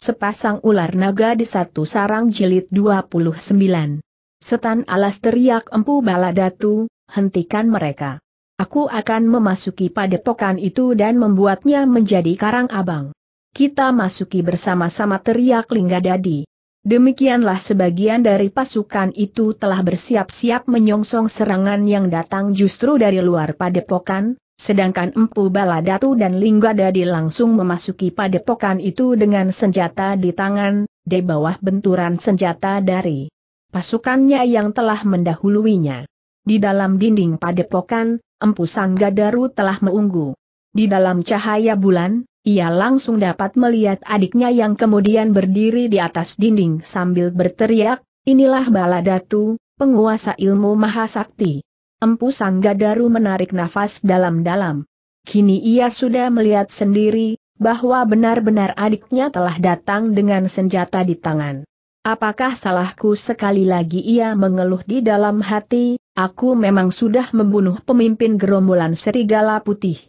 Sepasang ular naga di satu sarang jilid 29. Setan alas teriak empu baladatu, hentikan mereka. Aku akan memasuki padepokan itu dan membuatnya menjadi karang abang. Kita masuki bersama-sama teriak Lingga Dadi. Demikianlah sebagian dari pasukan itu telah bersiap-siap menyongsong serangan yang datang justru dari luar padepokan, sedangkan Empu Baladatu dan Linggadadi langsung memasuki padepokan itu dengan senjata di tangan, di bawah benturan senjata dari pasukannya yang telah mendahuluinya. Di dalam dinding padepokan, Empu Sanggadaru telah meunggu. Di dalam cahaya bulan, ia langsung dapat melihat adiknya yang kemudian berdiri di atas dinding sambil berteriak, inilah Baladatu, penguasa ilmu Mahasakti. Empu Sanggadaru menarik nafas dalam-dalam. Kini ia sudah melihat sendiri, bahwa benar-benar adiknya telah datang dengan senjata di tangan. Apakah salahku sekali lagi ia mengeluh di dalam hati, aku memang sudah membunuh pemimpin gerombolan serigala putih.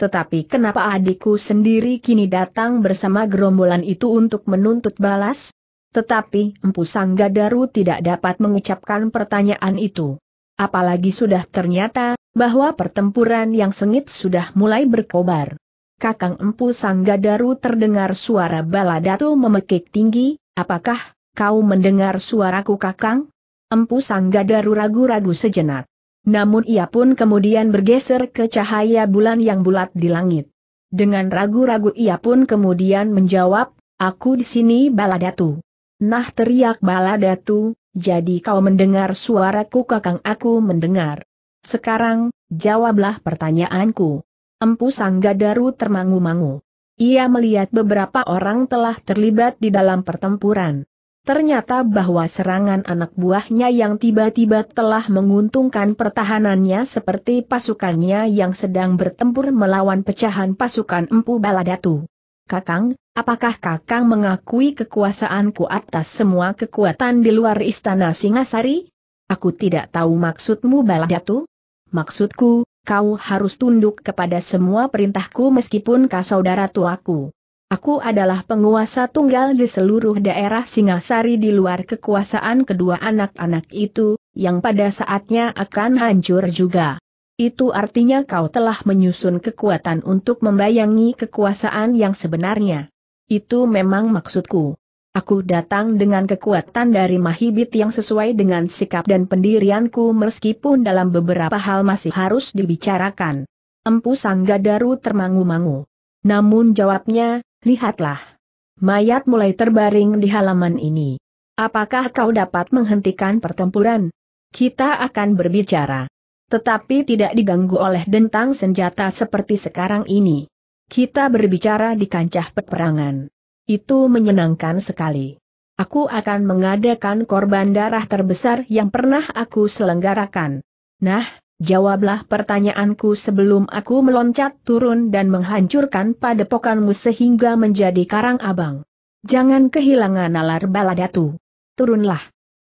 Tetapi kenapa adikku sendiri kini datang bersama gerombolan itu untuk menuntut balas? Tetapi Empu Sanggadaru tidak dapat mengucapkan pertanyaan itu. Apalagi sudah ternyata, bahwa pertempuran yang sengit sudah mulai berkobar. Kakang Empu Sanggadaru terdengar suara Baladatu memekik tinggi, apakah kau mendengar suaraku kakang? Empu Sanggadaru ragu-ragu sejenak. Namun ia pun kemudian bergeser ke cahaya bulan yang bulat di langit. Dengan ragu-ragu ia pun kemudian menjawab, aku di sini Baladatu. Nah teriak Baladatu. jadi kau mendengar suaraku kakang aku mendengar. Sekarang, jawablah pertanyaanku. Empu Sanggadaru termangu-mangu. Ia melihat beberapa orang telah terlibat di dalam pertempuran. Ternyata bahwa serangan anak buahnya yang tiba-tiba telah menguntungkan pertahanannya seperti pasukannya yang sedang bertempur melawan pecahan pasukan Empu Baladatu. Kakang, apakah Kakang mengakui kekuasaanku atas semua kekuatan di luar istana Singasari? Aku tidak tahu maksudmu Baladatu. Maksudku, kau harus tunduk kepada semua perintahku meskipun kau saudara tuaku. Aku adalah penguasa tunggal di seluruh daerah Singasari di luar kekuasaan kedua anak-anak itu, yang pada saatnya akan hancur juga. Itu artinya kau telah menyusun kekuatan untuk membayangi kekuasaan yang sebenarnya. Itu memang maksudku. Aku datang dengan kekuatan dari Mahibit yang sesuai dengan sikap dan pendirianku meskipun dalam beberapa hal masih harus dibicarakan. Empu Sanggadaru termangu-mangu. Namun jawabnya, lihatlah. Mayat mulai terbaring di halaman ini. Apakah kau dapat menghentikan pertempuran? Kita akan berbicara. Tetapi tidak diganggu oleh dentang senjata seperti sekarang ini. Kita berbicara di kancah peperangan. Itu menyenangkan sekali. Aku akan mengadakan korban darah terbesar yang pernah aku selenggarakan. Nah, Jawablah pertanyaanku sebelum aku meloncat turun dan menghancurkan padepokanmu sehingga menjadi karang abang. Jangan kehilangan nalar baladatu. Turunlah.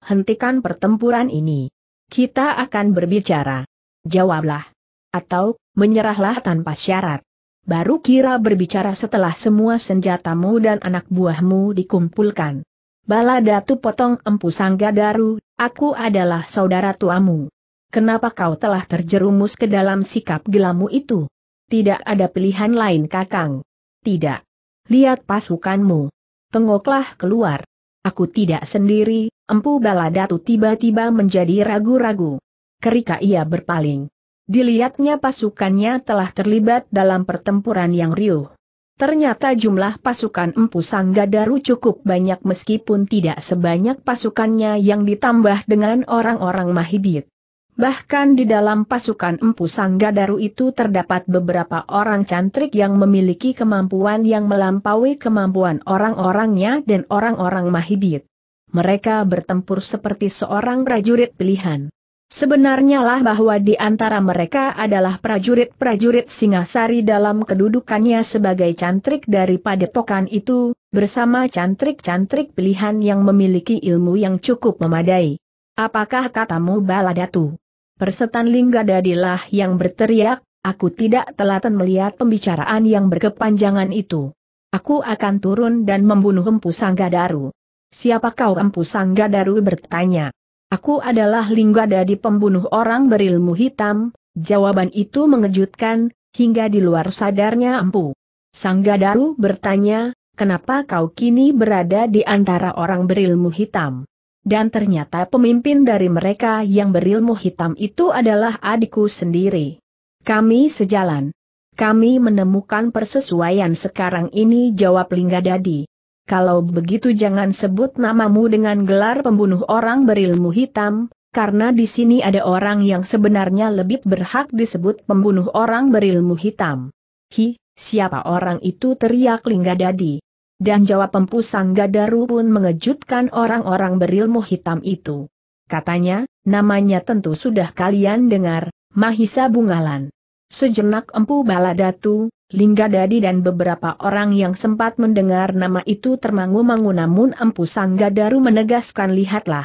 Hentikan pertempuran ini. Kita akan berbicara. Jawablah. Atau, menyerahlah tanpa syarat. Baru kira berbicara setelah semua senjatamu dan anak buahmu dikumpulkan. Baladatu potong empu sangga daru, aku adalah saudara tuamu. Kenapa kau telah terjerumus ke dalam sikap gelamu itu? Tidak ada pilihan lain kakang. Tidak. Lihat pasukanmu. Tengoklah keluar. Aku tidak sendiri, Empu Baladatu tiba-tiba menjadi ragu-ragu. Kerika ia berpaling. Dilihatnya pasukannya telah terlibat dalam pertempuran yang riuh. Ternyata jumlah pasukan Empu Sanggadaru cukup banyak meskipun tidak sebanyak pasukannya yang ditambah dengan orang-orang Mahidit. Bahkan di dalam pasukan Empu Sanggadaru itu terdapat beberapa orang cantrik yang memiliki kemampuan yang melampaui kemampuan orang-orangnya dan orang-orang Mahidit mereka bertempur seperti seorang prajurit pilihan. Sebenarnya lah bahwa di antara mereka adalah prajurit-prajurit Singasari dalam kedudukannya sebagai cantrik dari padepokan itu, bersama cantrik-cantrik pilihan yang memiliki ilmu yang cukup memadai. Apakah katamu Baladatu? Persetan Linggadadilah yang berteriak, aku tidak telaten melihat pembicaraan yang berkepanjangan itu. Aku akan turun dan membunuh Empu Sanggadaru. Siapa kau empu Sanggadaru? bertanya. Aku adalah Linggadadi pembunuh orang berilmu hitam, jawaban itu mengejutkan, hingga di luar sadarnya empu. Sanggadaru bertanya, kenapa kau kini berada di antara orang berilmu hitam? Dan ternyata pemimpin dari mereka yang berilmu hitam itu adalah adikku sendiri. Kami sejalan. Kami menemukan persesuaian sekarang ini jawab Linggadadi kalau begitu jangan sebut namamu dengan gelar pembunuh orang berilmu hitam, karena di sini ada orang yang sebenarnya lebih berhak disebut pembunuh orang berilmu hitam. Hi, siapa orang itu teriak Linggadadi. Dan jawab empu Sanggadaru pun mengejutkan orang-orang berilmu hitam itu. Katanya, namanya tentu sudah kalian dengar, Mahisa Bungalan. Sejenak empu Baladatu, Lingga Dadi dan beberapa orang yang sempat mendengar nama itu termangu-mangu namun Empu Sanggadaru menegaskan lihatlah.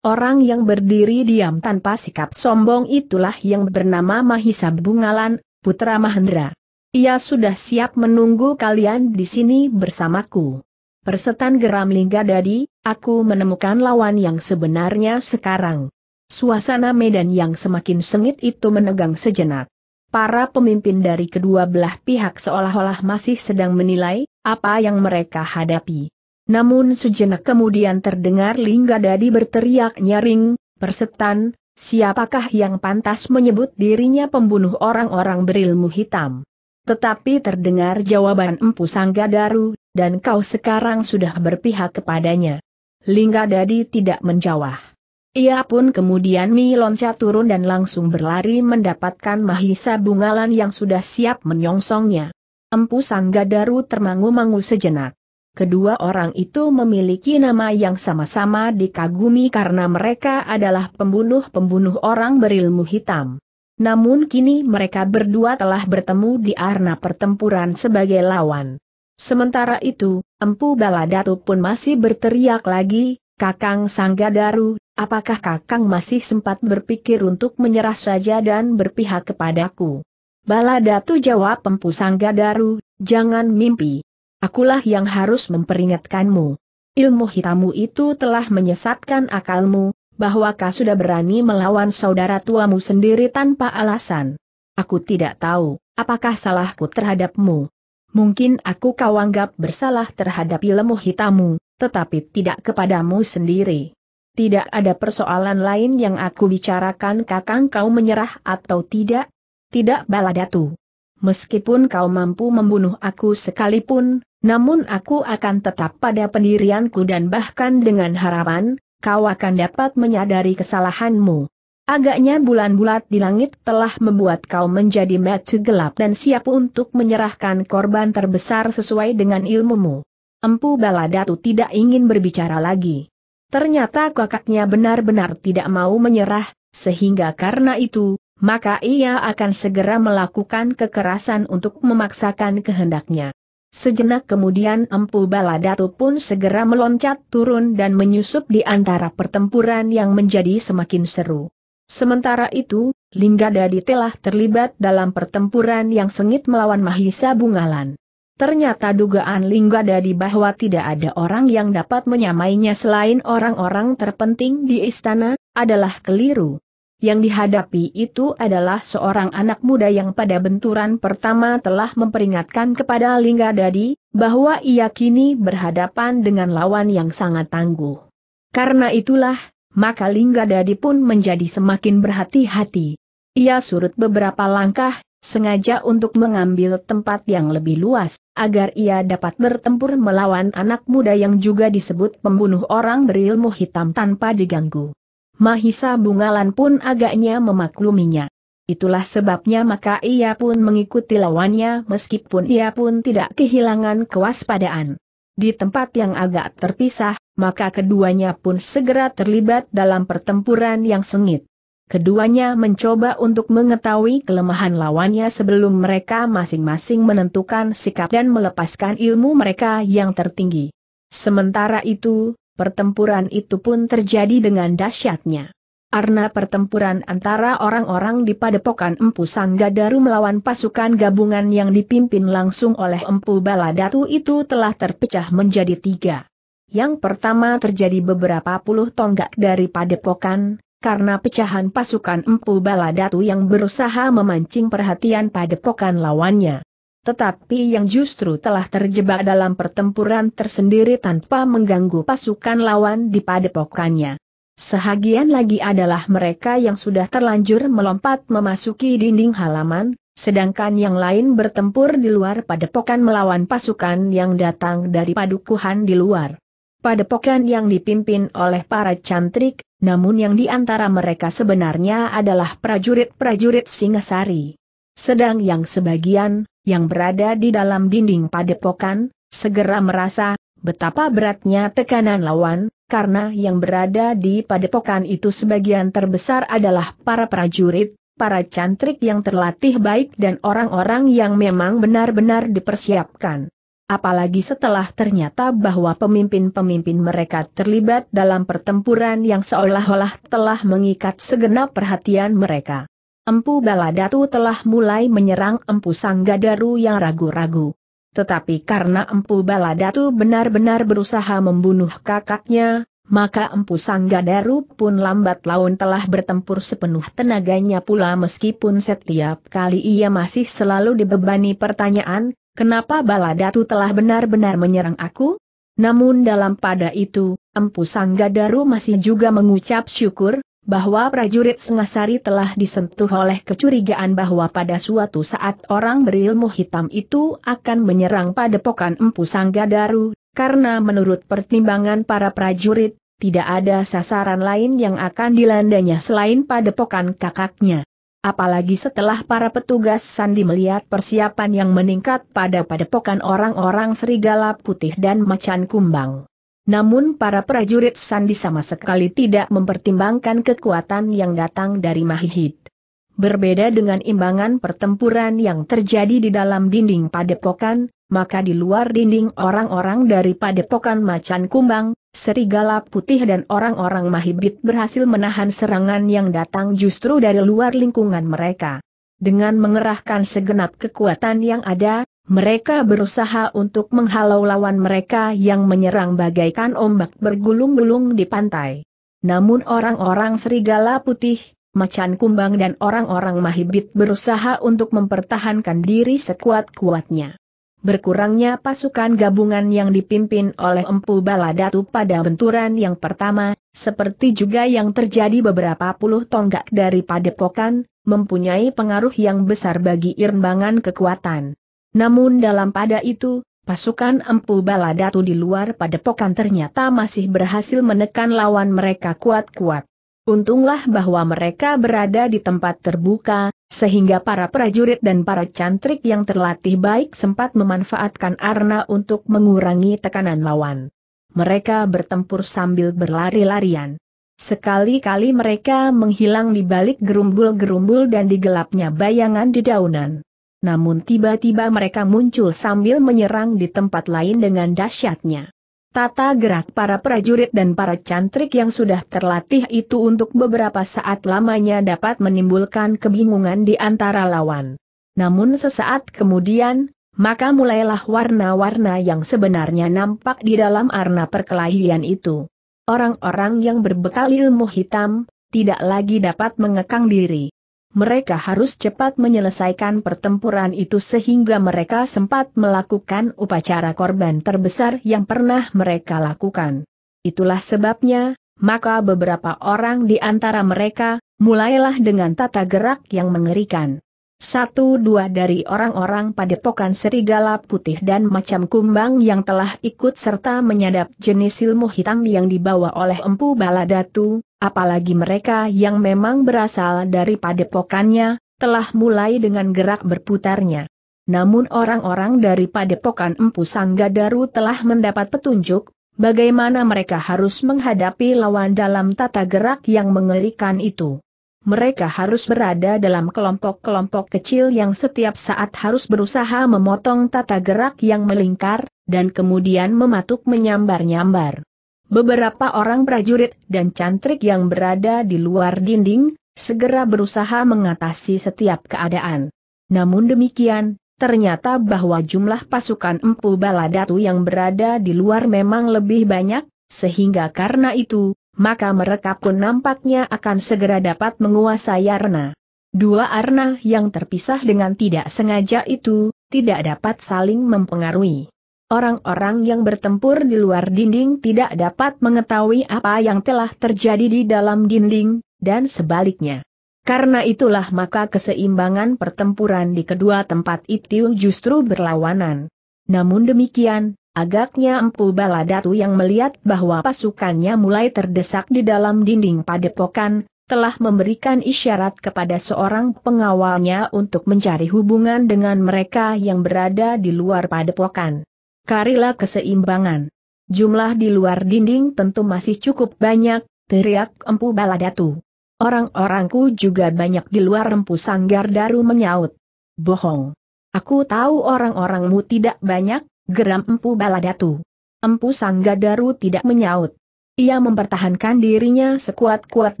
Orang yang berdiri diam tanpa sikap sombong itulah yang bernama Mahisa Bungalan, putra Mahendra. Ia sudah siap menunggu kalian di sini bersamaku. Persetan geram Lingga Dadi, aku menemukan lawan yang sebenarnya sekarang. Suasana medan yang semakin sengit itu menegang sejenak para pemimpin dari kedua belah pihak seolah-olah masih sedang menilai apa yang mereka hadapi. Namun sejenak kemudian terdengar Lingga Dadi berteriak nyaring, persetan, siapakah yang pantas menyebut dirinya pembunuh orang-orang berilmu hitam. Tetapi terdengar jawaban Empu Sanggadaru, dan kau sekarang sudah berpihak kepadanya. Lingga Dadi tidak menjawab. Ia pun kemudian meloncat turun dan langsung berlari mendapatkan Mahisa Bungalan yang sudah siap menyongsongnya. Empu Sanggadaru termangu-mangu sejenak. Kedua orang itu memiliki nama yang sama-sama dikagumi karena mereka adalah pembunuh-pembunuh orang berilmu hitam. Namun kini mereka berdua telah bertemu di arena pertempuran sebagai lawan. Sementara itu, Empu Baladatu pun masih berteriak lagi, Kakang Sanggadaru, Apakah Kakang masih sempat berpikir untuk menyerah saja dan berpihak kepadaku? Baladatu jawab Sangga Daru, jangan mimpi. Akulah yang harus memperingatkanmu. Ilmu hitamu itu telah menyesatkan akalmu, bahwa kau sudah berani melawan saudara tuamu sendiri tanpa alasan. Aku tidak tahu, apakah salahku terhadapmu. Mungkin aku kau anggap bersalah terhadap ilmu hitamu, tetapi tidak kepadamu sendiri. Tidak ada persoalan lain yang aku bicarakan kakang kau menyerah atau tidak? Tidak baladatu. Meskipun kau mampu membunuh aku sekalipun, namun aku akan tetap pada pendirianku dan bahkan dengan harapan, kau akan dapat menyadari kesalahanmu. Agaknya bulan bulat di langit telah membuat kau menjadi mata gelap dan siap untuk menyerahkan korban terbesar sesuai dengan ilmumu. Empu Baladatu tidak ingin berbicara lagi. Ternyata kakaknya benar-benar tidak mau menyerah, sehingga karena itu, maka ia akan segera melakukan kekerasan untuk memaksakan kehendaknya. Sejenak kemudian Empu Baladatu pun segera meloncat turun dan menyusup di antara pertempuran yang menjadi semakin seru. Sementara itu, Lingga telah terlibat dalam pertempuran yang sengit melawan Mahisa Bungalan. Ternyata dugaan Lingga Dadi bahwa tidak ada orang yang dapat menyamainya selain orang-orang terpenting di istana, adalah keliru. Yang dihadapi itu adalah seorang anak muda yang pada benturan pertama telah memperingatkan kepada Lingga Dadi bahwa ia kini berhadapan dengan lawan yang sangat tangguh. Karena itulah, maka Lingga Dadi pun menjadi semakin berhati-hati. Ia surut beberapa langkah, sengaja untuk mengambil tempat yang lebih luas, agar ia dapat bertempur melawan anak muda yang juga disebut pembunuh orang berilmu hitam tanpa diganggu. Mahisa Bungalan pun agaknya memakluminya. Itulah sebabnya maka ia pun mengikuti lawannya meskipun ia pun tidak kehilangan kewaspadaan. Di tempat yang agak terpisah, maka keduanya pun segera terlibat dalam pertempuran yang sengit. Keduanya mencoba untuk mengetahui kelemahan lawannya sebelum mereka masing-masing menentukan sikap dan melepaskan ilmu mereka yang tertinggi. Sementara itu, pertempuran itu pun terjadi dengan dahsyatnya. Karena pertempuran antara orang-orang di padepokan Empu Sanggadaru melawan pasukan gabungan yang dipimpin langsung oleh Empu Baladatu itu telah terpecah menjadi tiga. Yang pertama terjadi beberapa puluh tonggak dari padepokan, karena pecahan pasukan Empu Baladatu yang berusaha memancing perhatian padepokan lawannya. Tetapi yang justru telah terjebak dalam pertempuran tersendiri tanpa mengganggu pasukan lawan di padepokannya. Sehagian lagi adalah mereka yang sudah terlanjur melompat memasuki dinding halaman, sedangkan yang lain bertempur di luar padepokan melawan pasukan yang datang dari padukuhan di luar padepokan yang dipimpin oleh para cantrik, namun yang di antara mereka sebenarnya adalah prajurit-prajurit Singasari. Sedang yang sebagian, yang berada di dalam dinding padepokan, segera merasa betapa beratnya tekanan lawan, karena yang berada di padepokan itu sebagian terbesar adalah para prajurit, para cantrik yang terlatih baik dan orang-orang yang memang benar-benar dipersiapkan. Apalagi setelah ternyata bahwa pemimpin-pemimpin mereka terlibat dalam pertempuran yang seolah-olah telah mengikat segenap perhatian mereka. Empu Baladatu telah mulai menyerang Empu Sanggadaru yang ragu-ragu. Tetapi karena Empu Baladatu benar-benar berusaha membunuh kakaknya, maka Empu Sanggadaru pun lambat laun telah bertempur sepenuh tenaganya pula meskipun setiap kali ia masih selalu dibebani pertanyaan, Kenapa Baladatu telah benar-benar menyerang aku? Namun dalam pada itu, Empu Sanggadaru masih juga mengucap syukur, bahwa prajurit Sengasari telah disentuh oleh kecurigaan bahwa pada suatu saat orang berilmu hitam itu akan menyerang padepokan Empu Sanggadaru, karena menurut pertimbangan para prajurit, tidak ada sasaran lain yang akan dilandanya selain padepokan kakaknya. Apalagi setelah para petugas Sandi melihat persiapan yang meningkat pada padepokan orang-orang serigala putih dan macan kumbang. Namun para prajurit Sandi sama sekali tidak mempertimbangkan kekuatan yang datang dari Mahihid. Berbeda dengan imbangan pertempuran yang terjadi di dalam dinding padepokan, maka di luar dinding orang-orang dari padepokan macan kumbang, serigala putih dan orang-orang mahibit berhasil menahan serangan yang datang justru dari luar lingkungan mereka. Dengan mengerahkan segenap kekuatan yang ada, mereka berusaha untuk menghalau lawan mereka yang menyerang bagaikan ombak bergulung-gulung di pantai. Namun orang-orang serigala putih, macan kumbang dan orang-orang mahibit berusaha untuk mempertahankan diri sekuat-kuatnya berkurangnya pasukan gabungan yang dipimpin oleh Empu Baladatu pada benturan yang pertama, seperti juga yang terjadi beberapa puluh tonggak dari padepokan, mempunyai pengaruh yang besar bagi irmbangan kekuatan. Namun dalam pada itu, pasukan Empu Baladatu di luar padepokan ternyata masih berhasil menekan lawan mereka kuat-kuat. Untunglah bahwa mereka berada di tempat terbuka, sehingga para prajurit dan para cantrik yang terlatih baik sempat memanfaatkan arna untuk mengurangi tekanan lawan. Mereka bertempur sambil berlari-larian. Sekali-kali mereka menghilang di balik gerumbul-gerumbul dan di gelapnya bayangan dedaunan. Namun tiba-tiba mereka muncul sambil menyerang di tempat lain dengan dahsyatnya. Tata gerak para prajurit dan para cantrik yang sudah terlatih itu untuk beberapa saat lamanya dapat menimbulkan kebingungan di antara lawan. Namun sesaat kemudian, maka mulailah warna-warna yang sebenarnya nampak di dalam arna perkelahian itu. Orang-orang yang berbekal ilmu hitam, tidak lagi dapat mengekang diri mereka harus cepat menyelesaikan pertempuran itu sehingga mereka sempat melakukan upacara korban terbesar yang pernah mereka lakukan. Itulah sebabnya, maka beberapa orang di antara mereka, mulailah dengan tata gerak yang mengerikan. Satu dua dari orang-orang padepokan serigala putih dan macam kumbang yang telah ikut serta menyadap jenis ilmu hitam yang dibawa oleh Empu Baladatu, apalagi mereka yang memang berasal dari padepokannya, telah mulai dengan gerak berputarnya. Namun orang-orang dari padepokan Empu Sanggadaru telah mendapat petunjuk, bagaimana mereka harus menghadapi lawan dalam tata gerak yang mengerikan itu mereka harus berada dalam kelompok-kelompok kecil yang setiap saat harus berusaha memotong tata gerak yang melingkar, dan kemudian mematuk menyambar-nyambar. Beberapa orang prajurit dan cantrik yang berada di luar dinding, segera berusaha mengatasi setiap keadaan. Namun demikian, ternyata bahwa jumlah pasukan Empu Baladatu yang berada di luar memang lebih banyak, sehingga karena itu, maka mereka pun nampaknya akan segera dapat menguasai arna. Dua arna yang terpisah dengan tidak sengaja itu, tidak dapat saling mempengaruhi. Orang-orang yang bertempur di luar dinding tidak dapat mengetahui apa yang telah terjadi di dalam dinding, dan sebaliknya. Karena itulah maka keseimbangan pertempuran di kedua tempat itu justru berlawanan. Namun demikian, Agaknya Empu Baladatu yang melihat bahwa pasukannya mulai terdesak di dalam dinding padepokan, telah memberikan isyarat kepada seorang pengawalnya untuk mencari hubungan dengan mereka yang berada di luar padepokan. Karilah keseimbangan. Jumlah di luar dinding tentu masih cukup banyak, teriak Empu Baladatu. Orang-orangku juga banyak di luar Empu Sanggar Daru menyaut. Bohong. Aku tahu orang-orangmu tidak banyak, geram Empu Baladatu. Empu Sanggadaru tidak menyaut. Ia mempertahankan dirinya sekuat-kuat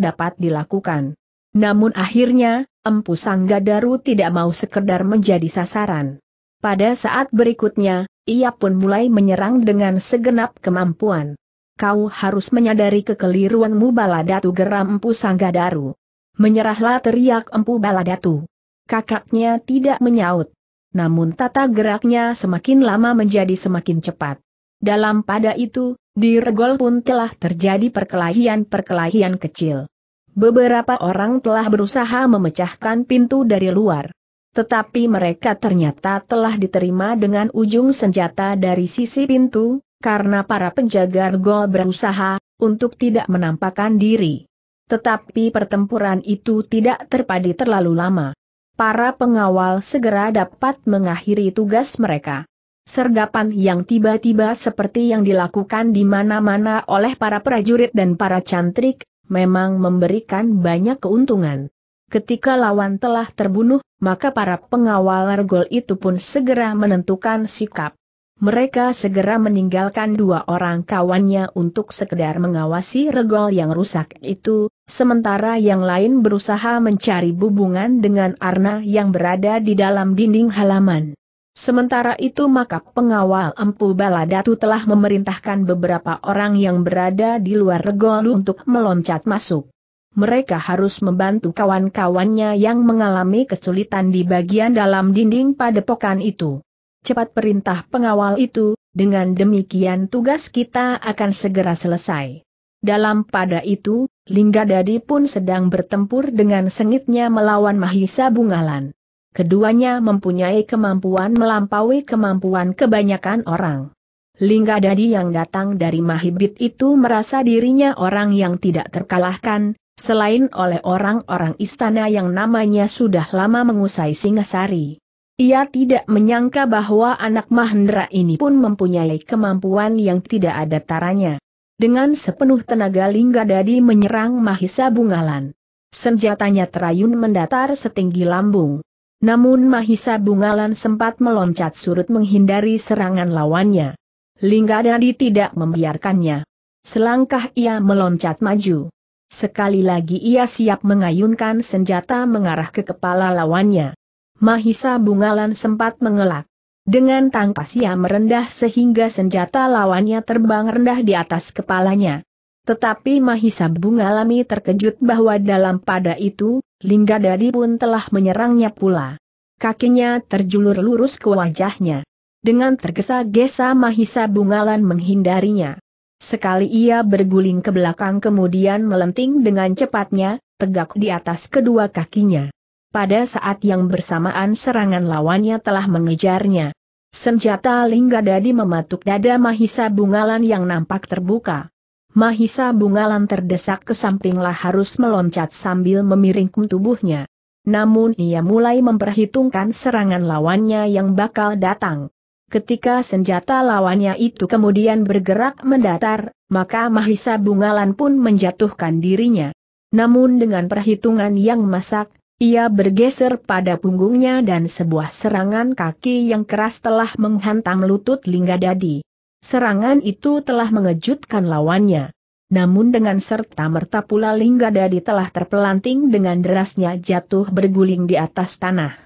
dapat dilakukan. Namun akhirnya, Empu Sanggadaru tidak mau sekedar menjadi sasaran. Pada saat berikutnya, ia pun mulai menyerang dengan segenap kemampuan. Kau harus menyadari kekeliruanmu Baladatu geram Empu Sanggadaru. Menyerahlah teriak Empu Baladatu. Kakaknya tidak menyaut namun tata geraknya semakin lama menjadi semakin cepat. Dalam pada itu, di regol pun telah terjadi perkelahian-perkelahian kecil. Beberapa orang telah berusaha memecahkan pintu dari luar. Tetapi mereka ternyata telah diterima dengan ujung senjata dari sisi pintu, karena para penjaga regol berusaha untuk tidak menampakkan diri. Tetapi pertempuran itu tidak terpadi terlalu lama para pengawal segera dapat mengakhiri tugas mereka. Sergapan yang tiba-tiba seperti yang dilakukan di mana-mana oleh para prajurit dan para cantrik, memang memberikan banyak keuntungan. Ketika lawan telah terbunuh, maka para pengawal regol itu pun segera menentukan sikap. Mereka segera meninggalkan dua orang kawannya untuk sekedar mengawasi regol yang rusak itu, sementara yang lain berusaha mencari hubungan dengan Arna yang berada di dalam dinding halaman. Sementara itu maka pengawal Empu Baladatu telah memerintahkan beberapa orang yang berada di luar regol untuk meloncat masuk. Mereka harus membantu kawan-kawannya yang mengalami kesulitan di bagian dalam dinding padepokan itu cepat perintah pengawal itu, dengan demikian tugas kita akan segera selesai. Dalam pada itu, Lingga Dadi pun sedang bertempur dengan sengitnya melawan Mahisa Bungalan. Keduanya mempunyai kemampuan melampaui kemampuan kebanyakan orang. Lingga Dadi yang datang dari Mahibit itu merasa dirinya orang yang tidak terkalahkan, selain oleh orang-orang istana yang namanya sudah lama mengusai Singasari. Ia tidak menyangka bahwa anak Mahendra ini pun mempunyai kemampuan yang tidak ada taranya. Dengan sepenuh tenaga Lingga Dadi menyerang Mahisa Bungalan. Senjatanya terayun mendatar setinggi lambung. Namun Mahisa Bungalan sempat meloncat surut menghindari serangan lawannya. Lingga Dadi tidak membiarkannya. Selangkah ia meloncat maju. Sekali lagi ia siap mengayunkan senjata mengarah ke kepala lawannya. Mahisa Bungalan sempat mengelak. Dengan tangkas ia merendah sehingga senjata lawannya terbang rendah di atas kepalanya. Tetapi Mahisa Bungalami terkejut bahwa dalam pada itu, Lingga Dadi pun telah menyerangnya pula. Kakinya terjulur lurus ke wajahnya. Dengan tergesa-gesa Mahisa Bungalan menghindarinya. Sekali ia berguling ke belakang kemudian melenting dengan cepatnya, tegak di atas kedua kakinya. Pada saat yang bersamaan serangan lawannya telah mengejarnya. Senjata Linggadadi mematuk dada Mahisa Bungalan yang nampak terbuka. Mahisa Bungalan terdesak ke sampinglah harus meloncat sambil memiringkan tubuhnya. Namun ia mulai memperhitungkan serangan lawannya yang bakal datang. Ketika senjata lawannya itu kemudian bergerak mendatar, maka Mahisa Bungalan pun menjatuhkan dirinya. Namun dengan perhitungan yang masak, ia bergeser pada punggungnya dan sebuah serangan kaki yang keras telah menghantam lutut Lingga Dadi. Serangan itu telah mengejutkan lawannya. Namun dengan serta merta pula Lingga Dadi telah terpelanting dengan derasnya jatuh berguling di atas tanah.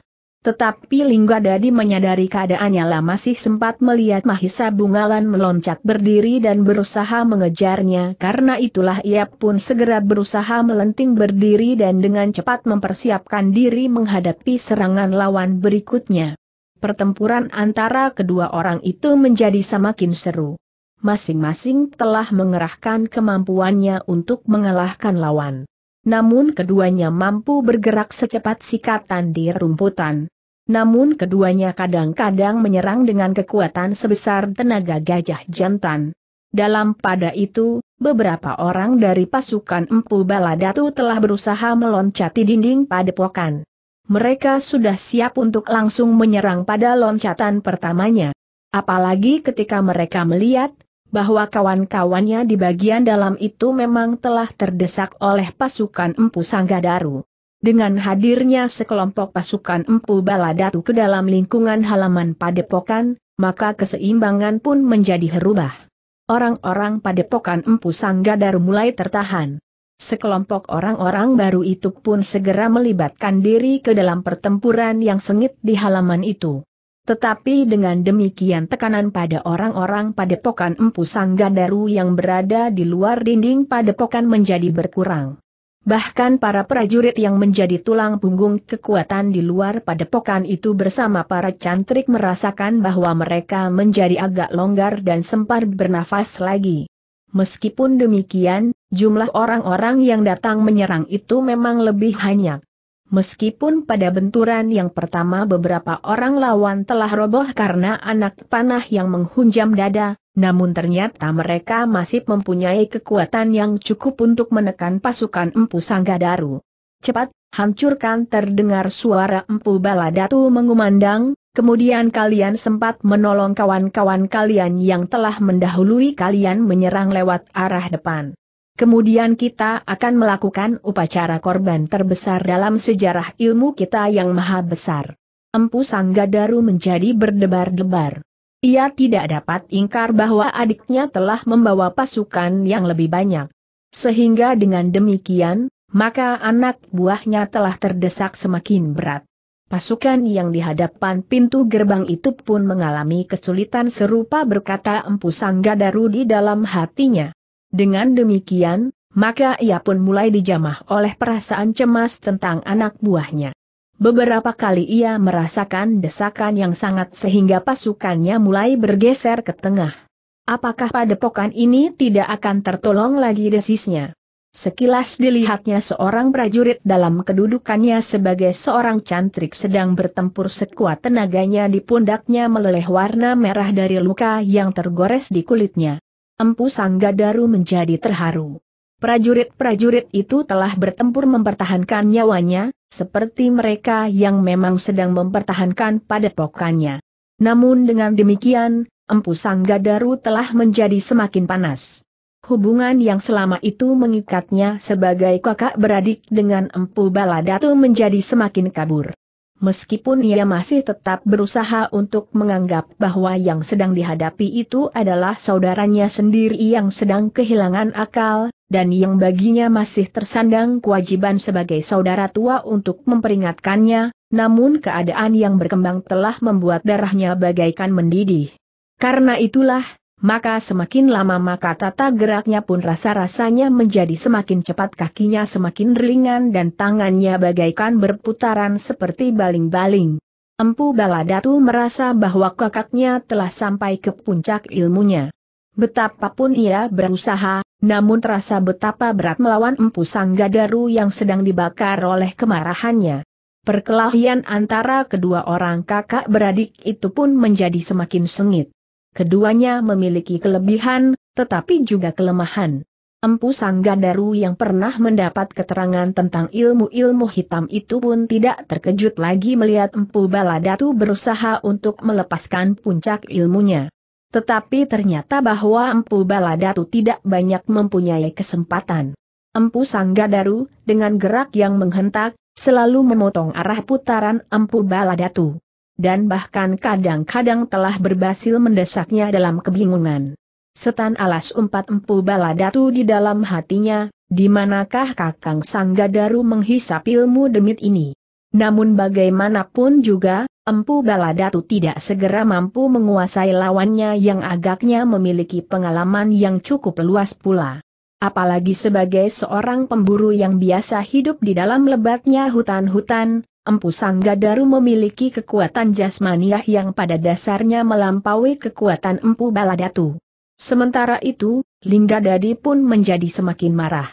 Tetapi Lingga Dadi menyadari keadaannya lah masih sempat melihat Mahisa Bungalan meloncat berdiri dan berusaha mengejarnya karena itulah ia pun segera berusaha melenting berdiri dan dengan cepat mempersiapkan diri menghadapi serangan lawan berikutnya. Pertempuran antara kedua orang itu menjadi semakin seru. Masing-masing telah mengerahkan kemampuannya untuk mengalahkan lawan namun keduanya mampu bergerak secepat sikatan di rumputan. Namun keduanya kadang-kadang menyerang dengan kekuatan sebesar tenaga gajah jantan. Dalam pada itu, beberapa orang dari pasukan Empu Baladatu telah berusaha meloncati dinding padepokan. Mereka sudah siap untuk langsung menyerang pada loncatan pertamanya. Apalagi ketika mereka melihat, bahwa kawan-kawannya di bagian dalam itu memang telah terdesak oleh pasukan Empu Sanggadaru. Dengan hadirnya sekelompok pasukan Empu baladatu ke dalam lingkungan halaman Padepokan, maka keseimbangan pun menjadi herubah. Orang-orang Padepokan Empu Sanggadar mulai tertahan. Sekelompok orang-orang baru itu pun segera melibatkan diri ke dalam pertempuran yang sengit di halaman itu. Tetapi dengan demikian tekanan pada orang-orang Padepokan Empu Sanggadaru yang berada di luar dinding Padepokan menjadi berkurang. Bahkan para prajurit yang menjadi tulang punggung kekuatan di luar padepokan itu bersama para cantrik merasakan bahwa mereka menjadi agak longgar dan sempat bernafas lagi. Meskipun demikian, jumlah orang-orang yang datang menyerang itu memang lebih banyak. Meskipun pada benturan yang pertama beberapa orang lawan telah roboh karena anak panah yang menghunjam dada, namun ternyata mereka masih mempunyai kekuatan yang cukup untuk menekan pasukan Empu Sanggadaru. Cepat, hancurkan terdengar suara Empu Baladatu mengumandang, kemudian kalian sempat menolong kawan-kawan kalian yang telah mendahului kalian menyerang lewat arah depan. Kemudian kita akan melakukan upacara korban terbesar dalam sejarah ilmu kita yang maha besar. Empu Sanggadaru menjadi berdebar-debar. Ia tidak dapat ingkar bahwa adiknya telah membawa pasukan yang lebih banyak. Sehingga dengan demikian, maka anak buahnya telah terdesak semakin berat. Pasukan yang dihadapkan pintu gerbang itu pun mengalami kesulitan serupa berkata Empu Sanggadaru di dalam hatinya. Dengan demikian, maka ia pun mulai dijamah oleh perasaan cemas tentang anak buahnya. Beberapa kali ia merasakan desakan yang sangat sehingga pasukannya mulai bergeser ke tengah. Apakah padepokan ini tidak akan tertolong lagi desisnya? Sekilas dilihatnya seorang prajurit dalam kedudukannya sebagai seorang cantrik sedang bertempur sekuat tenaganya di pundaknya meleleh warna merah dari luka yang tergores di kulitnya. Empu Sanggadaru menjadi terharu. Prajurit-prajurit itu telah bertempur mempertahankan nyawanya, seperti mereka yang memang sedang mempertahankan padepokannya. Namun dengan demikian, Empu Sanggadaru telah menjadi semakin panas. Hubungan yang selama itu mengikatnya sebagai kakak beradik dengan Empu Baladatu menjadi semakin kabur. Meskipun ia masih tetap berusaha untuk menganggap bahwa yang sedang dihadapi itu adalah saudaranya sendiri yang sedang kehilangan akal, dan yang baginya masih tersandang kewajiban sebagai saudara tua untuk memperingatkannya, namun keadaan yang berkembang telah membuat darahnya bagaikan mendidih. Karena itulah, maka semakin lama maka tata geraknya pun rasa-rasanya menjadi semakin cepat kakinya semakin ringan dan tangannya bagaikan berputaran seperti baling-baling. Empu Baladatu merasa bahwa kakaknya telah sampai ke puncak ilmunya. Betapapun ia berusaha, namun terasa betapa berat melawan Empu Sanggadaru yang sedang dibakar oleh kemarahannya. Perkelahian antara kedua orang kakak beradik itu pun menjadi semakin sengit. Keduanya memiliki kelebihan, tetapi juga kelemahan. Empu Sanggadaru yang pernah mendapat keterangan tentang ilmu-ilmu hitam itu pun tidak terkejut lagi melihat Empu Baladatu berusaha untuk melepaskan puncak ilmunya. Tetapi ternyata bahwa Empu Baladatu tidak banyak mempunyai kesempatan. Empu Sanggadaru, dengan gerak yang menghentak, selalu memotong arah putaran Empu Baladatu dan bahkan kadang-kadang telah berhasil mendesaknya dalam kebingungan. Setan alas empat empu baladatu di dalam hatinya, di manakah Kakang Sanggadaru menghisap ilmu demit ini? Namun bagaimanapun juga, Empu Baladatu tidak segera mampu menguasai lawannya yang agaknya memiliki pengalaman yang cukup luas pula. Apalagi sebagai seorang pemburu yang biasa hidup di dalam lebatnya hutan-hutan, Empu Daru memiliki kekuatan jasmaniah yang pada dasarnya melampaui kekuatan Empu Baladatu. Sementara itu, Lingga Dadi pun menjadi semakin marah.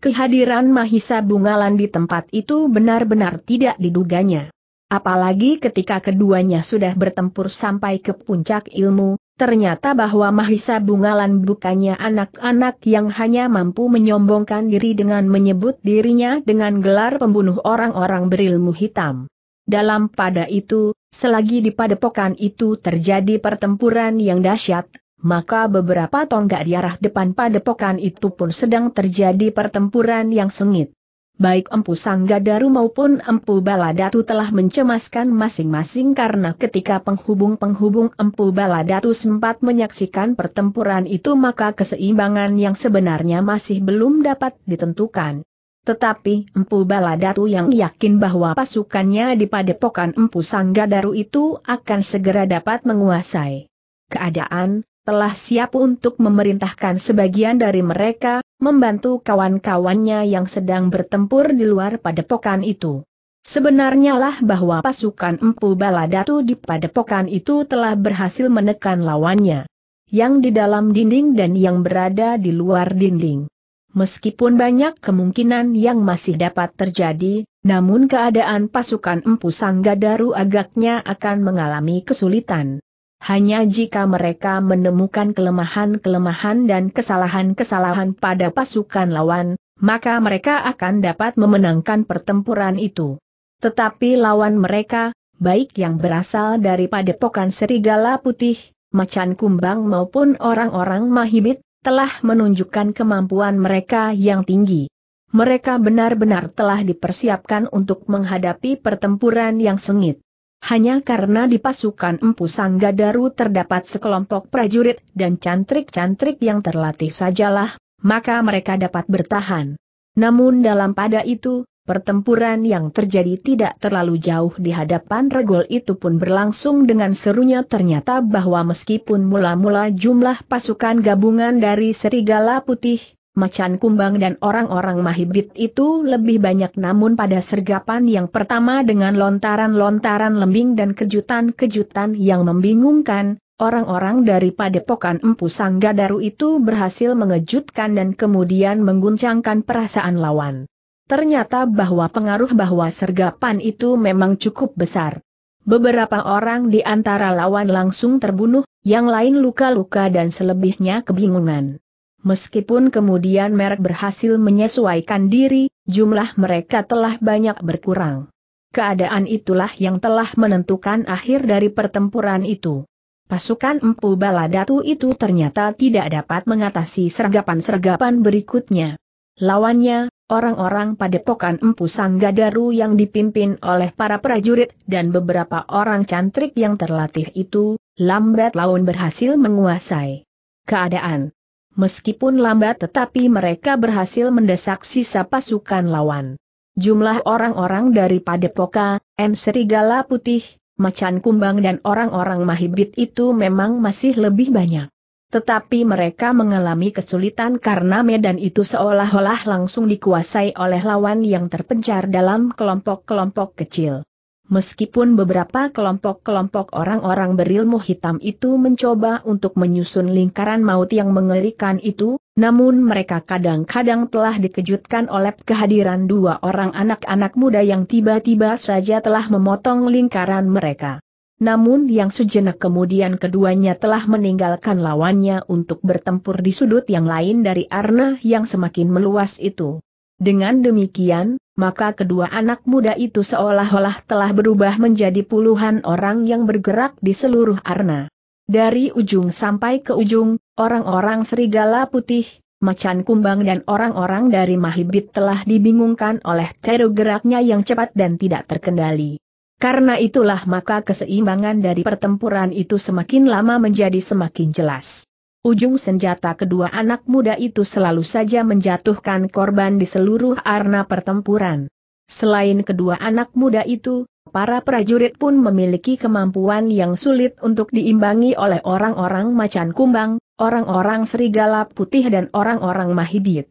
Kehadiran Mahisa Bungalan di tempat itu benar-benar tidak diduganya. Apalagi ketika keduanya sudah bertempur sampai ke puncak ilmu, Ternyata bahwa Mahisa Bungalan bukannya anak-anak yang hanya mampu menyombongkan diri dengan menyebut dirinya dengan gelar pembunuh orang-orang berilmu hitam. Dalam pada itu, selagi di padepokan itu terjadi pertempuran yang dahsyat, maka beberapa tonggak di arah depan padepokan itu pun sedang terjadi pertempuran yang sengit baik Empu Sanggadaru maupun Empu Baladatu telah mencemaskan masing-masing karena ketika penghubung-penghubung Empu Baladatu sempat menyaksikan pertempuran itu maka keseimbangan yang sebenarnya masih belum dapat ditentukan. Tetapi Empu Baladatu yang yakin bahwa pasukannya di padepokan Empu Sanggadaru itu akan segera dapat menguasai keadaan, telah siap untuk memerintahkan sebagian dari mereka, membantu kawan-kawannya yang sedang bertempur di luar padepokan itu. Sebenarnya lah bahwa pasukan Empu Baladatu di padepokan itu telah berhasil menekan lawannya. Yang di dalam dinding dan yang berada di luar dinding. Meskipun banyak kemungkinan yang masih dapat terjadi, namun keadaan pasukan Empu Sanggadaru agaknya akan mengalami kesulitan hanya jika mereka menemukan kelemahan-kelemahan dan kesalahan-kesalahan pada pasukan lawan, maka mereka akan dapat memenangkan pertempuran itu. Tetapi lawan mereka, baik yang berasal dari padepokan serigala putih, macan kumbang maupun orang-orang mahibit, telah menunjukkan kemampuan mereka yang tinggi. Mereka benar-benar telah dipersiapkan untuk menghadapi pertempuran yang sengit hanya karena di pasukan Empu Sanggadaru terdapat sekelompok prajurit dan cantrik-cantrik yang terlatih sajalah, maka mereka dapat bertahan. Namun dalam pada itu, pertempuran yang terjadi tidak terlalu jauh di hadapan regol itu pun berlangsung dengan serunya ternyata bahwa meskipun mula-mula jumlah pasukan gabungan dari Serigala Putih, macan kumbang dan orang-orang mahibit itu lebih banyak namun pada sergapan yang pertama dengan lontaran-lontaran lembing dan kejutan-kejutan yang membingungkan, orang-orang dari padepokan Empu Sangga Daru itu berhasil mengejutkan dan kemudian mengguncangkan perasaan lawan. Ternyata bahwa pengaruh bahwa sergapan itu memang cukup besar. Beberapa orang di antara lawan langsung terbunuh, yang lain luka-luka dan selebihnya kebingungan. Meskipun kemudian merek berhasil menyesuaikan diri, jumlah mereka telah banyak berkurang. Keadaan itulah yang telah menentukan akhir dari pertempuran itu. Pasukan Empu Baladatu itu ternyata tidak dapat mengatasi sergapan-sergapan berikutnya. Lawannya, orang-orang padepokan Empu Sanggadaru yang dipimpin oleh para prajurit dan beberapa orang cantrik yang terlatih itu, lambat laun berhasil menguasai keadaan. Meskipun lambat tetapi mereka berhasil mendesak sisa pasukan lawan. Jumlah orang-orang dari Padepoka, N Serigala Putih, Macan Kumbang dan orang-orang Mahibit itu memang masih lebih banyak. Tetapi mereka mengalami kesulitan karena medan itu seolah-olah langsung dikuasai oleh lawan yang terpencar dalam kelompok-kelompok kecil. Meskipun beberapa kelompok-kelompok orang-orang berilmu hitam itu mencoba untuk menyusun lingkaran maut yang mengerikan itu, namun mereka kadang-kadang telah dikejutkan oleh kehadiran dua orang anak-anak muda yang tiba-tiba saja telah memotong lingkaran mereka. Namun yang sejenak kemudian keduanya telah meninggalkan lawannya untuk bertempur di sudut yang lain dari arna yang semakin meluas itu. Dengan demikian, maka kedua anak muda itu seolah-olah telah berubah menjadi puluhan orang yang bergerak di seluruh arna. Dari ujung sampai ke ujung, orang-orang serigala putih, macan kumbang dan orang-orang dari Mahibit telah dibingungkan oleh teror geraknya yang cepat dan tidak terkendali. Karena itulah maka keseimbangan dari pertempuran itu semakin lama menjadi semakin jelas. Ujung senjata kedua anak muda itu selalu saja menjatuhkan korban di seluruh arena pertempuran. Selain kedua anak muda itu, para prajurit pun memiliki kemampuan yang sulit untuk diimbangi oleh orang-orang macan kumbang, orang-orang serigala putih dan orang-orang mahidit.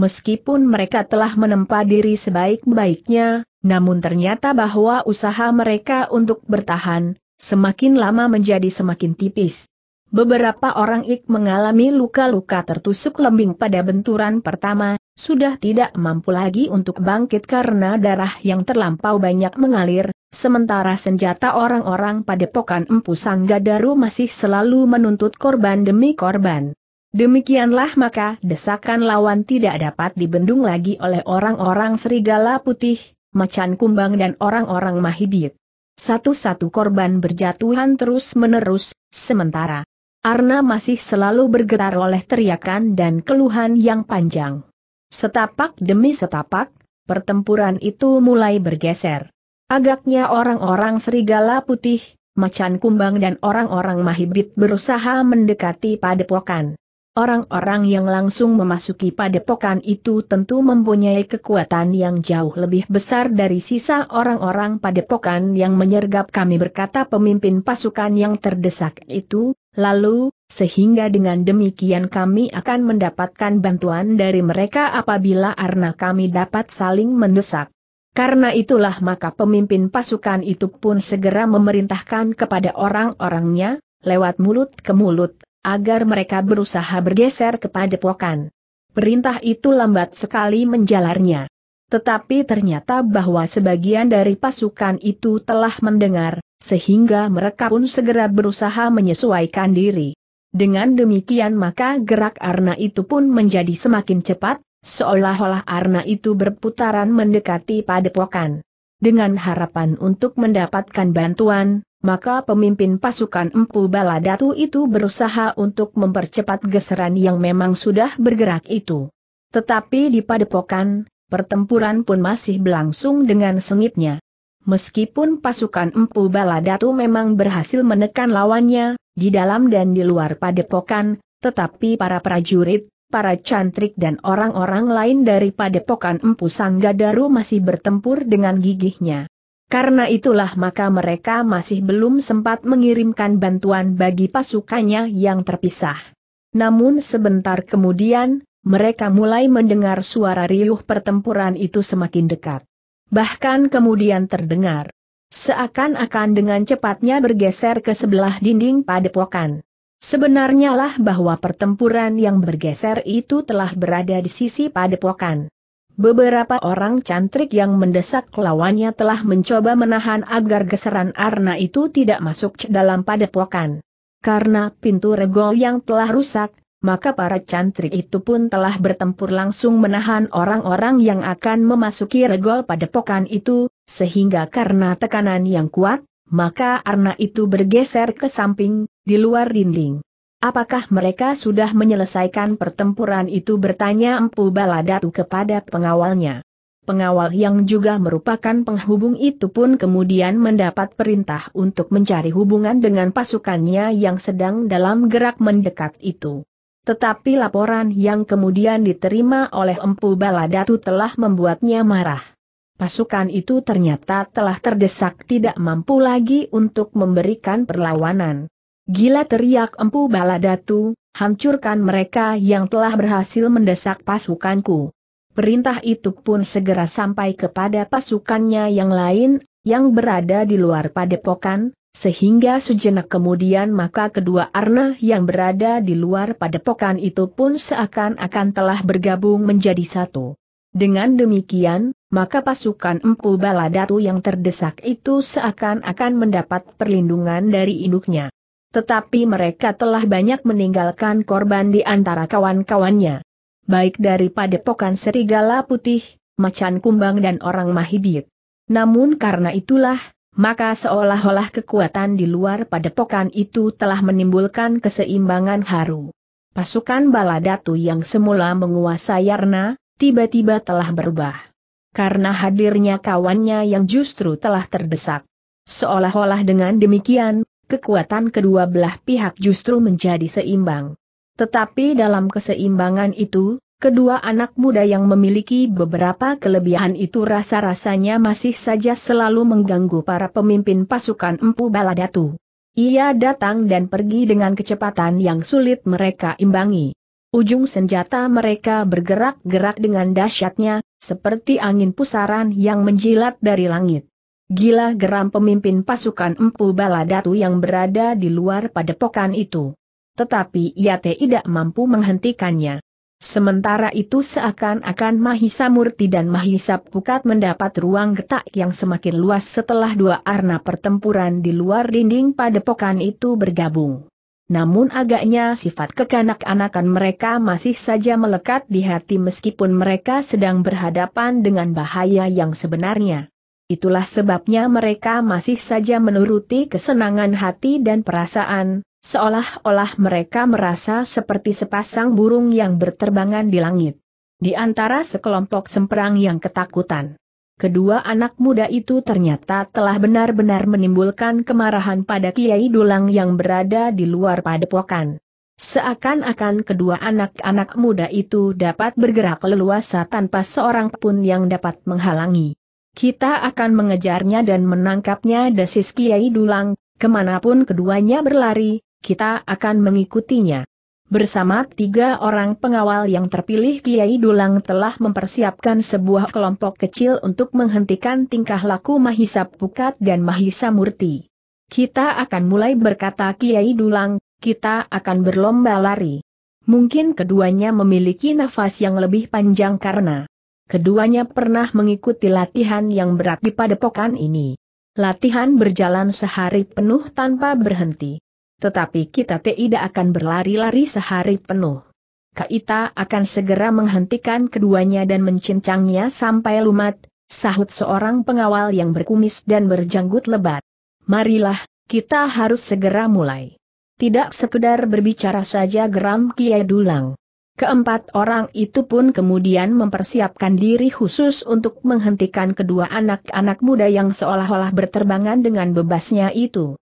Meskipun mereka telah menempa diri sebaik-baiknya, namun ternyata bahwa usaha mereka untuk bertahan, semakin lama menjadi semakin tipis. Beberapa orang ik mengalami luka-luka tertusuk lembing pada benturan pertama, sudah tidak mampu lagi untuk bangkit karena darah yang terlampau banyak mengalir, sementara senjata orang-orang pada pokan Empu Sanggadaru masih selalu menuntut korban demi korban. Demikianlah maka desakan lawan tidak dapat dibendung lagi oleh orang-orang serigala putih, macan kumbang dan orang-orang mahibit. Satu-satu korban berjatuhan terus-menerus, sementara Arna masih selalu bergetar oleh teriakan dan keluhan yang panjang. Setapak demi setapak, pertempuran itu mulai bergeser. Agaknya orang-orang serigala putih, macan kumbang dan orang-orang mahibit berusaha mendekati padepokan. Orang-orang yang langsung memasuki padepokan itu tentu mempunyai kekuatan yang jauh lebih besar dari sisa orang-orang padepokan yang menyergap kami berkata pemimpin pasukan yang terdesak itu, Lalu, sehingga dengan demikian kami akan mendapatkan bantuan dari mereka apabila arna kami dapat saling mendesak. Karena itulah maka pemimpin pasukan itu pun segera memerintahkan kepada orang-orangnya, lewat mulut ke mulut, agar mereka berusaha bergeser kepada pokan. Perintah itu lambat sekali menjalarnya. Tetapi ternyata bahwa sebagian dari pasukan itu telah mendengar, sehingga mereka pun segera berusaha menyesuaikan diri. Dengan demikian maka gerak arna itu pun menjadi semakin cepat, seolah-olah arna itu berputaran mendekati padepokan. Dengan harapan untuk mendapatkan bantuan, maka pemimpin pasukan Empu Baladatu itu berusaha untuk mempercepat geseran yang memang sudah bergerak itu. Tetapi di padepokan, pertempuran pun masih berlangsung dengan sengitnya. Meskipun pasukan Empu Baladatu memang berhasil menekan lawannya, di dalam dan di luar padepokan, tetapi para prajurit, para cantrik dan orang-orang lain dari padepokan Empu Sanggadaru masih bertempur dengan gigihnya. Karena itulah maka mereka masih belum sempat mengirimkan bantuan bagi pasukannya yang terpisah. Namun sebentar kemudian, mereka mulai mendengar suara riuh pertempuran itu semakin dekat bahkan kemudian terdengar. Seakan-akan dengan cepatnya bergeser ke sebelah dinding padepokan. Sebenarnya lah bahwa pertempuran yang bergeser itu telah berada di sisi padepokan. Beberapa orang cantrik yang mendesak lawannya telah mencoba menahan agar geseran arna itu tidak masuk dalam padepokan. Karena pintu regol yang telah rusak, maka para cantrik itu pun telah bertempur langsung menahan orang-orang yang akan memasuki regol padepokan itu, sehingga karena tekanan yang kuat, maka arna itu bergeser ke samping, di luar dinding. Apakah mereka sudah menyelesaikan pertempuran itu bertanya Empu Baladatu kepada pengawalnya. Pengawal yang juga merupakan penghubung itu pun kemudian mendapat perintah untuk mencari hubungan dengan pasukannya yang sedang dalam gerak mendekat itu. Tetapi laporan yang kemudian diterima oleh Empu Baladatu telah membuatnya marah. Pasukan itu ternyata telah terdesak tidak mampu lagi untuk memberikan perlawanan. Gila teriak Empu Baladatu, hancurkan mereka yang telah berhasil mendesak pasukanku. Perintah itu pun segera sampai kepada pasukannya yang lain, yang berada di luar padepokan, sehingga sejenak kemudian maka kedua Arna yang berada di luar padepokan itu pun seakan-akan telah bergabung menjadi satu. Dengan demikian, maka pasukan Empu Baladatu yang terdesak itu seakan-akan mendapat perlindungan dari induknya. Tetapi mereka telah banyak meninggalkan korban di antara kawan-kawannya. Baik dari padepokan Serigala Putih, Macan Kumbang dan orang Mahibit. Namun karena itulah, maka seolah-olah kekuatan di luar padepokan itu telah menimbulkan keseimbangan haru. Pasukan Baladatu yang semula menguasai Yarna, tiba-tiba telah berubah. Karena hadirnya kawannya yang justru telah terdesak. Seolah-olah dengan demikian, kekuatan kedua belah pihak justru menjadi seimbang. Tetapi dalam keseimbangan itu, Kedua anak muda yang memiliki beberapa kelebihan itu rasa-rasanya masih saja selalu mengganggu para pemimpin pasukan Empu Baladatu. Ia datang dan pergi dengan kecepatan yang sulit mereka imbangi. Ujung senjata mereka bergerak-gerak dengan dahsyatnya, seperti angin pusaran yang menjilat dari langit. Gila geram pemimpin pasukan Empu Baladatu yang berada di luar padepokan itu. Tetapi ia tidak mampu menghentikannya. Sementara itu seakan-akan Mahisa Murti dan Mahisa Pukat mendapat ruang getak yang semakin luas setelah dua arna pertempuran di luar dinding padepokan itu bergabung. Namun agaknya sifat kekanak-anakan mereka masih saja melekat di hati meskipun mereka sedang berhadapan dengan bahaya yang sebenarnya. Itulah sebabnya mereka masih saja menuruti kesenangan hati dan perasaan, Seolah-olah mereka merasa seperti sepasang burung yang berterbangan di langit. Di antara sekelompok semperang yang ketakutan. Kedua anak muda itu ternyata telah benar-benar menimbulkan kemarahan pada Kiai Dulang yang berada di luar padepokan. Seakan-akan kedua anak-anak muda itu dapat bergerak leluasa tanpa seorang pun yang dapat menghalangi. Kita akan mengejarnya dan menangkapnya desis Kiai Dulang, kemanapun keduanya berlari, kita akan mengikutinya. Bersama tiga orang pengawal yang terpilih Kiai Dulang telah mempersiapkan sebuah kelompok kecil untuk menghentikan tingkah laku Mahisa Pukat dan Mahisa Murti. Kita akan mulai berkata Kiai Dulang, kita akan berlomba lari. Mungkin keduanya memiliki nafas yang lebih panjang karena keduanya pernah mengikuti latihan yang berat di padepokan ini. Latihan berjalan sehari penuh tanpa berhenti tetapi kita tidak akan berlari-lari sehari penuh. Kaita akan segera menghentikan keduanya dan mencincangnya sampai lumat, sahut seorang pengawal yang berkumis dan berjanggut lebat. Marilah, kita harus segera mulai. Tidak sekedar berbicara saja geram Kiai Dulang. Keempat orang itu pun kemudian mempersiapkan diri khusus untuk menghentikan kedua anak-anak muda yang seolah-olah berterbangan dengan bebasnya itu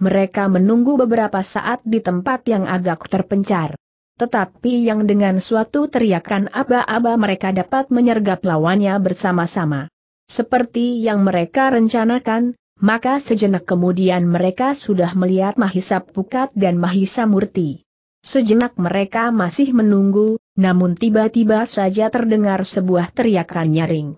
mereka menunggu beberapa saat di tempat yang agak terpencar. Tetapi yang dengan suatu teriakan aba-aba mereka dapat menyergap lawannya bersama-sama. Seperti yang mereka rencanakan, maka sejenak kemudian mereka sudah melihat Mahisa Pukat dan Mahisa Murti. Sejenak mereka masih menunggu, namun tiba-tiba saja terdengar sebuah teriakan nyaring.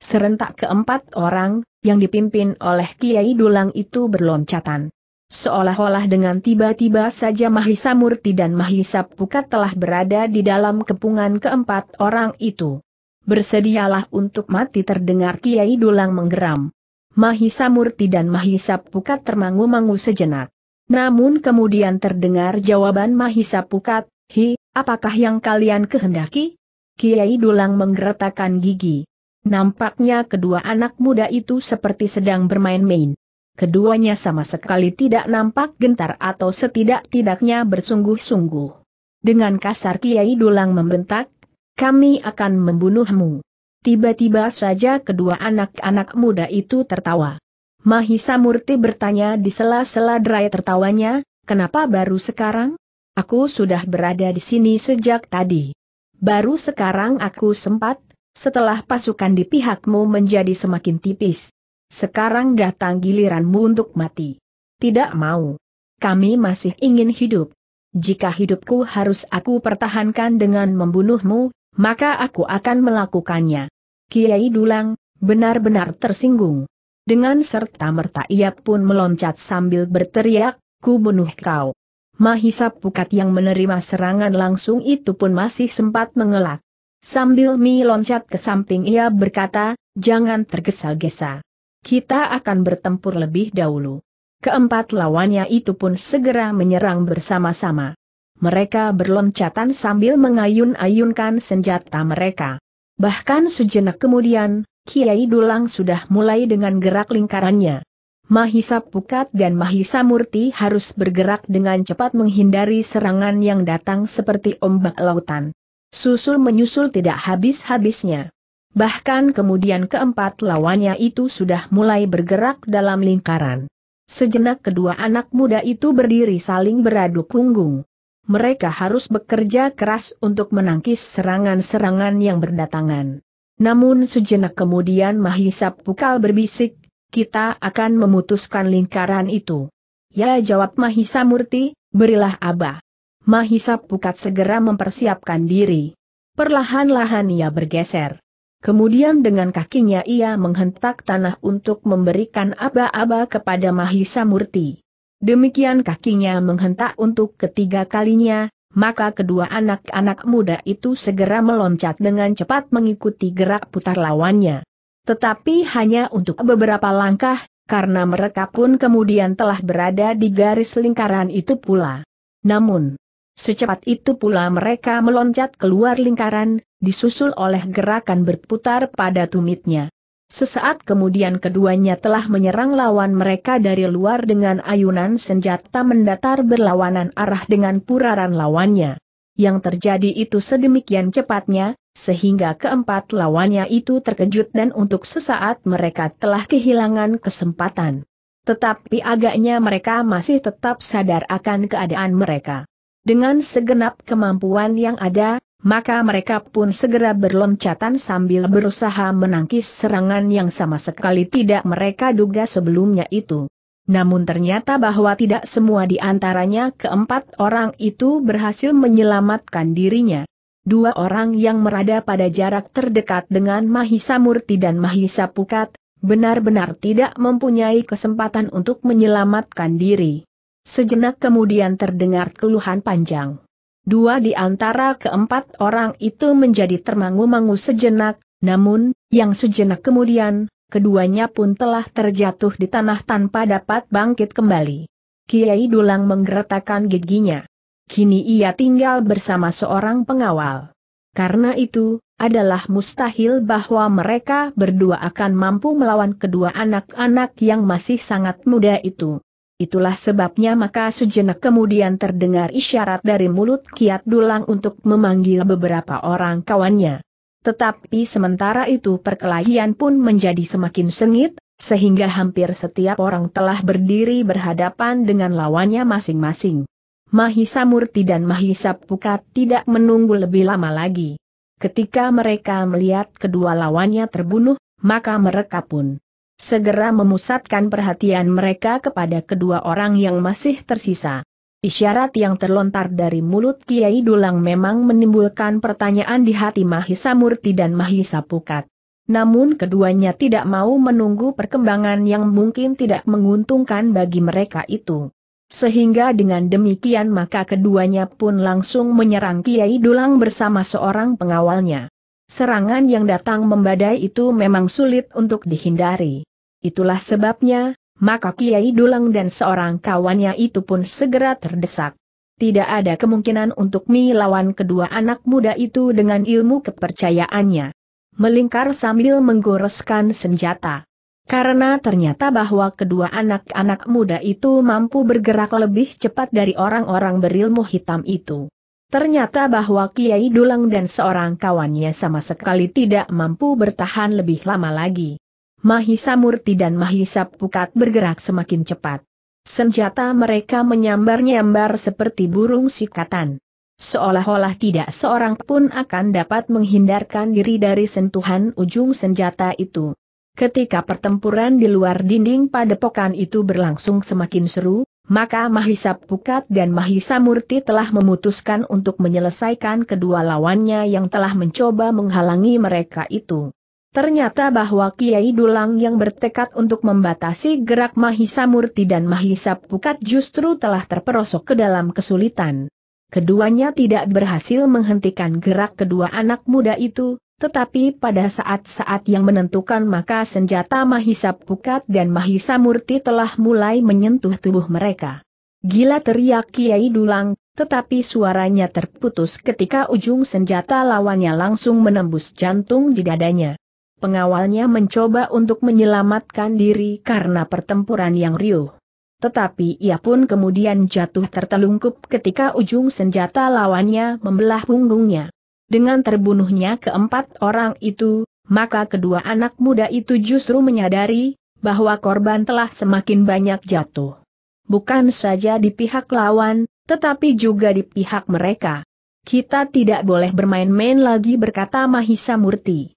Serentak keempat orang, yang dipimpin oleh Kiai Dulang itu berloncatan Seolah-olah dengan tiba-tiba saja Mahisa Murti dan Mahisa Pukat telah berada di dalam kepungan keempat orang itu. Bersedialah untuk mati terdengar Kiai Dulang menggeram. Mahisa Murti dan Mahisa Pukat termangu-mangu sejenak. Namun kemudian terdengar jawaban Mahisa Pukat, Hi, apakah yang kalian kehendaki? Kiai Dulang menggeretakan gigi. Nampaknya kedua anak muda itu seperti sedang bermain-main keduanya sama sekali tidak nampak gentar atau setidak-tidaknya bersungguh-sungguh. Dengan kasar Kiai Dulang membentak, kami akan membunuhmu. Tiba-tiba saja kedua anak-anak muda itu tertawa. Mahisa Murti bertanya di sela-sela derai tertawanya, kenapa baru sekarang? Aku sudah berada di sini sejak tadi. Baru sekarang aku sempat, setelah pasukan di pihakmu menjadi semakin tipis. Sekarang datang giliranmu untuk mati. Tidak mau. Kami masih ingin hidup. Jika hidupku harus aku pertahankan dengan membunuhmu, maka aku akan melakukannya. Kiai Dulang, benar-benar tersinggung. Dengan serta-merta ia pun meloncat sambil berteriak, ku bunuh kau. Mahisa Pukat yang menerima serangan langsung itu pun masih sempat mengelak. Sambil Mi loncat ke samping ia berkata, jangan tergesa-gesa kita akan bertempur lebih dahulu. Keempat lawannya itu pun segera menyerang bersama-sama. Mereka berloncatan sambil mengayun-ayunkan senjata mereka. Bahkan sejenak kemudian, Kiai Dulang sudah mulai dengan gerak lingkarannya. Mahisa Pukat dan Mahisa Murti harus bergerak dengan cepat menghindari serangan yang datang seperti ombak lautan. Susul menyusul tidak habis-habisnya. Bahkan kemudian keempat lawannya itu sudah mulai bergerak dalam lingkaran. Sejenak kedua anak muda itu berdiri saling beradu punggung. Mereka harus bekerja keras untuk menangkis serangan-serangan yang berdatangan. Namun sejenak kemudian Mahisa Pukal berbisik, kita akan memutuskan lingkaran itu. Ya jawab Mahisa Murti, berilah Abah. Mahisa Pukat segera mempersiapkan diri. Perlahan-lahan ia bergeser. Kemudian dengan kakinya ia menghentak tanah untuk memberikan aba-aba kepada Mahisa Murti. Demikian kakinya menghentak untuk ketiga kalinya, maka kedua anak-anak muda itu segera meloncat dengan cepat mengikuti gerak putar lawannya. Tetapi hanya untuk beberapa langkah, karena mereka pun kemudian telah berada di garis lingkaran itu pula. Namun, Secepat itu pula mereka meloncat keluar lingkaran, disusul oleh gerakan berputar pada tumitnya. Sesaat kemudian keduanya telah menyerang lawan mereka dari luar dengan ayunan senjata mendatar berlawanan arah dengan puraran lawannya. Yang terjadi itu sedemikian cepatnya, sehingga keempat lawannya itu terkejut dan untuk sesaat mereka telah kehilangan kesempatan. Tetapi agaknya mereka masih tetap sadar akan keadaan mereka. Dengan segenap kemampuan yang ada, maka mereka pun segera berloncatan sambil berusaha menangkis serangan yang sama sekali tidak mereka duga sebelumnya itu. Namun ternyata bahwa tidak semua di antaranya keempat orang itu berhasil menyelamatkan dirinya. Dua orang yang merada pada jarak terdekat dengan Mahisa Murti dan Mahisa Pukat, benar-benar tidak mempunyai kesempatan untuk menyelamatkan diri. Sejenak kemudian terdengar keluhan panjang. Dua di antara keempat orang itu menjadi termangu-mangu sejenak, namun, yang sejenak kemudian, keduanya pun telah terjatuh di tanah tanpa dapat bangkit kembali. Kiai Dulang menggeretakkan giginya. Kini ia tinggal bersama seorang pengawal. Karena itu, adalah mustahil bahwa mereka berdua akan mampu melawan kedua anak-anak yang masih sangat muda itu. Itulah sebabnya maka sejenak kemudian terdengar isyarat dari mulut Kiat Dulang untuk memanggil beberapa orang kawannya. Tetapi sementara itu perkelahian pun menjadi semakin sengit, sehingga hampir setiap orang telah berdiri berhadapan dengan lawannya masing-masing. Mahisa Murti dan Mahisa Pukat tidak menunggu lebih lama lagi. Ketika mereka melihat kedua lawannya terbunuh, maka mereka pun segera memusatkan perhatian mereka kepada kedua orang yang masih tersisa. Isyarat yang terlontar dari mulut Kiai Dulang memang menimbulkan pertanyaan di hati Mahisa Murti dan Mahisa Pukat. Namun keduanya tidak mau menunggu perkembangan yang mungkin tidak menguntungkan bagi mereka itu. Sehingga dengan demikian maka keduanya pun langsung menyerang Kiai Dulang bersama seorang pengawalnya. Serangan yang datang membadai itu memang sulit untuk dihindari. Itulah sebabnya, maka Kiai Dulang dan seorang kawannya itu pun segera terdesak. Tidak ada kemungkinan untuk melawan kedua anak muda itu dengan ilmu kepercayaannya. Melingkar sambil menggoreskan senjata. Karena ternyata bahwa kedua anak-anak muda itu mampu bergerak lebih cepat dari orang-orang berilmu hitam itu. Ternyata bahwa Kiai Dulang dan seorang kawannya sama sekali tidak mampu bertahan lebih lama lagi. Mahisa Murti dan Mahisa Pukat bergerak semakin cepat. Senjata mereka menyambar-nyambar seperti burung sikatan. Seolah-olah tidak seorang pun akan dapat menghindarkan diri dari sentuhan ujung senjata itu. Ketika pertempuran di luar dinding padepokan itu berlangsung semakin seru, maka Mahisa Pukat dan Mahisa Murti telah memutuskan untuk menyelesaikan kedua lawannya yang telah mencoba menghalangi mereka itu. Ternyata bahwa Kiai Dulang yang bertekad untuk membatasi gerak Mahisa Murti dan Mahisa Pukat justru telah terperosok ke dalam kesulitan. Keduanya tidak berhasil menghentikan gerak kedua anak muda itu, tetapi pada saat-saat yang menentukan maka senjata Mahisa Pukat dan Mahisa Murti telah mulai menyentuh tubuh mereka. Gila teriak Kiai Dulang, tetapi suaranya terputus ketika ujung senjata lawannya langsung menembus jantung di dadanya. Pengawalnya mencoba untuk menyelamatkan diri karena pertempuran yang riuh. Tetapi ia pun kemudian jatuh tertelungkup ketika ujung senjata lawannya membelah punggungnya. Dengan terbunuhnya keempat orang itu, maka kedua anak muda itu justru menyadari bahwa korban telah semakin banyak jatuh. Bukan saja di pihak lawan, tetapi juga di pihak mereka. Kita tidak boleh bermain-main lagi berkata Mahisa Murti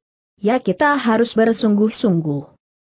ya kita harus bersungguh-sungguh.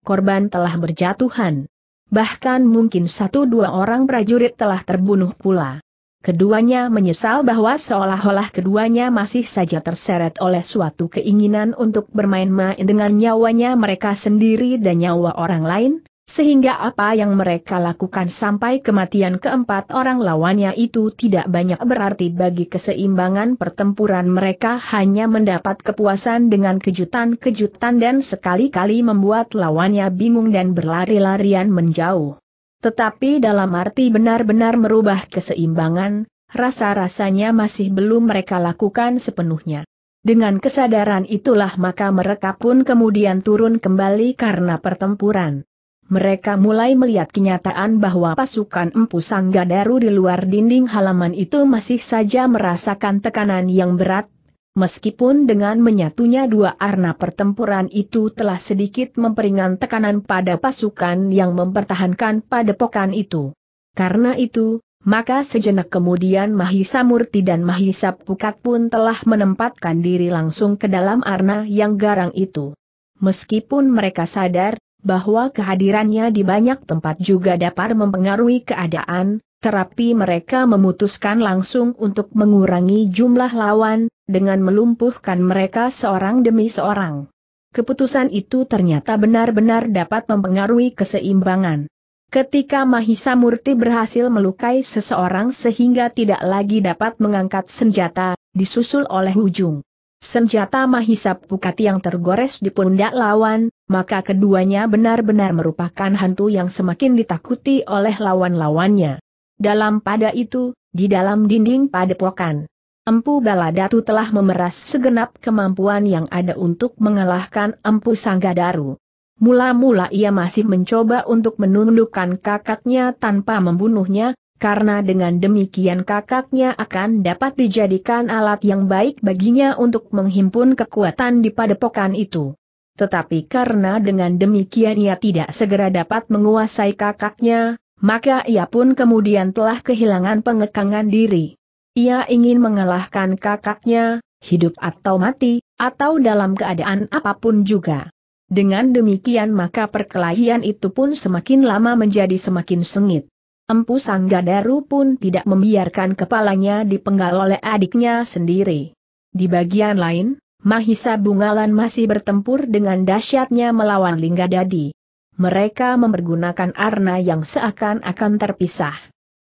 Korban telah berjatuhan. Bahkan mungkin satu dua orang prajurit telah terbunuh pula. Keduanya menyesal bahwa seolah-olah keduanya masih saja terseret oleh suatu keinginan untuk bermain-main dengan nyawanya mereka sendiri dan nyawa orang lain, sehingga apa yang mereka lakukan sampai kematian keempat orang lawannya itu tidak banyak berarti bagi keseimbangan pertempuran mereka hanya mendapat kepuasan dengan kejutan-kejutan dan sekali-kali membuat lawannya bingung dan berlari-larian menjauh. Tetapi dalam arti benar-benar merubah keseimbangan, rasa-rasanya masih belum mereka lakukan sepenuhnya. Dengan kesadaran itulah maka mereka pun kemudian turun kembali karena pertempuran mereka mulai melihat kenyataan bahwa pasukan Empu Sangga di luar dinding halaman itu masih saja merasakan tekanan yang berat, meskipun dengan menyatunya dua arna pertempuran itu telah sedikit memperingan tekanan pada pasukan yang mempertahankan padepokan itu. Karena itu, maka sejenak kemudian Mahisa Murti dan Mahisa Pukat pun telah menempatkan diri langsung ke dalam arna yang garang itu. Meskipun mereka sadar bahwa kehadirannya di banyak tempat juga dapat mempengaruhi keadaan, terapi mereka memutuskan langsung untuk mengurangi jumlah lawan, dengan melumpuhkan mereka seorang demi seorang. Keputusan itu ternyata benar-benar dapat mempengaruhi keseimbangan. Ketika Mahisa Murti berhasil melukai seseorang sehingga tidak lagi dapat mengangkat senjata, disusul oleh ujung Senjata Mahisa Pukati yang tergores di pundak lawan, maka keduanya benar-benar merupakan hantu yang semakin ditakuti oleh lawan-lawannya. Dalam pada itu, di dalam dinding padepokan, Empu Baladatu telah memeras segenap kemampuan yang ada untuk mengalahkan Empu Sanggadaru. Mula-mula ia masih mencoba untuk menundukkan kakaknya tanpa membunuhnya, karena dengan demikian kakaknya akan dapat dijadikan alat yang baik baginya untuk menghimpun kekuatan di padepokan itu tetapi karena dengan demikian ia tidak segera dapat menguasai kakaknya, maka ia pun kemudian telah kehilangan pengekangan diri. Ia ingin mengalahkan kakaknya, hidup atau mati, atau dalam keadaan apapun juga. Dengan demikian maka perkelahian itu pun semakin lama menjadi semakin sengit. Empu Sanggadaru pun tidak membiarkan kepalanya dipenggal oleh adiknya sendiri. Di bagian lain, Mahisa Bungalan masih bertempur dengan dahsyatnya melawan Lingga Dadi. Mereka mempergunakan arna yang seakan-akan terpisah.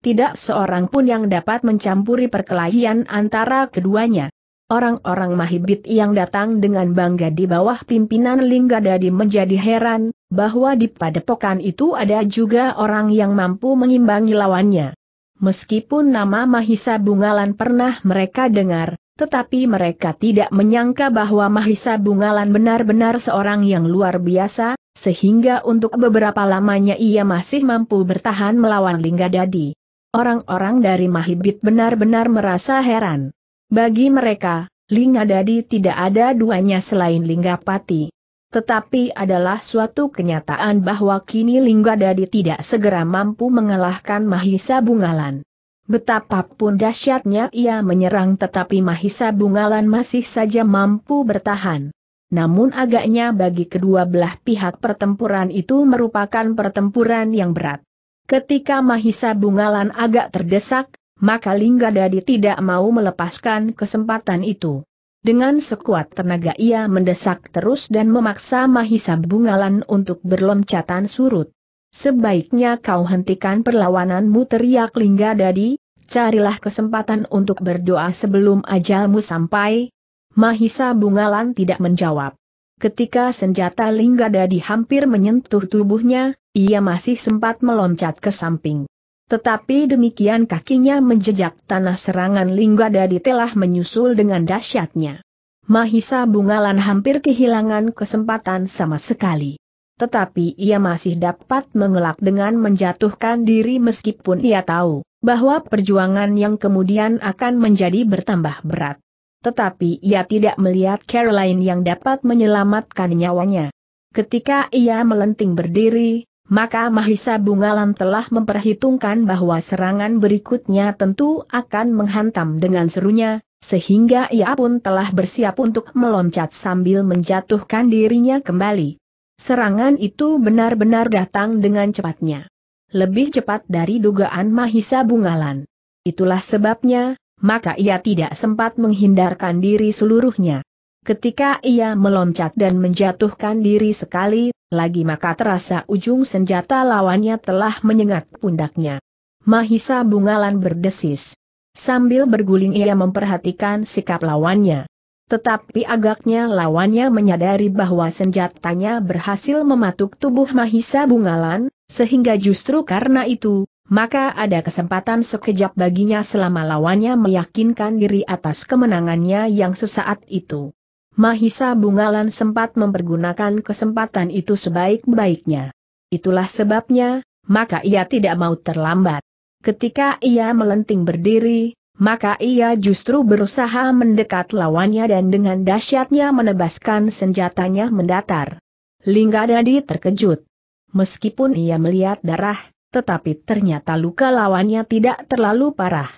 Tidak seorang pun yang dapat mencampuri perkelahian antara keduanya. Orang-orang Mahibit yang datang dengan bangga di bawah pimpinan Lingga Dadi menjadi heran, bahwa di padepokan itu ada juga orang yang mampu mengimbangi lawannya. Meskipun nama Mahisa Bungalan pernah mereka dengar, tetapi mereka tidak menyangka bahwa Mahisa Bungalan benar-benar seorang yang luar biasa, sehingga untuk beberapa lamanya ia masih mampu bertahan melawan Lingga Dadi. Orang-orang dari Mahibit benar-benar merasa heran. Bagi mereka, Dadi tidak ada duanya selain Pati. Tetapi adalah suatu kenyataan bahwa kini Lingga Dadi tidak segera mampu mengalahkan Mahisa Bungalan. Betapapun dahsyatnya ia menyerang tetapi Mahisa Bungalan masih saja mampu bertahan. Namun agaknya bagi kedua belah pihak pertempuran itu merupakan pertempuran yang berat. Ketika Mahisa Bungalan agak terdesak, maka Lingga Dadi tidak mau melepaskan kesempatan itu. Dengan sekuat tenaga ia mendesak terus dan memaksa Mahisa Bungalan untuk berloncatan surut. Sebaiknya kau hentikan perlawananmu teriak Lingga Dadi, carilah kesempatan untuk berdoa sebelum ajalmu sampai. Mahisa Bungalan tidak menjawab. Ketika senjata Lingga Dadi hampir menyentuh tubuhnya, ia masih sempat meloncat ke samping. Tetapi demikian kakinya menjejak tanah serangan Lingga Dadi telah menyusul dengan dahsyatnya. Mahisa Bungalan hampir kehilangan kesempatan sama sekali tetapi ia masih dapat mengelak dengan menjatuhkan diri meskipun ia tahu bahwa perjuangan yang kemudian akan menjadi bertambah berat. Tetapi ia tidak melihat Caroline yang dapat menyelamatkan nyawanya. Ketika ia melenting berdiri, maka Mahisa Bungalan telah memperhitungkan bahwa serangan berikutnya tentu akan menghantam dengan serunya, sehingga ia pun telah bersiap untuk meloncat sambil menjatuhkan dirinya kembali. Serangan itu benar-benar datang dengan cepatnya. Lebih cepat dari dugaan Mahisa Bungalan. Itulah sebabnya, maka ia tidak sempat menghindarkan diri seluruhnya. Ketika ia meloncat dan menjatuhkan diri sekali, lagi maka terasa ujung senjata lawannya telah menyengat pundaknya. Mahisa Bungalan berdesis. Sambil berguling ia memperhatikan sikap lawannya. Tetapi agaknya lawannya menyadari bahwa senjatanya berhasil mematuk tubuh Mahisa Bungalan, sehingga justru karena itu, maka ada kesempatan sekejap baginya selama lawannya meyakinkan diri atas kemenangannya yang sesaat itu. Mahisa Bungalan sempat mempergunakan kesempatan itu sebaik-baiknya. Itulah sebabnya, maka ia tidak mau terlambat. Ketika ia melenting berdiri, maka ia justru berusaha mendekat lawannya dan dengan dahsyatnya menebaskan senjatanya mendatar. Lingga Dadi terkejut. Meskipun ia melihat darah, tetapi ternyata luka lawannya tidak terlalu parah.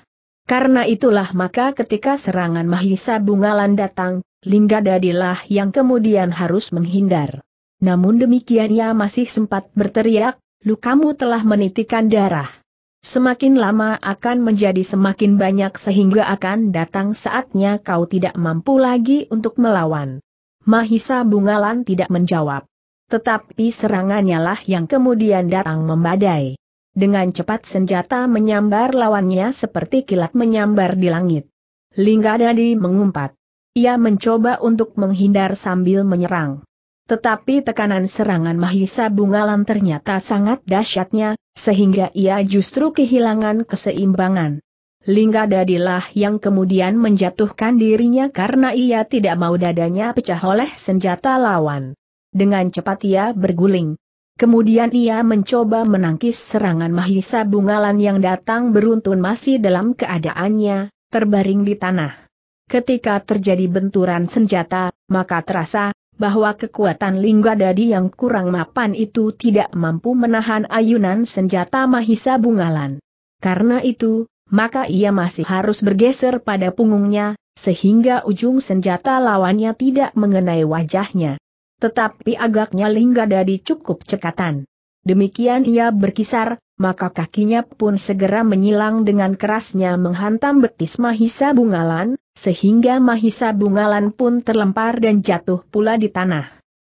Karena itulah maka ketika serangan Mahisa Bungalan datang, Lingga lah yang kemudian harus menghindar. Namun demikian ia masih sempat berteriak, lukamu telah menitikan darah. Semakin lama akan menjadi semakin banyak sehingga akan datang saatnya kau tidak mampu lagi untuk melawan. Mahisa Bungalan tidak menjawab. Tetapi serangannya lah yang kemudian datang membadai. Dengan cepat senjata menyambar lawannya seperti kilat menyambar di langit. Lingga Dadi mengumpat. Ia mencoba untuk menghindar sambil menyerang. Tetapi tekanan serangan Mahisa Bungalan ternyata sangat dahsyatnya, sehingga ia justru kehilangan keseimbangan. Lingga Dadilah yang kemudian menjatuhkan dirinya karena ia tidak mau dadanya pecah oleh senjata lawan. Dengan cepat ia berguling. Kemudian ia mencoba menangkis serangan Mahisa Bungalan yang datang beruntun masih dalam keadaannya, terbaring di tanah. Ketika terjadi benturan senjata, maka terasa, bahwa kekuatan Lingga Dadi yang kurang mapan itu tidak mampu menahan ayunan senjata Mahisa Bungalan. Karena itu, maka ia masih harus bergeser pada punggungnya, sehingga ujung senjata lawannya tidak mengenai wajahnya. Tetapi agaknya Lingga Dadi cukup cekatan. Demikian ia berkisar, maka kakinya pun segera menyilang dengan kerasnya menghantam betis Mahisa Bungalan, sehingga Mahisa Bungalan pun terlempar dan jatuh pula di tanah.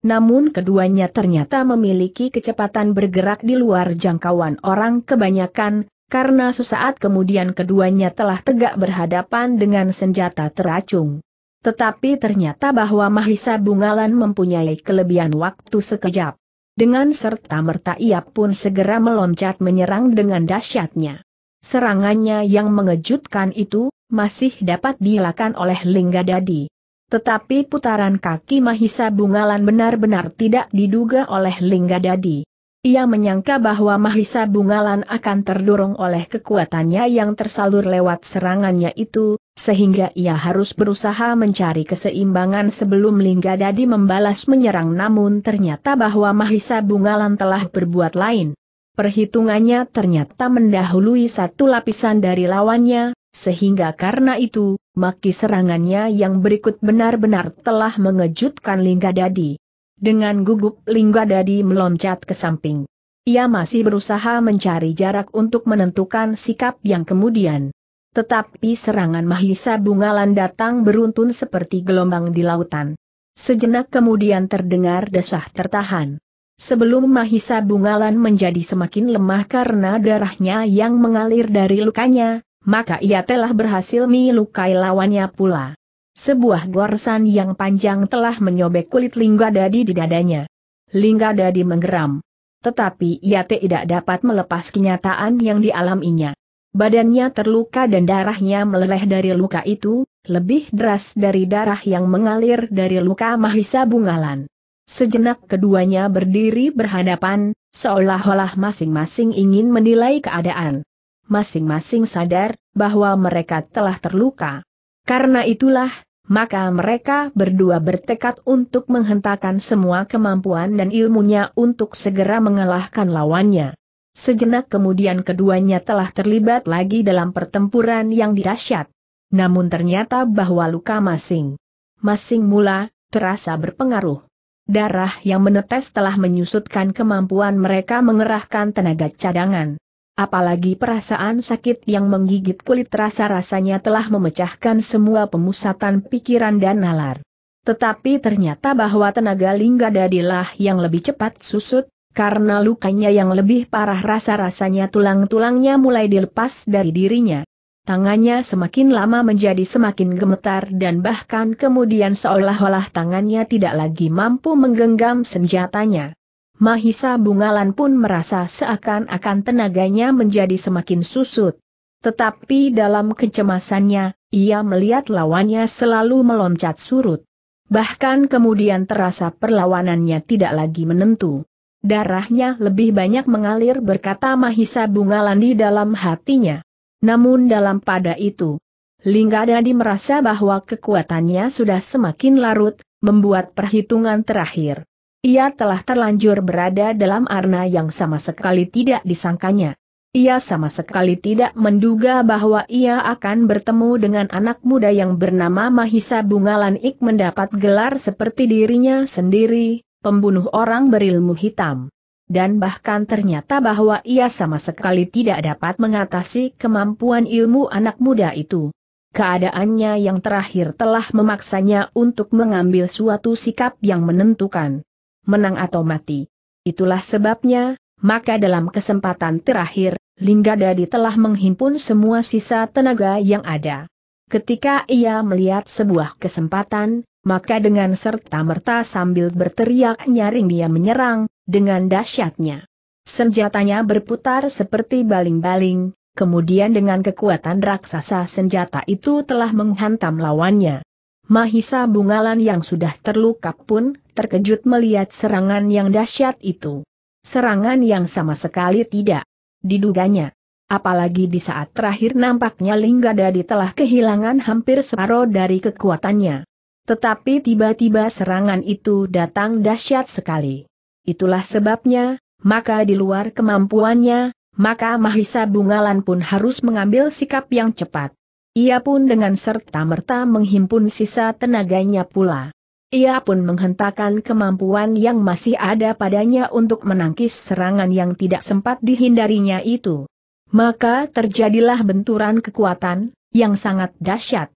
Namun keduanya ternyata memiliki kecepatan bergerak di luar jangkauan orang kebanyakan, karena sesaat kemudian keduanya telah tegak berhadapan dengan senjata teracung. Tetapi ternyata bahwa Mahisa Bungalan mempunyai kelebihan waktu sekejap. Dengan serta-merta ia pun segera meloncat menyerang dengan dahsyatnya. Serangannya yang mengejutkan itu, masih dapat dilakukan oleh Lingga Dadi. Tetapi putaran kaki Mahisa Bungalan benar-benar tidak diduga oleh Lingga Dadi. Ia menyangka bahwa Mahisa Bungalan akan terdorong oleh kekuatannya yang tersalur lewat serangannya itu, sehingga ia harus berusaha mencari keseimbangan sebelum Lingga Dadi membalas menyerang namun ternyata bahwa Mahisa Bungalan telah berbuat lain. Perhitungannya ternyata mendahului satu lapisan dari lawannya, sehingga karena itu, maki serangannya yang berikut benar-benar telah mengejutkan Lingga Dadi. Dengan gugup Lingga Dadi meloncat ke samping. Ia masih berusaha mencari jarak untuk menentukan sikap yang kemudian tetapi serangan Mahisa Bungalan datang beruntun seperti gelombang di lautan. Sejenak kemudian terdengar desah tertahan. Sebelum Mahisa Bungalan menjadi semakin lemah karena darahnya yang mengalir dari lukanya, maka ia telah berhasil melukai lawannya pula. Sebuah gorsan yang panjang telah menyobek kulit Lingga Dadi di dadanya. Lingga Dadi menggeram. Tetapi ia tidak dapat melepas kenyataan yang dialaminya. Badannya terluka dan darahnya meleleh dari luka itu, lebih deras dari darah yang mengalir dari luka Mahisa Bungalan. Sejenak keduanya berdiri berhadapan, seolah-olah masing-masing ingin menilai keadaan. Masing-masing sadar bahwa mereka telah terluka. Karena itulah, maka mereka berdua bertekad untuk menghentakkan semua kemampuan dan ilmunya untuk segera mengalahkan lawannya. Sejenak kemudian keduanya telah terlibat lagi dalam pertempuran yang dirasyat. Namun ternyata bahwa luka masing. Masing mula, terasa berpengaruh. Darah yang menetes telah menyusutkan kemampuan mereka mengerahkan tenaga cadangan. Apalagi perasaan sakit yang menggigit kulit rasa-rasanya telah memecahkan semua pemusatan pikiran dan nalar. Tetapi ternyata bahwa tenaga Lingga Dadilah yang lebih cepat susut, karena lukanya yang lebih parah rasa-rasanya tulang-tulangnya mulai dilepas dari dirinya. Tangannya semakin lama menjadi semakin gemetar dan bahkan kemudian seolah-olah tangannya tidak lagi mampu menggenggam senjatanya. Mahisa Bungalan pun merasa seakan-akan tenaganya menjadi semakin susut. Tetapi dalam kecemasannya, ia melihat lawannya selalu meloncat surut. Bahkan kemudian terasa perlawanannya tidak lagi menentu. Darahnya lebih banyak mengalir berkata Mahisa Bungalan di dalam hatinya. Namun dalam pada itu, Linggadadi merasa bahwa kekuatannya sudah semakin larut, membuat perhitungan terakhir. Ia telah terlanjur berada dalam arna yang sama sekali tidak disangkanya. Ia sama sekali tidak menduga bahwa ia akan bertemu dengan anak muda yang bernama Mahisa Bungalan Ik mendapat gelar seperti dirinya sendiri, pembunuh orang berilmu hitam. Dan bahkan ternyata bahwa ia sama sekali tidak dapat mengatasi kemampuan ilmu anak muda itu. Keadaannya yang terakhir telah memaksanya untuk mengambil suatu sikap yang menentukan. Menang atau mati. Itulah sebabnya, maka dalam kesempatan terakhir, Linggadadi telah menghimpun semua sisa tenaga yang ada. Ketika ia melihat sebuah kesempatan, maka dengan serta-merta sambil berteriak nyaring dia menyerang, dengan dahsyatnya. Senjatanya berputar seperti baling-baling, kemudian dengan kekuatan raksasa senjata itu telah menghantam lawannya. Mahisa Bungalan yang sudah terluka pun terkejut melihat serangan yang dahsyat itu. Serangan yang sama sekali tidak diduganya. Apalagi di saat terakhir nampaknya Linggadadi telah kehilangan hampir separuh dari kekuatannya. Tetapi tiba-tiba serangan itu datang dahsyat sekali. Itulah sebabnya, maka di luar kemampuannya, maka Mahisa Bungalan pun harus mengambil sikap yang cepat. Ia pun dengan serta-merta menghimpun sisa tenaganya pula. Ia pun menghentakkan kemampuan yang masih ada padanya untuk menangkis serangan yang tidak sempat dihindarinya itu. Maka terjadilah benturan kekuatan, yang sangat dahsyat.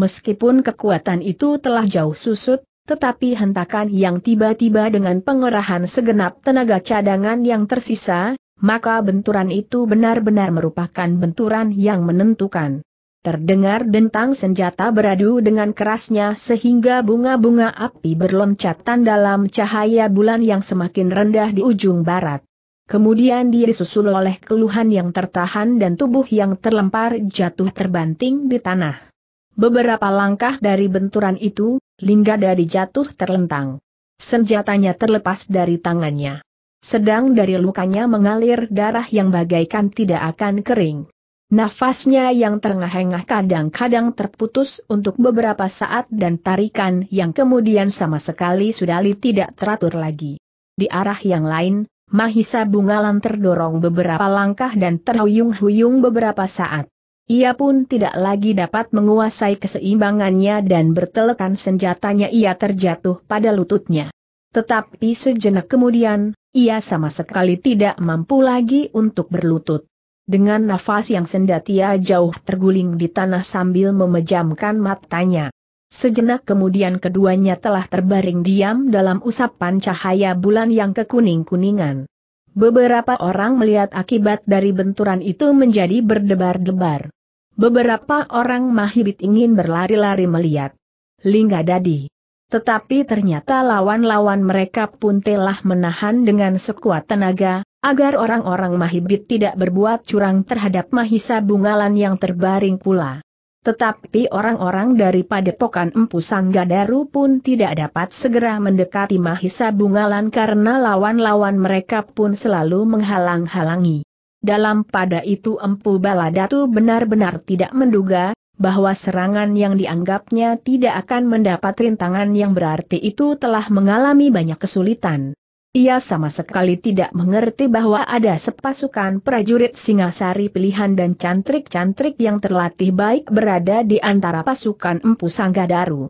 Meskipun kekuatan itu telah jauh susut, tetapi hentakan yang tiba-tiba dengan pengerahan segenap tenaga cadangan yang tersisa, maka benturan itu benar-benar merupakan benturan yang menentukan. Terdengar dentang senjata beradu dengan kerasnya sehingga bunga-bunga api berloncatan dalam cahaya bulan yang semakin rendah di ujung barat. Kemudian dia disusul oleh keluhan yang tertahan dan tubuh yang terlempar jatuh terbanting di tanah. Beberapa langkah dari benturan itu, Lingga dari jatuh terlentang. Senjatanya terlepas dari tangannya. Sedang dari lukanya mengalir darah yang bagaikan tidak akan kering. Nafasnya yang terengah-engah kadang-kadang terputus untuk beberapa saat dan tarikan yang kemudian sama sekali sudah tidak teratur lagi. Di arah yang lain, Mahisa Bungalan terdorong beberapa langkah dan terhuyung-huyung beberapa saat. Ia pun tidak lagi dapat menguasai keseimbangannya dan bertelekan senjatanya ia terjatuh pada lututnya. Tetapi sejenak kemudian, ia sama sekali tidak mampu lagi untuk berlutut. Dengan nafas yang sendat ia jauh terguling di tanah sambil memejamkan matanya. Sejenak kemudian keduanya telah terbaring diam dalam usapan cahaya bulan yang kekuning-kuningan. Beberapa orang melihat akibat dari benturan itu menjadi berdebar-debar. Beberapa orang Mahibit ingin berlari-lari melihat Lingga Dadi. Tetapi ternyata lawan-lawan mereka pun telah menahan dengan sekuat tenaga, agar orang-orang Mahibit tidak berbuat curang terhadap Mahisa Bungalan yang terbaring pula. Tetapi orang-orang dari padepokan Empu Sanggadaru pun tidak dapat segera mendekati Mahisa Bungalan karena lawan-lawan mereka pun selalu menghalang-halangi. Dalam pada itu Empu Baladatu benar-benar tidak menduga, bahwa serangan yang dianggapnya tidak akan mendapat rintangan yang berarti itu telah mengalami banyak kesulitan. Ia sama sekali tidak mengerti bahwa ada sepasukan prajurit Singasari pilihan dan cantrik-cantrik yang terlatih baik berada di antara pasukan Empu Sanggadaru.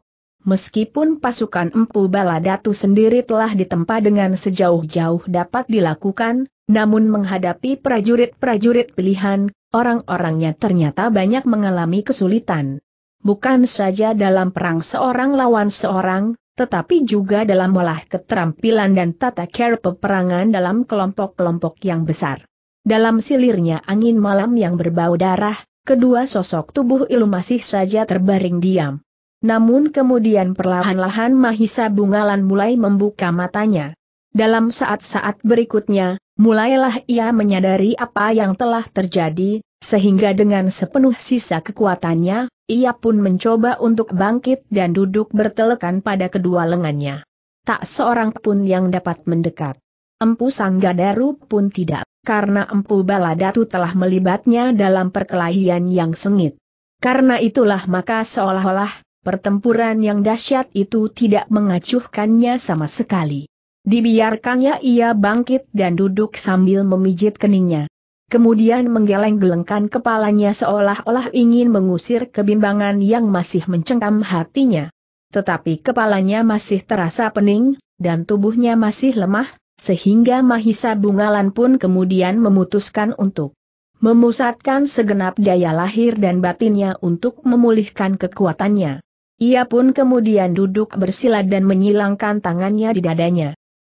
Meskipun pasukan Empu Baladatu sendiri telah ditempa dengan sejauh-jauh dapat dilakukan, namun menghadapi prajurit-prajurit pilihan, orang-orangnya ternyata banyak mengalami kesulitan. Bukan saja dalam perang seorang lawan seorang, tetapi juga dalam olah keterampilan dan tata cara peperangan dalam kelompok-kelompok yang besar. Dalam silirnya angin malam yang berbau darah, kedua sosok tubuh ilu masih saja terbaring diam. Namun kemudian perlahan-lahan Mahisa Bungalan mulai membuka matanya. Dalam saat-saat berikutnya, mulailah ia menyadari apa yang telah terjadi, sehingga dengan sepenuh sisa kekuatannya, ia pun mencoba untuk bangkit dan duduk bertelekan pada kedua lengannya. Tak seorang pun yang dapat mendekat. Empu Sanggadaru pun tidak, karena Empu Baladatu telah melibatnya dalam perkelahian yang sengit. Karena itulah maka seolah-olah, pertempuran yang dahsyat itu tidak mengacuhkannya sama sekali. Dibiarkannya ia bangkit dan duduk sambil memijit keningnya. Kemudian menggeleng-gelengkan kepalanya seolah-olah ingin mengusir kebimbangan yang masih mencengkam hatinya. Tetapi kepalanya masih terasa pening, dan tubuhnya masih lemah, sehingga Mahisa Bungalan pun kemudian memutuskan untuk memusatkan segenap daya lahir dan batinnya untuk memulihkan kekuatannya. Ia pun kemudian duduk bersila dan menyilangkan tangannya di dadanya.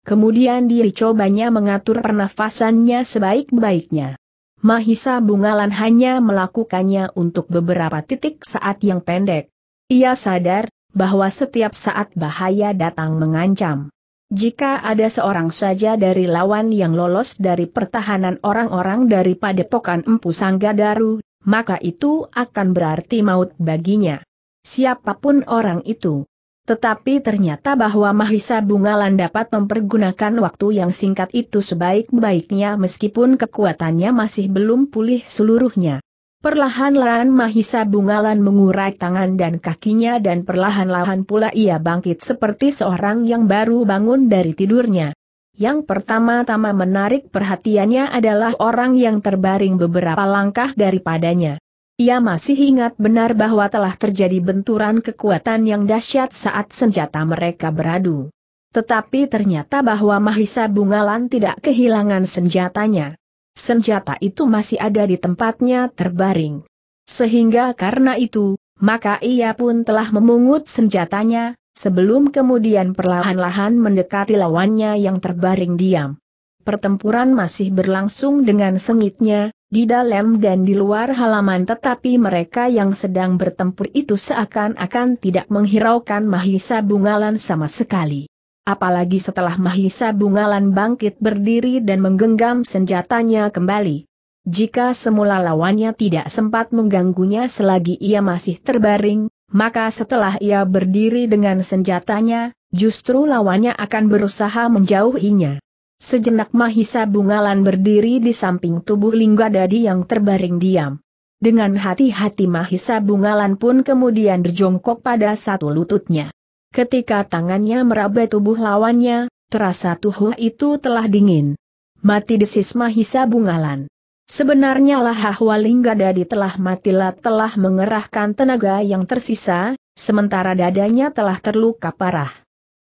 Kemudian diri cobanya mengatur pernafasannya sebaik-baiknya. Mahisa Bungalan hanya melakukannya untuk beberapa titik saat yang pendek. Ia sadar bahwa setiap saat bahaya datang mengancam. Jika ada seorang saja dari lawan yang lolos dari pertahanan orang-orang dari padepokan Empu Sanggadaru, maka itu akan berarti maut baginya. Siapapun orang itu, tetapi ternyata bahwa Mahisa Bungalan dapat mempergunakan waktu yang singkat itu sebaik-baiknya meskipun kekuatannya masih belum pulih seluruhnya. Perlahan-lahan Mahisa Bungalan mengurai tangan dan kakinya dan perlahan-lahan pula ia bangkit seperti seorang yang baru bangun dari tidurnya. Yang pertama-tama menarik perhatiannya adalah orang yang terbaring beberapa langkah daripadanya. Ia masih ingat benar bahwa telah terjadi benturan kekuatan yang dahsyat saat senjata mereka beradu. Tetapi ternyata bahwa Mahisa Bungalan tidak kehilangan senjatanya. Senjata itu masih ada di tempatnya terbaring. Sehingga karena itu, maka ia pun telah memungut senjatanya, sebelum kemudian perlahan-lahan mendekati lawannya yang terbaring diam. Pertempuran masih berlangsung dengan sengitnya, di dalam dan di luar halaman tetapi mereka yang sedang bertempur itu seakan-akan tidak menghiraukan Mahisa Bungalan sama sekali. Apalagi setelah Mahisa Bungalan bangkit berdiri dan menggenggam senjatanya kembali. Jika semula lawannya tidak sempat mengganggunya selagi ia masih terbaring, maka setelah ia berdiri dengan senjatanya, justru lawannya akan berusaha menjauhinya. Sejenak Mahisa Bungalan berdiri di samping tubuh Lingga Dadi yang terbaring diam. Dengan hati-hati Mahisa Bungalan pun kemudian berjongkok pada satu lututnya. Ketika tangannya meraba tubuh lawannya, terasa tubuh itu telah dingin. Mati desis Mahisa Bungalan. Sebenarnya Lingga Dadi telah matilah telah mengerahkan tenaga yang tersisa, sementara dadanya telah terluka parah.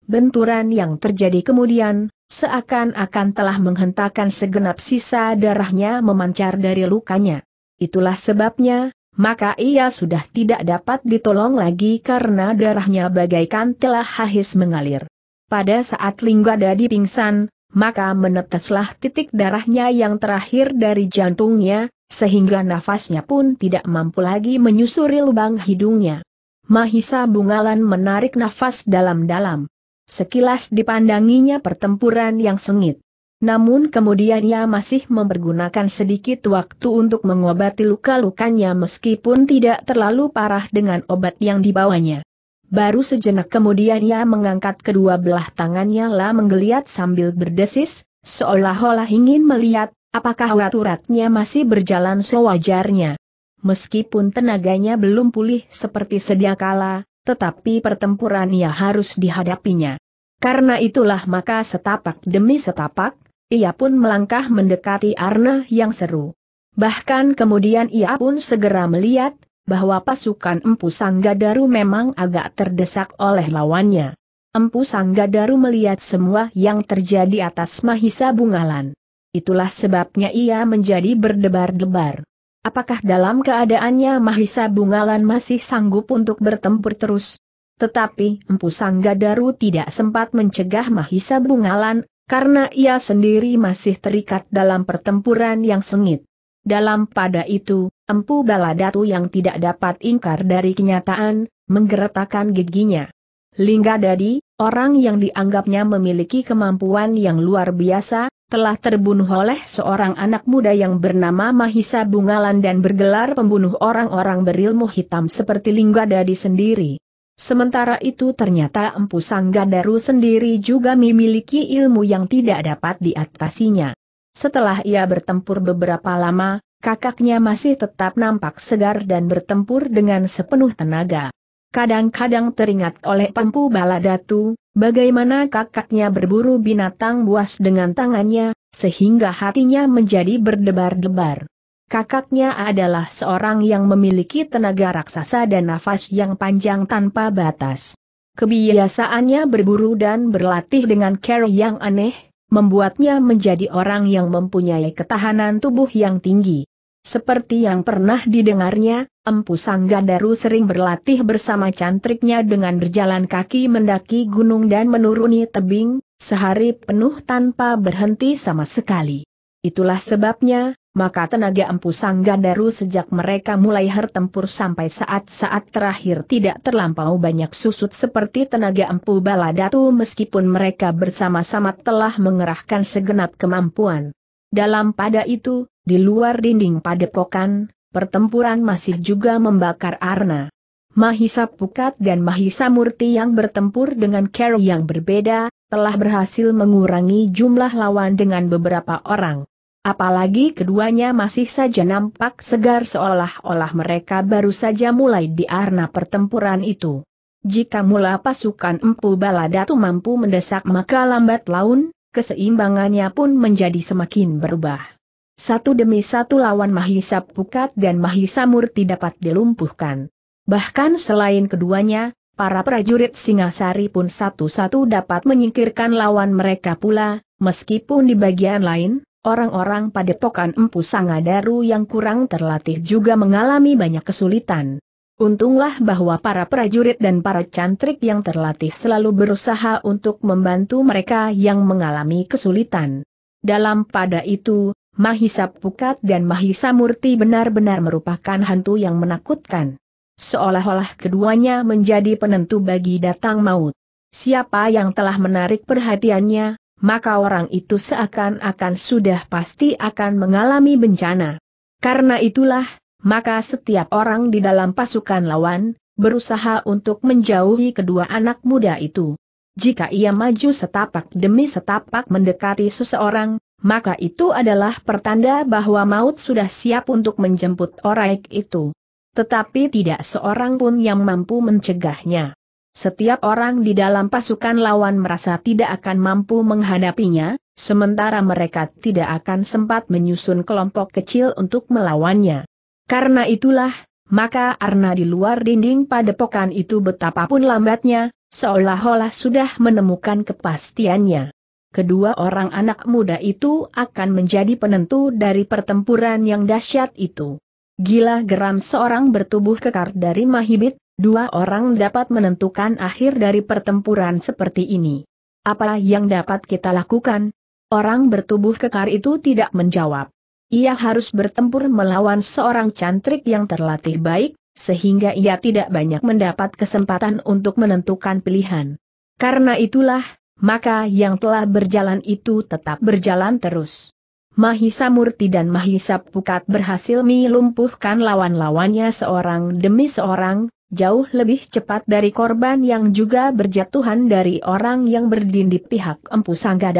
Benturan yang terjadi kemudian, seakan-akan telah menghentakkan segenap sisa darahnya memancar dari lukanya. Itulah sebabnya, maka ia sudah tidak dapat ditolong lagi karena darahnya bagaikan telah habis mengalir. Pada saat Lingga Dadi pingsan, maka meneteslah titik darahnya yang terakhir dari jantungnya, sehingga nafasnya pun tidak mampu lagi menyusuri lubang hidungnya. Mahisa Bungalan menarik nafas dalam-dalam. Sekilas dipandanginya pertempuran yang sengit. Namun kemudian ia masih mempergunakan sedikit waktu untuk mengobati luka-lukanya meskipun tidak terlalu parah dengan obat yang dibawanya. Baru sejenak kemudian ia mengangkat kedua belah tangannya lah menggeliat sambil berdesis, seolah-olah ingin melihat apakah urat-uratnya masih berjalan sewajarnya. Meskipun tenaganya belum pulih seperti sedia kala, tetapi pertempuran ia harus dihadapinya. Karena itulah maka setapak demi setapak, ia pun melangkah mendekati Arna yang seru. Bahkan kemudian ia pun segera melihat, bahwa pasukan Empu Sanggadaru memang agak terdesak oleh lawannya. Empu Sanggadaru melihat semua yang terjadi atas Mahisa Bungalan. Itulah sebabnya ia menjadi berdebar-debar. Apakah dalam keadaannya Mahisa Bungalan masih sanggup untuk bertempur terus? Tetapi Empu Sanggadaru tidak sempat mencegah Mahisa Bungalan, karena ia sendiri masih terikat dalam pertempuran yang sengit. Dalam pada itu, Empu Baladatu yang tidak dapat ingkar dari kenyataan, menggeretakan giginya. Lingga Dadi, orang yang dianggapnya memiliki kemampuan yang luar biasa, telah terbunuh oleh seorang anak muda yang bernama Mahisa Bungalan dan bergelar pembunuh orang-orang berilmu hitam seperti Lingga Dadi sendiri. Sementara itu ternyata Empu Sanggadaru sendiri juga memiliki ilmu yang tidak dapat diatasinya. Setelah ia bertempur beberapa lama, kakaknya masih tetap nampak segar dan bertempur dengan sepenuh tenaga. Kadang-kadang teringat oleh Pempu Baladatu, Bagaimana kakaknya berburu binatang buas dengan tangannya, sehingga hatinya menjadi berdebar-debar. Kakaknya adalah seorang yang memiliki tenaga raksasa dan nafas yang panjang tanpa batas. Kebiasaannya berburu dan berlatih dengan cara yang aneh, membuatnya menjadi orang yang mempunyai ketahanan tubuh yang tinggi. Seperti yang pernah didengarnya, Empu Sanggandaru sering berlatih bersama cantriknya dengan berjalan kaki mendaki gunung dan menuruni tebing, sehari penuh tanpa berhenti sama sekali. Itulah sebabnya, maka tenaga Empu Sanggandaru sejak mereka mulai bertempur sampai saat-saat terakhir tidak terlampau banyak susut seperti tenaga Empu Baladatu meskipun mereka bersama-sama telah mengerahkan segenap kemampuan. Dalam pada itu, di luar dinding padepokan, pertempuran masih juga membakar arna. Mahisa Pukat dan Mahisa Murti yang bertempur dengan Carol yang berbeda, telah berhasil mengurangi jumlah lawan dengan beberapa orang. Apalagi keduanya masih saja nampak segar seolah-olah mereka baru saja mulai di Arna pertempuran itu. Jika mula pasukan Empu Baladatu mampu mendesak maka lambat laun, keseimbangannya pun menjadi semakin berubah. Satu demi satu lawan Mahisa Pukat dan Mahisa Murti dapat dilumpuhkan. Bahkan selain keduanya, para prajurit Singasari pun satu-satu dapat menyingkirkan lawan mereka pula, meskipun di bagian lain, orang-orang padepokan Empu Sangadaru yang kurang terlatih juga mengalami banyak kesulitan. Untunglah bahwa para prajurit dan para cantrik yang terlatih selalu berusaha untuk membantu mereka yang mengalami kesulitan. Dalam pada itu, Mahisa Pukat dan Mahisa Murti benar-benar merupakan hantu yang menakutkan. Seolah-olah keduanya menjadi penentu bagi datang maut. Siapa yang telah menarik perhatiannya, maka orang itu seakan-akan sudah pasti akan mengalami bencana. Karena itulah, maka setiap orang di dalam pasukan lawan, berusaha untuk menjauhi kedua anak muda itu jika ia maju setapak demi setapak mendekati seseorang, maka itu adalah pertanda bahwa maut sudah siap untuk menjemput orang itu. Tetapi tidak seorang pun yang mampu mencegahnya. Setiap orang di dalam pasukan lawan merasa tidak akan mampu menghadapinya, sementara mereka tidak akan sempat menyusun kelompok kecil untuk melawannya. Karena itulah, maka Arna di luar dinding padepokan itu betapapun lambatnya, Seolah-olah sudah menemukan kepastiannya. Kedua orang anak muda itu akan menjadi penentu dari pertempuran yang dahsyat itu. Gila geram seorang bertubuh kekar dari Mahibit, dua orang dapat menentukan akhir dari pertempuran seperti ini. Apa yang dapat kita lakukan? Orang bertubuh kekar itu tidak menjawab. Ia harus bertempur melawan seorang cantrik yang terlatih baik, sehingga ia tidak banyak mendapat kesempatan untuk menentukan pilihan. Karena itulah, maka yang telah berjalan itu tetap berjalan terus. Mahisa Murti dan Mahisa Pukat berhasil melumpuhkan lawan-lawannya seorang demi seorang, jauh lebih cepat dari korban yang juga berjatuhan dari orang yang berdinding di pihak Empu Sangga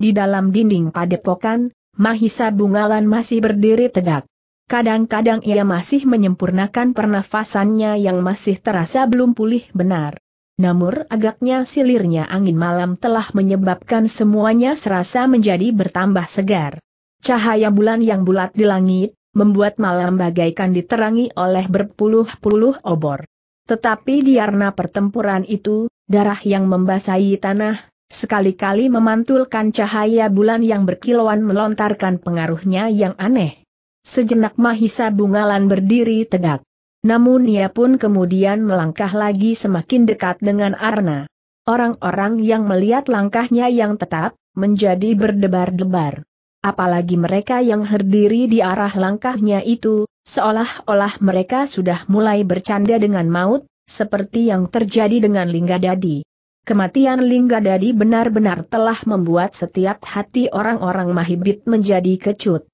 Di dalam dinding padepokan, Mahisa Bungalan masih berdiri tegak. Kadang-kadang ia masih menyempurnakan pernafasannya yang masih terasa belum pulih benar. Namun agaknya silirnya angin malam telah menyebabkan semuanya serasa menjadi bertambah segar. Cahaya bulan yang bulat di langit, membuat malam bagaikan diterangi oleh berpuluh-puluh obor. Tetapi di arna pertempuran itu, darah yang membasahi tanah, sekali-kali memantulkan cahaya bulan yang berkilauan melontarkan pengaruhnya yang aneh. Sejenak Mahisa Bungalan berdiri tegak. Namun ia pun kemudian melangkah lagi semakin dekat dengan Arna. Orang-orang yang melihat langkahnya yang tetap, menjadi berdebar-debar. Apalagi mereka yang berdiri di arah langkahnya itu, seolah-olah mereka sudah mulai bercanda dengan maut, seperti yang terjadi dengan Linggadadi. Kematian Linggadadi benar-benar telah membuat setiap hati orang-orang Mahibit menjadi kecut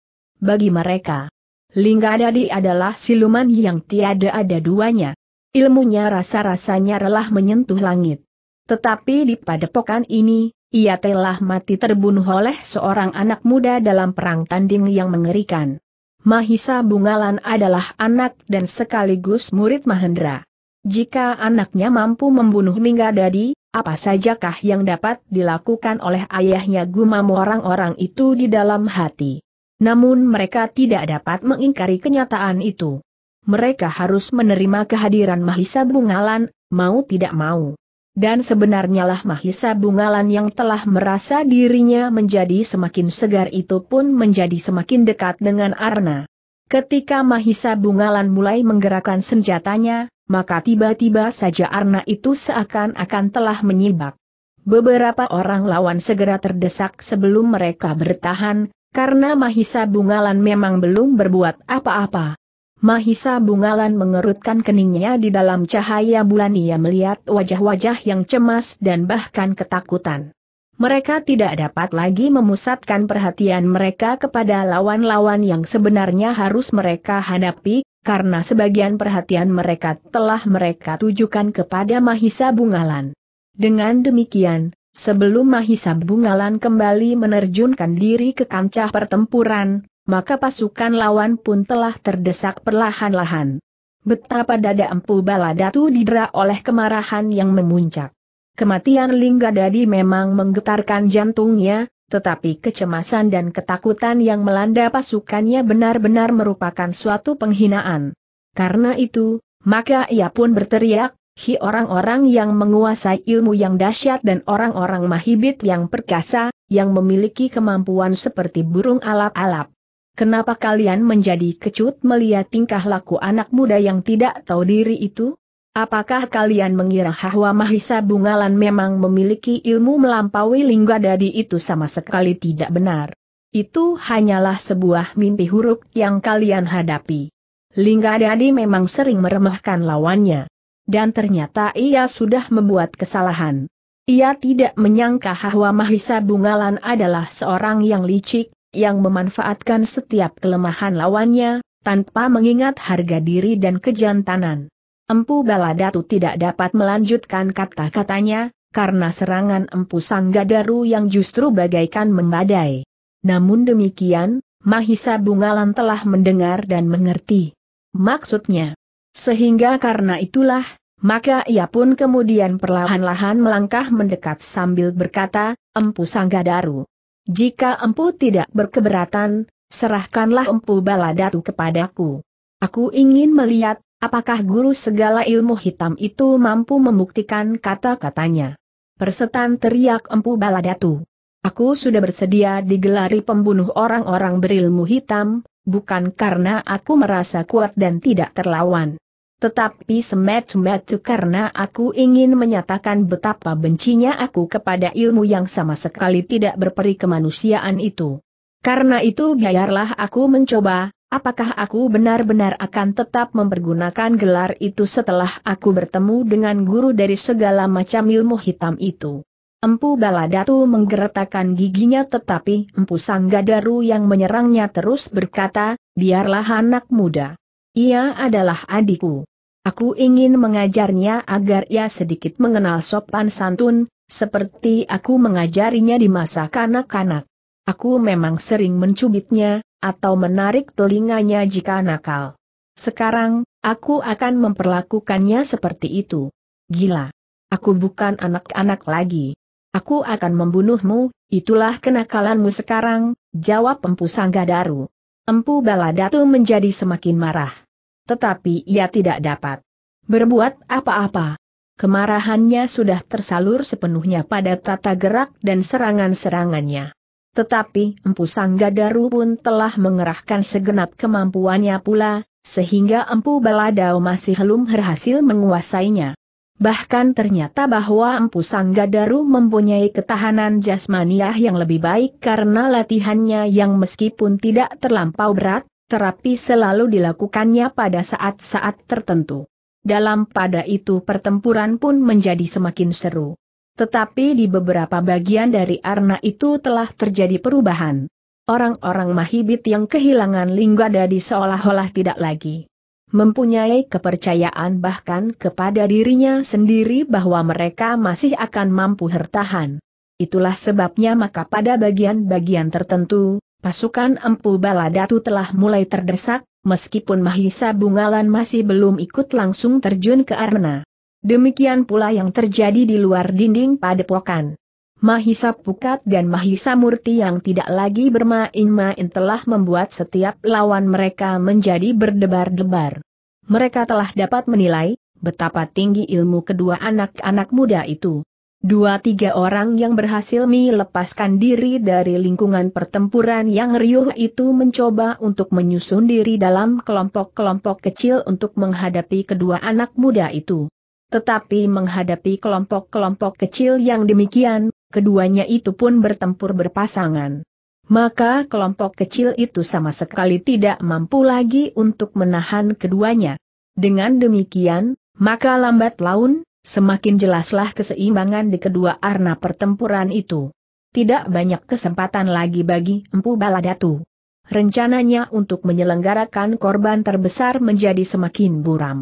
bagi mereka. Linggadadi adalah siluman yang tiada ada duanya. Ilmunya rasa-rasanya relah menyentuh langit. Tetapi di padepokan ini, ia telah mati terbunuh oleh seorang anak muda dalam perang tanding yang mengerikan. Mahisa Bungalan adalah anak dan sekaligus murid Mahendra. Jika anaknya mampu membunuh Linggadadi, apa sajakah yang dapat dilakukan oleh ayahnya gumam orang-orang itu di dalam hati. Namun mereka tidak dapat mengingkari kenyataan itu. Mereka harus menerima kehadiran Mahisa Bungalan, mau tidak mau. Dan sebenarnya lah Mahisa Bungalan yang telah merasa dirinya menjadi semakin segar itu pun menjadi semakin dekat dengan Arna. Ketika Mahisa Bungalan mulai menggerakkan senjatanya, maka tiba-tiba saja Arna itu seakan-akan telah menyibak. Beberapa orang lawan segera terdesak sebelum mereka bertahan, karena Mahisa Bungalan memang belum berbuat apa-apa. Mahisa Bungalan mengerutkan keningnya di dalam cahaya bulan ia melihat wajah-wajah yang cemas dan bahkan ketakutan. Mereka tidak dapat lagi memusatkan perhatian mereka kepada lawan-lawan yang sebenarnya harus mereka hadapi, karena sebagian perhatian mereka telah mereka tujukan kepada Mahisa Bungalan. Dengan demikian, Sebelum Mahisa Bungalan kembali menerjunkan diri ke kancah pertempuran, maka pasukan lawan pun telah terdesak perlahan-lahan. Betapa dada Empu Baladatu didera oleh kemarahan yang memuncak. Kematian Lingga Dadi memang menggetarkan jantungnya, tetapi kecemasan dan ketakutan yang melanda pasukannya benar-benar merupakan suatu penghinaan. Karena itu, maka ia pun berteriak, Hi orang-orang yang menguasai ilmu yang dahsyat dan orang-orang mahibit yang perkasa, yang memiliki kemampuan seperti burung alap-alap. Kenapa kalian menjadi kecut melihat tingkah laku anak muda yang tidak tahu diri itu? Apakah kalian mengira bahwa Mahisa Bungalan memang memiliki ilmu melampaui Lingga Dadi itu sama sekali tidak benar? Itu hanyalah sebuah mimpi huruf yang kalian hadapi. Lingga Dadi memang sering meremehkan lawannya dan ternyata ia sudah membuat kesalahan. Ia tidak menyangka bahwa Mahisa Bungalan adalah seorang yang licik, yang memanfaatkan setiap kelemahan lawannya, tanpa mengingat harga diri dan kejantanan. Empu Baladatu tidak dapat melanjutkan kata-katanya, karena serangan Empu Sanggadaru yang justru bagaikan membadai. Namun demikian, Mahisa Bungalan telah mendengar dan mengerti. Maksudnya, sehingga karena itulah, maka ia pun kemudian perlahan-lahan melangkah mendekat sambil berkata, Empu Sanggadaru. Jika Empu tidak berkeberatan, serahkanlah Empu Baladatu kepadaku. Aku ingin melihat, apakah guru segala ilmu hitam itu mampu membuktikan kata-katanya. Persetan teriak Empu Baladatu. Aku sudah bersedia digelari pembunuh orang-orang berilmu hitam, bukan karena aku merasa kuat dan tidak terlawan tetapi semacam metu karena aku ingin menyatakan betapa bencinya aku kepada ilmu yang sama sekali tidak berperi kemanusiaan itu. Karena itu biarlah aku mencoba, apakah aku benar-benar akan tetap mempergunakan gelar itu setelah aku bertemu dengan guru dari segala macam ilmu hitam itu. Empu Baladatu menggeretakan giginya tetapi Empu Sanggadaru yang menyerangnya terus berkata, biarlah anak muda. Ia adalah adikku. Aku ingin mengajarnya agar ia sedikit mengenal sopan santun, seperti aku mengajarinya di masa kanak-kanak. Aku memang sering mencubitnya, atau menarik telinganya jika nakal. Sekarang, aku akan memperlakukannya seperti itu. Gila. Aku bukan anak-anak lagi. Aku akan membunuhmu, itulah kenakalanmu sekarang, jawab Empu Sanggadaru. Empu Baladatu menjadi semakin marah tetapi ia tidak dapat berbuat apa-apa. Kemarahannya sudah tersalur sepenuhnya pada tata gerak dan serangan-serangannya. Tetapi Empu Sanggadaru pun telah mengerahkan segenap kemampuannya pula, sehingga Empu Baladau masih belum berhasil menguasainya. Bahkan ternyata bahwa Empu Sanggadaru mempunyai ketahanan jasmaniah yang lebih baik karena latihannya yang meskipun tidak terlampau berat, terapi selalu dilakukannya pada saat-saat tertentu. Dalam pada itu pertempuran pun menjadi semakin seru. Tetapi di beberapa bagian dari arna itu telah terjadi perubahan. Orang-orang Mahibit yang kehilangan Lingga Dadi seolah-olah tidak lagi mempunyai kepercayaan bahkan kepada dirinya sendiri bahwa mereka masih akan mampu bertahan. Itulah sebabnya maka pada bagian-bagian tertentu, Pasukan Empu Baladatu telah mulai terdesak, meskipun Mahisa Bungalan masih belum ikut langsung terjun ke arena. Demikian pula yang terjadi di luar dinding padepokan. Mahisa Pukat dan Mahisa Murti yang tidak lagi bermain-main telah membuat setiap lawan mereka menjadi berdebar-debar. Mereka telah dapat menilai betapa tinggi ilmu kedua anak-anak muda itu. Dua-tiga orang yang berhasil melepaskan diri dari lingkungan pertempuran yang riuh itu mencoba untuk menyusun diri dalam kelompok-kelompok kecil untuk menghadapi kedua anak muda itu. Tetapi menghadapi kelompok-kelompok kecil yang demikian, keduanya itu pun bertempur berpasangan. Maka kelompok kecil itu sama sekali tidak mampu lagi untuk menahan keduanya. Dengan demikian, maka lambat laun, semakin jelaslah keseimbangan di kedua arna pertempuran itu. Tidak banyak kesempatan lagi bagi Empu Baladatu. Rencananya untuk menyelenggarakan korban terbesar menjadi semakin buram.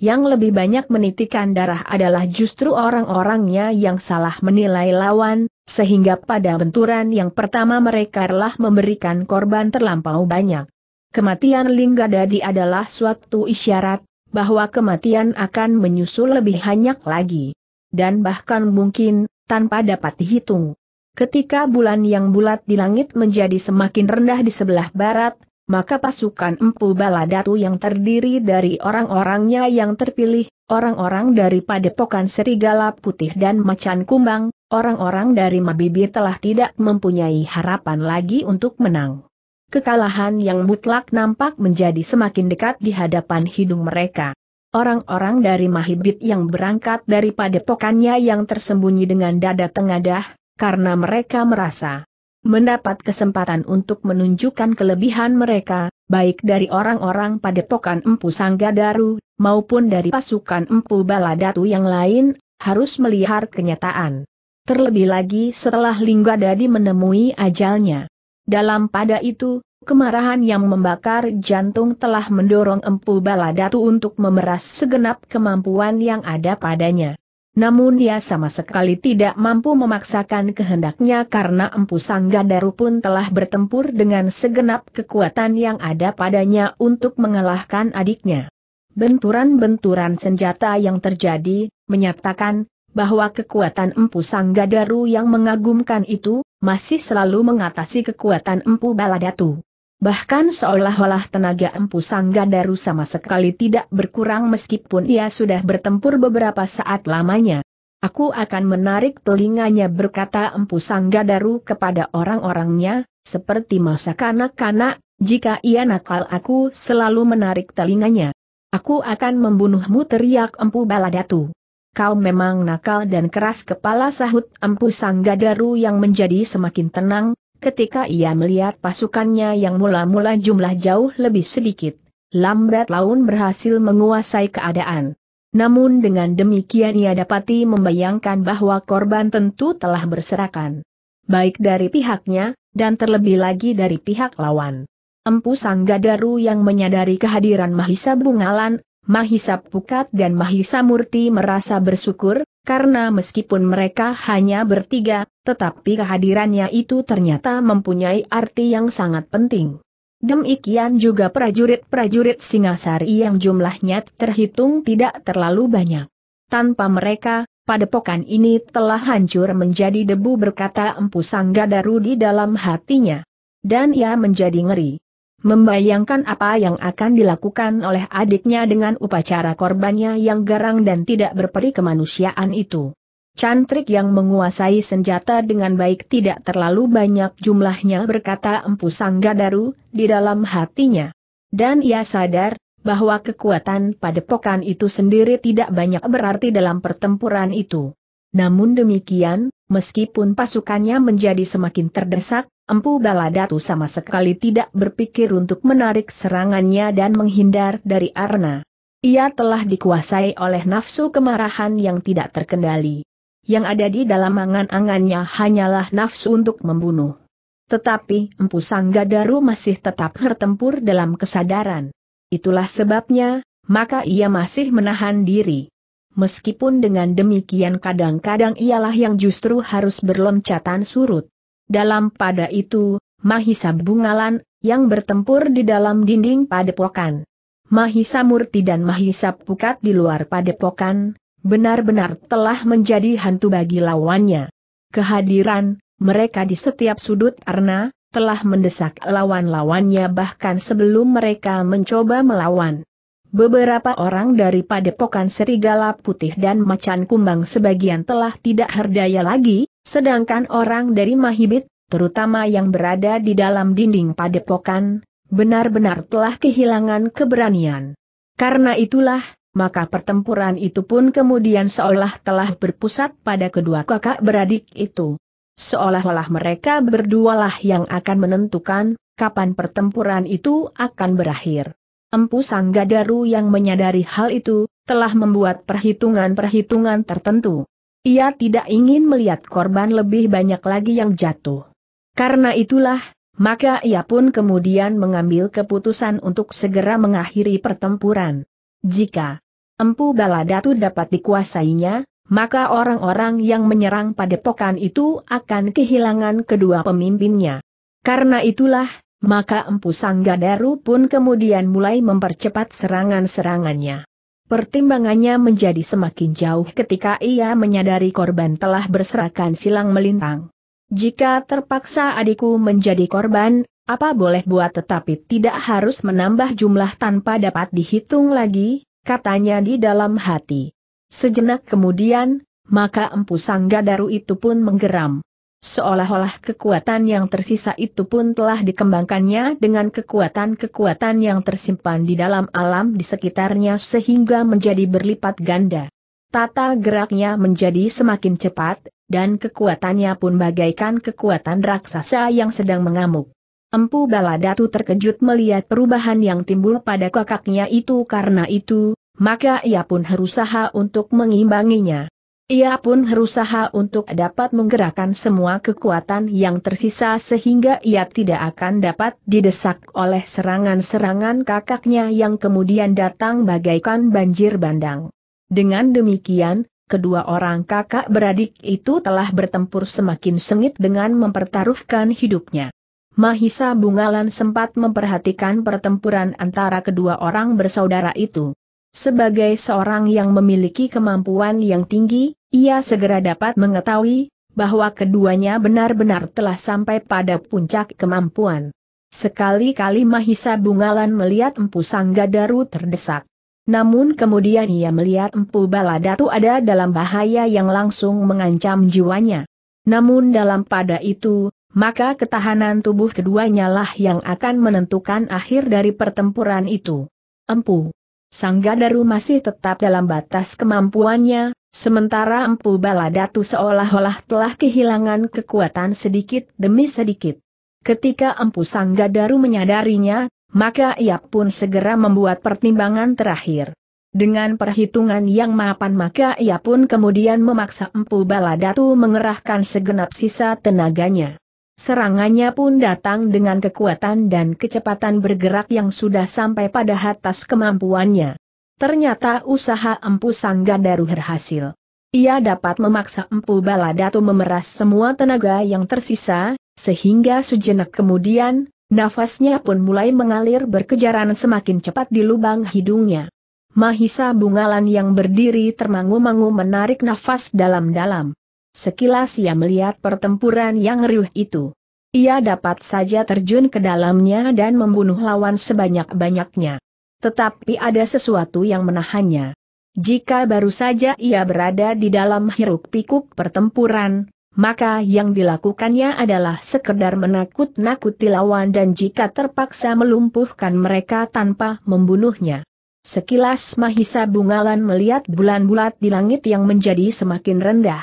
Yang lebih banyak menitikan darah adalah justru orang-orangnya yang salah menilai lawan, sehingga pada benturan yang pertama mereka telah memberikan korban terlampau banyak. Kematian Linggadadi adalah suatu isyarat, bahwa kematian akan menyusul lebih banyak lagi. Dan bahkan mungkin, tanpa dapat dihitung. Ketika bulan yang bulat di langit menjadi semakin rendah di sebelah barat, maka pasukan Empu Baladatu yang terdiri dari orang-orangnya yang terpilih, orang-orang dari Padepokan Serigala Putih dan Macan Kumbang, orang-orang dari Mabibir telah tidak mempunyai harapan lagi untuk menang kekalahan yang mutlak nampak menjadi semakin dekat di hadapan hidung mereka. Orang-orang dari Mahibit yang berangkat dari padepokannya yang tersembunyi dengan dada tengadah, karena mereka merasa mendapat kesempatan untuk menunjukkan kelebihan mereka, baik dari orang-orang padepokan Empu Sanggadaru, maupun dari pasukan Empu Baladatu yang lain, harus melihat kenyataan. Terlebih lagi setelah Lingga Linggadadi menemui ajalnya. Dalam pada itu, kemarahan yang membakar jantung telah mendorong Empu Baladatu untuk memeras segenap kemampuan yang ada padanya. Namun dia sama sekali tidak mampu memaksakan kehendaknya karena Empu Sanggadaru pun telah bertempur dengan segenap kekuatan yang ada padanya untuk mengalahkan adiknya. Benturan-benturan senjata yang terjadi, menyatakan, bahwa kekuatan Empu Sanggadaru yang mengagumkan itu, masih selalu mengatasi kekuatan Empu Baladatu. Bahkan seolah-olah tenaga Empu Sanggadaru sama sekali tidak berkurang meskipun ia sudah bertempur beberapa saat lamanya. Aku akan menarik telinganya berkata Empu Sanggadaru kepada orang-orangnya, seperti masa kanak-kanak, jika ia nakal aku selalu menarik telinganya. Aku akan membunuhmu teriak Empu Baladatu kau memang nakal dan keras kepala sahut empu Sanggadaru yang menjadi semakin tenang, ketika ia melihat pasukannya yang mula-mula jumlah jauh lebih sedikit, lambat laun berhasil menguasai keadaan. Namun dengan demikian ia dapati membayangkan bahwa korban tentu telah berserakan. Baik dari pihaknya, dan terlebih lagi dari pihak lawan. Empu Sanggadaru yang menyadari kehadiran Mahisa Bungalan Mahisa Pukat dan Mahisa Murti merasa bersyukur, karena meskipun mereka hanya bertiga, tetapi kehadirannya itu ternyata mempunyai arti yang sangat penting. Demikian juga prajurit-prajurit Singasari yang jumlahnya terhitung tidak terlalu banyak. Tanpa mereka, padepokan ini telah hancur menjadi debu berkata Empu Sangga di dalam hatinya. Dan ia menjadi ngeri membayangkan apa yang akan dilakukan oleh adiknya dengan upacara korbannya yang garang dan tidak berperi kemanusiaan itu. Cantrik yang menguasai senjata dengan baik tidak terlalu banyak jumlahnya berkata Empu Sanggadaru, di dalam hatinya. Dan ia sadar, bahwa kekuatan pada pokan itu sendiri tidak banyak berarti dalam pertempuran itu. Namun demikian, meskipun pasukannya menjadi semakin terdesak, Empu Baladatu sama sekali tidak berpikir untuk menarik serangannya dan menghindar dari Arna. Ia telah dikuasai oleh nafsu kemarahan yang tidak terkendali. Yang ada di dalam angan-angannya hanyalah nafsu untuk membunuh. Tetapi Empu Sanggadaru masih tetap bertempur dalam kesadaran. Itulah sebabnya, maka ia masih menahan diri meskipun dengan demikian kadang-kadang ialah yang justru harus berloncatan surut. Dalam pada itu, Mahisa Bungalan, yang bertempur di dalam dinding padepokan. Mahisa Murti dan Mahisa Pukat di luar padepokan, benar-benar telah menjadi hantu bagi lawannya. Kehadiran, mereka di setiap sudut arna, telah mendesak lawan-lawannya bahkan sebelum mereka mencoba melawan. Beberapa orang dari padepokan serigala putih dan macan kumbang sebagian telah tidak herdaya lagi, sedangkan orang dari Mahibit, terutama yang berada di dalam dinding padepokan, benar-benar telah kehilangan keberanian. Karena itulah, maka pertempuran itu pun kemudian seolah telah berpusat pada kedua kakak beradik itu. Seolah-olah mereka berdualah yang akan menentukan kapan pertempuran itu akan berakhir. Empu Sanggadaru yang menyadari hal itu, telah membuat perhitungan-perhitungan tertentu. Ia tidak ingin melihat korban lebih banyak lagi yang jatuh. Karena itulah, maka ia pun kemudian mengambil keputusan untuk segera mengakhiri pertempuran. Jika Empu Baladatu dapat dikuasainya, maka orang-orang yang menyerang padepokan itu akan kehilangan kedua pemimpinnya. Karena itulah, maka Empu Sanggadaru pun kemudian mulai mempercepat serangan-serangannya. Pertimbangannya menjadi semakin jauh ketika ia menyadari korban telah berserakan silang melintang. Jika terpaksa adikku menjadi korban, apa boleh buat tetapi tidak harus menambah jumlah tanpa dapat dihitung lagi, katanya di dalam hati. Sejenak kemudian, maka Empu sanggadaru itu pun menggeram. Seolah-olah kekuatan yang tersisa itu pun telah dikembangkannya dengan kekuatan-kekuatan yang tersimpan di dalam alam di sekitarnya sehingga menjadi berlipat ganda. Tata geraknya menjadi semakin cepat, dan kekuatannya pun bagaikan kekuatan raksasa yang sedang mengamuk. Empu Baladatu terkejut melihat perubahan yang timbul pada kakaknya itu karena itu, maka ia pun berusaha untuk mengimbanginya. Ia pun berusaha untuk dapat menggerakkan semua kekuatan yang tersisa sehingga ia tidak akan dapat didesak oleh serangan-serangan kakaknya yang kemudian datang bagaikan banjir bandang. Dengan demikian, kedua orang kakak beradik itu telah bertempur semakin sengit dengan mempertaruhkan hidupnya. Mahisa Bungalan sempat memperhatikan pertempuran antara kedua orang bersaudara itu. Sebagai seorang yang memiliki kemampuan yang tinggi, ia segera dapat mengetahui bahwa keduanya benar-benar telah sampai pada puncak kemampuan. Sekali-kali Mahisa Bungalan melihat Empu Sanggadaru terdesak. Namun kemudian ia melihat Empu Baladatu ada dalam bahaya yang langsung mengancam jiwanya. Namun dalam pada itu, maka ketahanan tubuh keduanya lah yang akan menentukan akhir dari pertempuran itu. Empu Sanggadaru masih tetap dalam batas kemampuannya, Sementara Empu Baladatu seolah-olah telah kehilangan kekuatan sedikit demi sedikit. Ketika Empu Sanggadaru menyadarinya, maka ia pun segera membuat pertimbangan terakhir. Dengan perhitungan yang mapan maka ia pun kemudian memaksa Empu Baladatu mengerahkan segenap sisa tenaganya. Serangannya pun datang dengan kekuatan dan kecepatan bergerak yang sudah sampai pada atas kemampuannya. Ternyata usaha Empu Sanggandaru berhasil. Ia dapat memaksa Empu Baladatu memeras semua tenaga yang tersisa, sehingga sejenak kemudian, nafasnya pun mulai mengalir berkejaran semakin cepat di lubang hidungnya. Mahisa Bungalan yang berdiri termangu-mangu menarik nafas dalam-dalam. Sekilas ia melihat pertempuran yang riuh itu. Ia dapat saja terjun ke dalamnya dan membunuh lawan sebanyak-banyaknya. Tetapi ada sesuatu yang menahannya. Jika baru saja ia berada di dalam hiruk-pikuk pertempuran, maka yang dilakukannya adalah sekedar menakut-nakuti lawan dan jika terpaksa melumpuhkan mereka tanpa membunuhnya. Sekilas Mahisa Bungalan melihat bulan bulat di langit yang menjadi semakin rendah.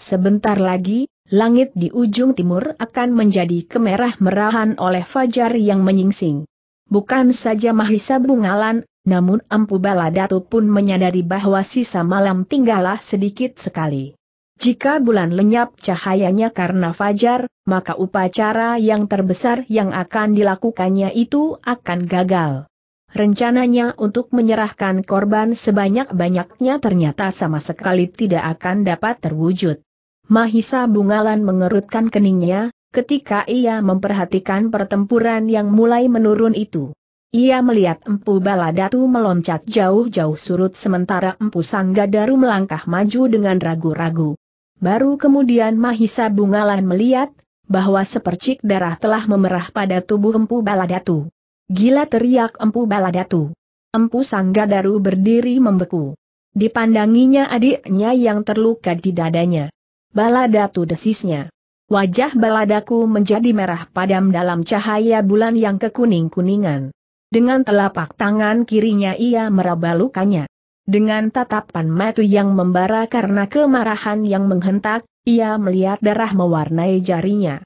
Sebentar lagi, langit di ujung timur akan menjadi kemerah-merahan oleh fajar yang menyingsing. Bukan saja Mahisa Bungalan, namun Empu Baladatu pun menyadari bahwa sisa malam tinggallah sedikit sekali. Jika bulan lenyap cahayanya karena fajar, maka upacara yang terbesar yang akan dilakukannya itu akan gagal. Rencananya untuk menyerahkan korban sebanyak-banyaknya ternyata sama sekali tidak akan dapat terwujud. Mahisa Bungalan mengerutkan keningnya, ketika ia memperhatikan pertempuran yang mulai menurun itu. Ia melihat Empu Baladatu meloncat jauh-jauh surut sementara Empu Sanggadaru melangkah maju dengan ragu-ragu. Baru kemudian Mahisa Bungalan melihat, bahwa sepercik darah telah memerah pada tubuh Empu Baladatu. Gila teriak Empu Baladatu. Empu Sanggadaru berdiri membeku. Dipandanginya adiknya yang terluka di dadanya. Baladatu desisnya. Wajah baladaku menjadi merah padam dalam cahaya bulan yang kekuning-kuningan. Dengan telapak tangan kirinya ia meraba lukanya. Dengan tatapan mata yang membara karena kemarahan yang menghentak, ia melihat darah mewarnai jarinya.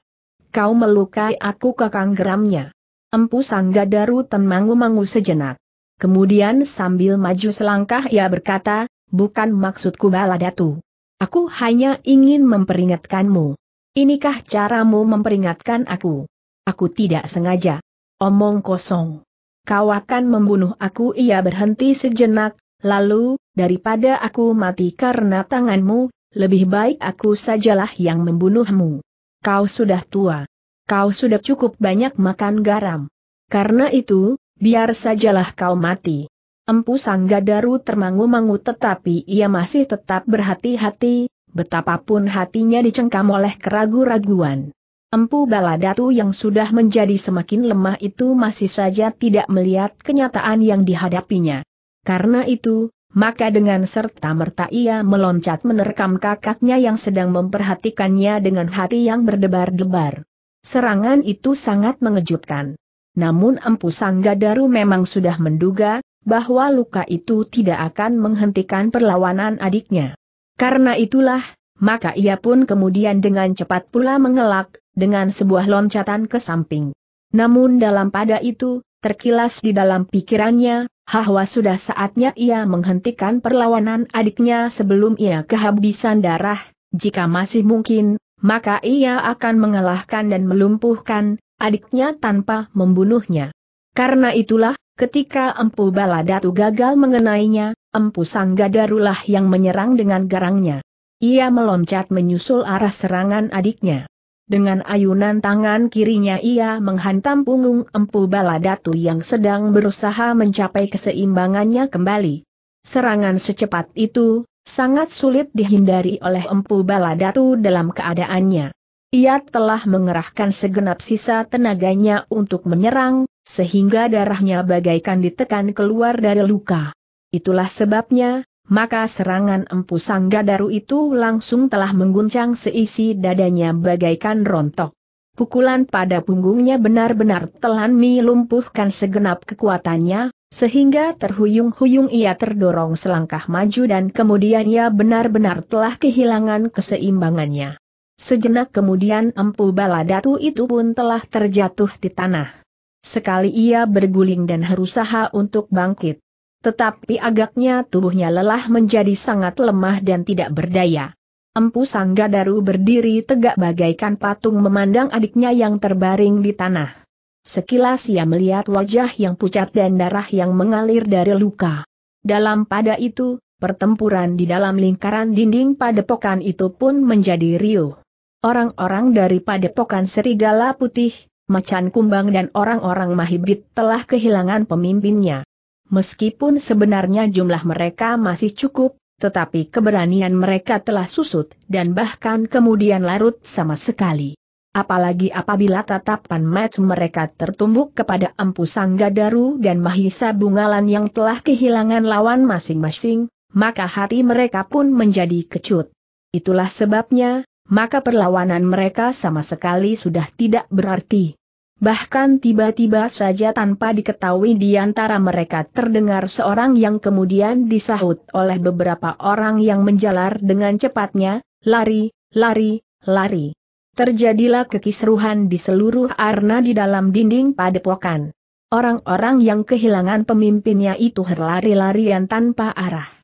Kau melukai aku kakang geramnya. Empu Sangga Daru temangu-mangu sejenak. Kemudian sambil maju selangkah ia berkata, bukan maksudku baladatu. Aku hanya ingin memperingatkanmu. Inikah caramu memperingatkan aku? Aku tidak sengaja. Omong kosong. Kau akan membunuh aku ia berhenti sejenak, lalu, daripada aku mati karena tanganmu, lebih baik aku sajalah yang membunuhmu. Kau sudah tua. Kau sudah cukup banyak makan garam. Karena itu, biar sajalah kau mati. Empu Sanggadaru termangu-mangu tetapi ia masih tetap berhati-hati, betapapun hatinya dicengkam oleh keragu-raguan. Empu Baladatu yang sudah menjadi semakin lemah itu masih saja tidak melihat kenyataan yang dihadapinya. Karena itu, maka dengan serta-merta ia meloncat menerkam kakaknya yang sedang memperhatikannya dengan hati yang berdebar-debar. Serangan itu sangat mengejutkan. Namun Empu Sanggadaru memang sudah menduga, bahwa luka itu tidak akan menghentikan perlawanan adiknya. Karena itulah, maka ia pun kemudian dengan cepat pula mengelak, dengan sebuah loncatan ke samping. Namun dalam pada itu, terkilas di dalam pikirannya, bahwa sudah saatnya ia menghentikan perlawanan adiknya sebelum ia kehabisan darah, jika masih mungkin, maka ia akan mengalahkan dan melumpuhkan adiknya tanpa membunuhnya. Karena itulah, Ketika Empu Baladatu gagal mengenainya, Empu Sanggadarulah yang menyerang dengan garangnya. Ia meloncat menyusul arah serangan adiknya. Dengan ayunan tangan kirinya ia menghantam punggung Empu Baladatu yang sedang berusaha mencapai keseimbangannya kembali. Serangan secepat itu, sangat sulit dihindari oleh Empu Baladatu dalam keadaannya. Ia telah mengerahkan segenap sisa tenaganya untuk menyerang, sehingga darahnya bagaikan ditekan keluar dari luka. Itulah sebabnya, maka serangan empu sangga daru itu langsung telah mengguncang seisi dadanya bagaikan rontok. Pukulan pada punggungnya benar-benar telan lumpuhkan segenap kekuatannya, sehingga terhuyung-huyung ia terdorong selangkah maju dan kemudian ia benar-benar telah kehilangan keseimbangannya. Sejenak kemudian empu baladatu itu pun telah terjatuh di tanah. Sekali ia berguling dan berusaha untuk bangkit. Tetapi agaknya tubuhnya lelah menjadi sangat lemah dan tidak berdaya. Empu Sanggadaru berdiri tegak bagaikan patung memandang adiknya yang terbaring di tanah. Sekilas ia melihat wajah yang pucat dan darah yang mengalir dari luka. Dalam pada itu, pertempuran di dalam lingkaran dinding padepokan itu pun menjadi riuh. Orang-orang dari padepokan serigala putih, Macan Kumbang dan orang-orang Mahibit telah kehilangan pemimpinnya. Meskipun sebenarnya jumlah mereka masih cukup, tetapi keberanian mereka telah susut dan bahkan kemudian larut sama sekali. Apalagi apabila tatapan match mereka tertumbuk kepada Empu Sanggadaru dan Mahisa Bungalan yang telah kehilangan lawan masing-masing, maka hati mereka pun menjadi kecut. Itulah sebabnya, maka perlawanan mereka sama sekali sudah tidak berarti. Bahkan tiba-tiba saja tanpa diketahui di antara mereka terdengar seorang yang kemudian disahut oleh beberapa orang yang menjalar dengan cepatnya, lari, lari, lari. Terjadilah kekisruhan di seluruh arna di dalam dinding padepokan. Orang-orang yang kehilangan pemimpinnya itu berlari-larian tanpa arah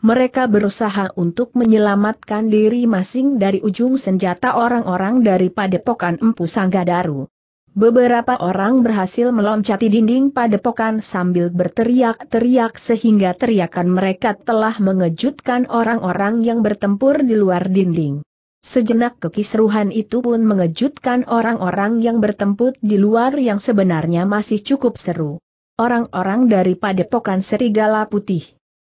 mereka berusaha untuk menyelamatkan diri masing dari ujung senjata orang-orang dari padepokan Empu Sanggadaru. Beberapa orang berhasil meloncati dinding padepokan sambil berteriak-teriak sehingga teriakan mereka telah mengejutkan orang-orang yang bertempur di luar dinding. Sejenak kekisruhan itu pun mengejutkan orang-orang yang bertempur di luar yang sebenarnya masih cukup seru. Orang-orang dari padepokan serigala putih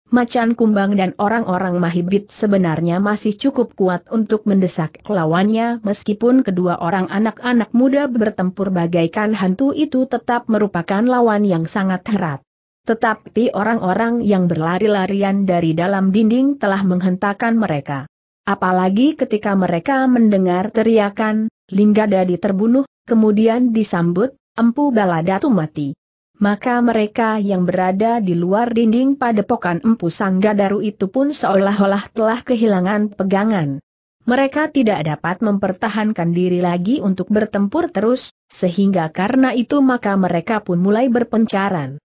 Macan Kumbang dan orang-orang Mahibit sebenarnya masih cukup kuat untuk mendesak lawannya meskipun kedua orang anak-anak muda bertempur bagaikan hantu itu tetap merupakan lawan yang sangat erat. Tetapi orang-orang yang berlari-larian dari dalam dinding telah menghentakkan mereka. Apalagi ketika mereka mendengar teriakan, Linggadadi terbunuh, kemudian disambut, Empu Baladatu mati maka mereka yang berada di luar dinding padepokan Empu Sangga Daru itu pun seolah-olah telah kehilangan pegangan. Mereka tidak dapat mempertahankan diri lagi untuk bertempur terus, sehingga karena itu maka mereka pun mulai berpencaran.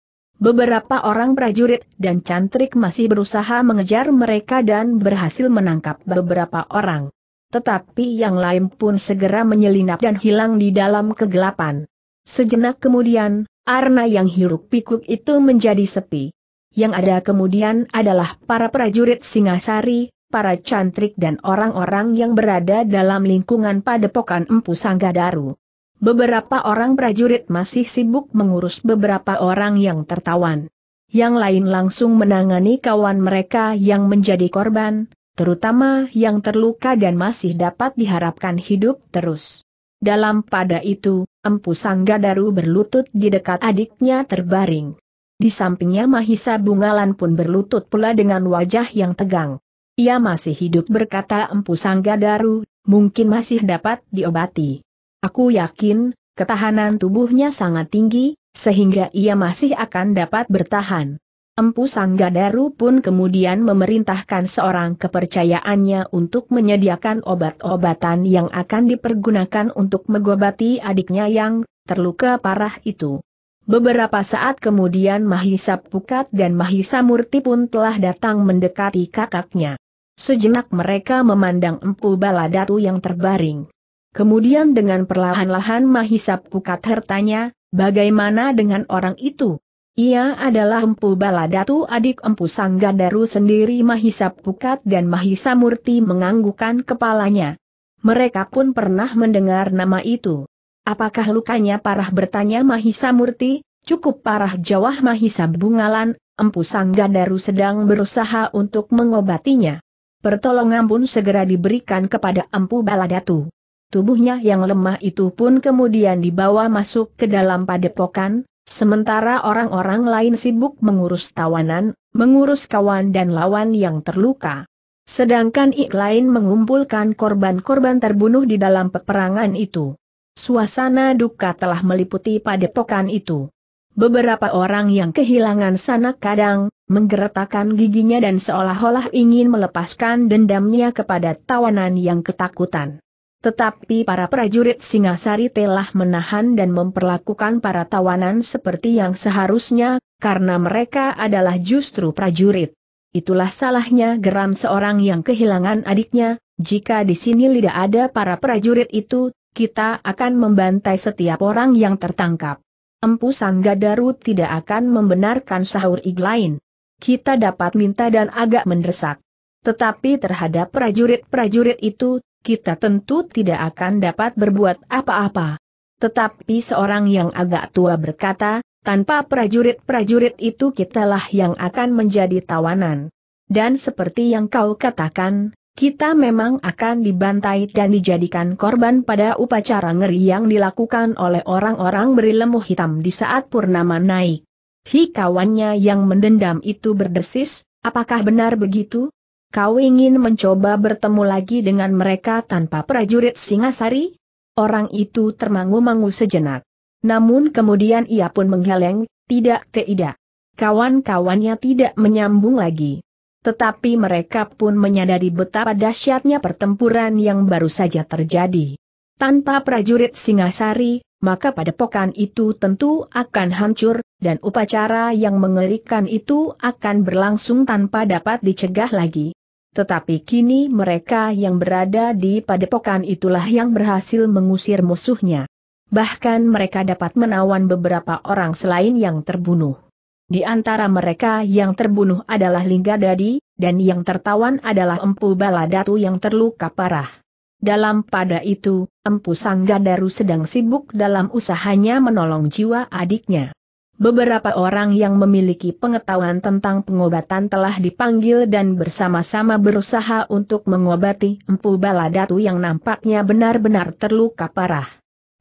Beberapa orang prajurit dan cantrik masih berusaha mengejar mereka dan berhasil menangkap beberapa orang. Tetapi yang lain pun segera menyelinap dan hilang di dalam kegelapan. Sejenak kemudian, Arna yang hiruk pikuk itu menjadi sepi. Yang ada kemudian adalah para prajurit Singasari, para cantrik dan orang-orang yang berada dalam lingkungan padepokan Empu Sanggadaru. Beberapa orang prajurit masih sibuk mengurus beberapa orang yang tertawan. Yang lain langsung menangani kawan mereka yang menjadi korban, terutama yang terluka dan masih dapat diharapkan hidup terus. Dalam pada itu, Empu Sanggadaru berlutut di dekat adiknya terbaring. Di sampingnya Mahisa Bungalan pun berlutut pula dengan wajah yang tegang. Ia masih hidup berkata Empu Sanggadaru, mungkin masih dapat diobati. Aku yakin, ketahanan tubuhnya sangat tinggi, sehingga ia masih akan dapat bertahan. Empu Sanggadaru pun kemudian memerintahkan seorang kepercayaannya untuk menyediakan obat-obatan yang akan dipergunakan untuk mengobati adiknya yang terluka parah itu. Beberapa saat kemudian Mahisa Pukat dan Mahisa Murti pun telah datang mendekati kakaknya. Sejenak mereka memandang Empu Baladatu yang terbaring. Kemudian dengan perlahan-lahan Mahisa Pukat bertanya, bagaimana dengan orang itu? Ia adalah Empu Baladatu adik Empu Sanggadaru sendiri Mahisa Pukat dan Mahisa Murti menganggukan kepalanya. Mereka pun pernah mendengar nama itu. Apakah lukanya parah bertanya Mahisa Murti, cukup parah jawab Mahisa Bungalan, Empu Sanggadaru sedang berusaha untuk mengobatinya. Pertolongan pun segera diberikan kepada Empu Baladatu. Tubuhnya yang lemah itu pun kemudian dibawa masuk ke dalam padepokan, Sementara orang-orang lain sibuk mengurus tawanan, mengurus kawan dan lawan yang terluka. Sedangkan Ik lain mengumpulkan korban-korban terbunuh di dalam peperangan itu. Suasana duka telah meliputi padepokan itu. Beberapa orang yang kehilangan sanak kadang, menggeretakan giginya dan seolah-olah ingin melepaskan dendamnya kepada tawanan yang ketakutan. Tetapi para prajurit Singasari telah menahan dan memperlakukan para tawanan seperti yang seharusnya, karena mereka adalah justru prajurit. Itulah salahnya geram seorang yang kehilangan adiknya, jika di sini tidak ada para prajurit itu, kita akan membantai setiap orang yang tertangkap. Empu Sanggadaru tidak akan membenarkan sahur iglain. Kita dapat minta dan agak mendesak. Tetapi terhadap prajurit-prajurit itu, kita tentu tidak akan dapat berbuat apa-apa. Tetapi seorang yang agak tua berkata, tanpa prajurit-prajurit itu kitalah yang akan menjadi tawanan. Dan seperti yang kau katakan, kita memang akan dibantai dan dijadikan korban pada upacara ngeri yang dilakukan oleh orang-orang berilmu hitam di saat purnama naik. Hi kawannya yang mendendam itu berdesis, apakah benar begitu? Kau ingin mencoba bertemu lagi dengan mereka tanpa prajurit Singasari? Orang itu termangu-mangu sejenak. Namun kemudian ia pun menggeleng, tidak tidak. Kawan-kawannya tidak menyambung lagi. Tetapi mereka pun menyadari betapa dahsyatnya pertempuran yang baru saja terjadi. Tanpa prajurit Singasari, maka padepokan itu tentu akan hancur, dan upacara yang mengerikan itu akan berlangsung tanpa dapat dicegah lagi. Tetapi kini mereka yang berada di padepokan itulah yang berhasil mengusir musuhnya. Bahkan mereka dapat menawan beberapa orang selain yang terbunuh. Di antara mereka yang terbunuh adalah Lingga Dadi, dan yang tertawan adalah Empu Baladatu yang terluka parah. Dalam pada itu, Empu Sanggadaru sedang sibuk dalam usahanya menolong jiwa adiknya. Beberapa orang yang memiliki pengetahuan tentang pengobatan telah dipanggil dan bersama-sama berusaha untuk mengobati Empu Baladatu yang nampaknya benar-benar terluka parah.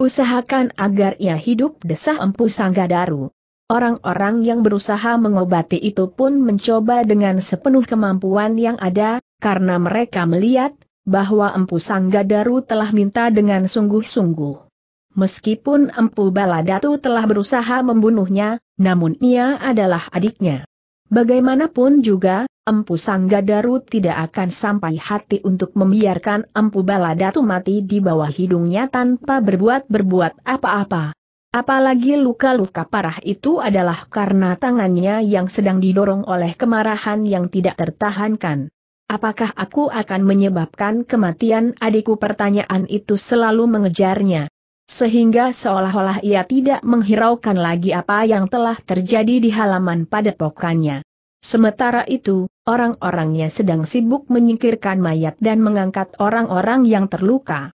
Usahakan agar ia hidup desah Empu Sanggadaru. Orang-orang yang berusaha mengobati itu pun mencoba dengan sepenuh kemampuan yang ada, karena mereka melihat bahwa Empu Sanggadaru telah minta dengan sungguh-sungguh. Meskipun Empu Baladatu telah berusaha membunuhnya, namun ia adalah adiknya. Bagaimanapun juga, Empu Sanggadaru tidak akan sampai hati untuk membiarkan Empu Baladatu mati di bawah hidungnya tanpa berbuat-berbuat apa-apa. Apalagi luka-luka parah itu adalah karena tangannya yang sedang didorong oleh kemarahan yang tidak tertahankan. Apakah aku akan menyebabkan kematian adikku? Pertanyaan itu selalu mengejarnya sehingga seolah-olah ia tidak menghiraukan lagi apa yang telah terjadi di halaman padepokannya. Sementara itu, orang-orangnya sedang sibuk menyingkirkan mayat dan mengangkat orang-orang yang terluka.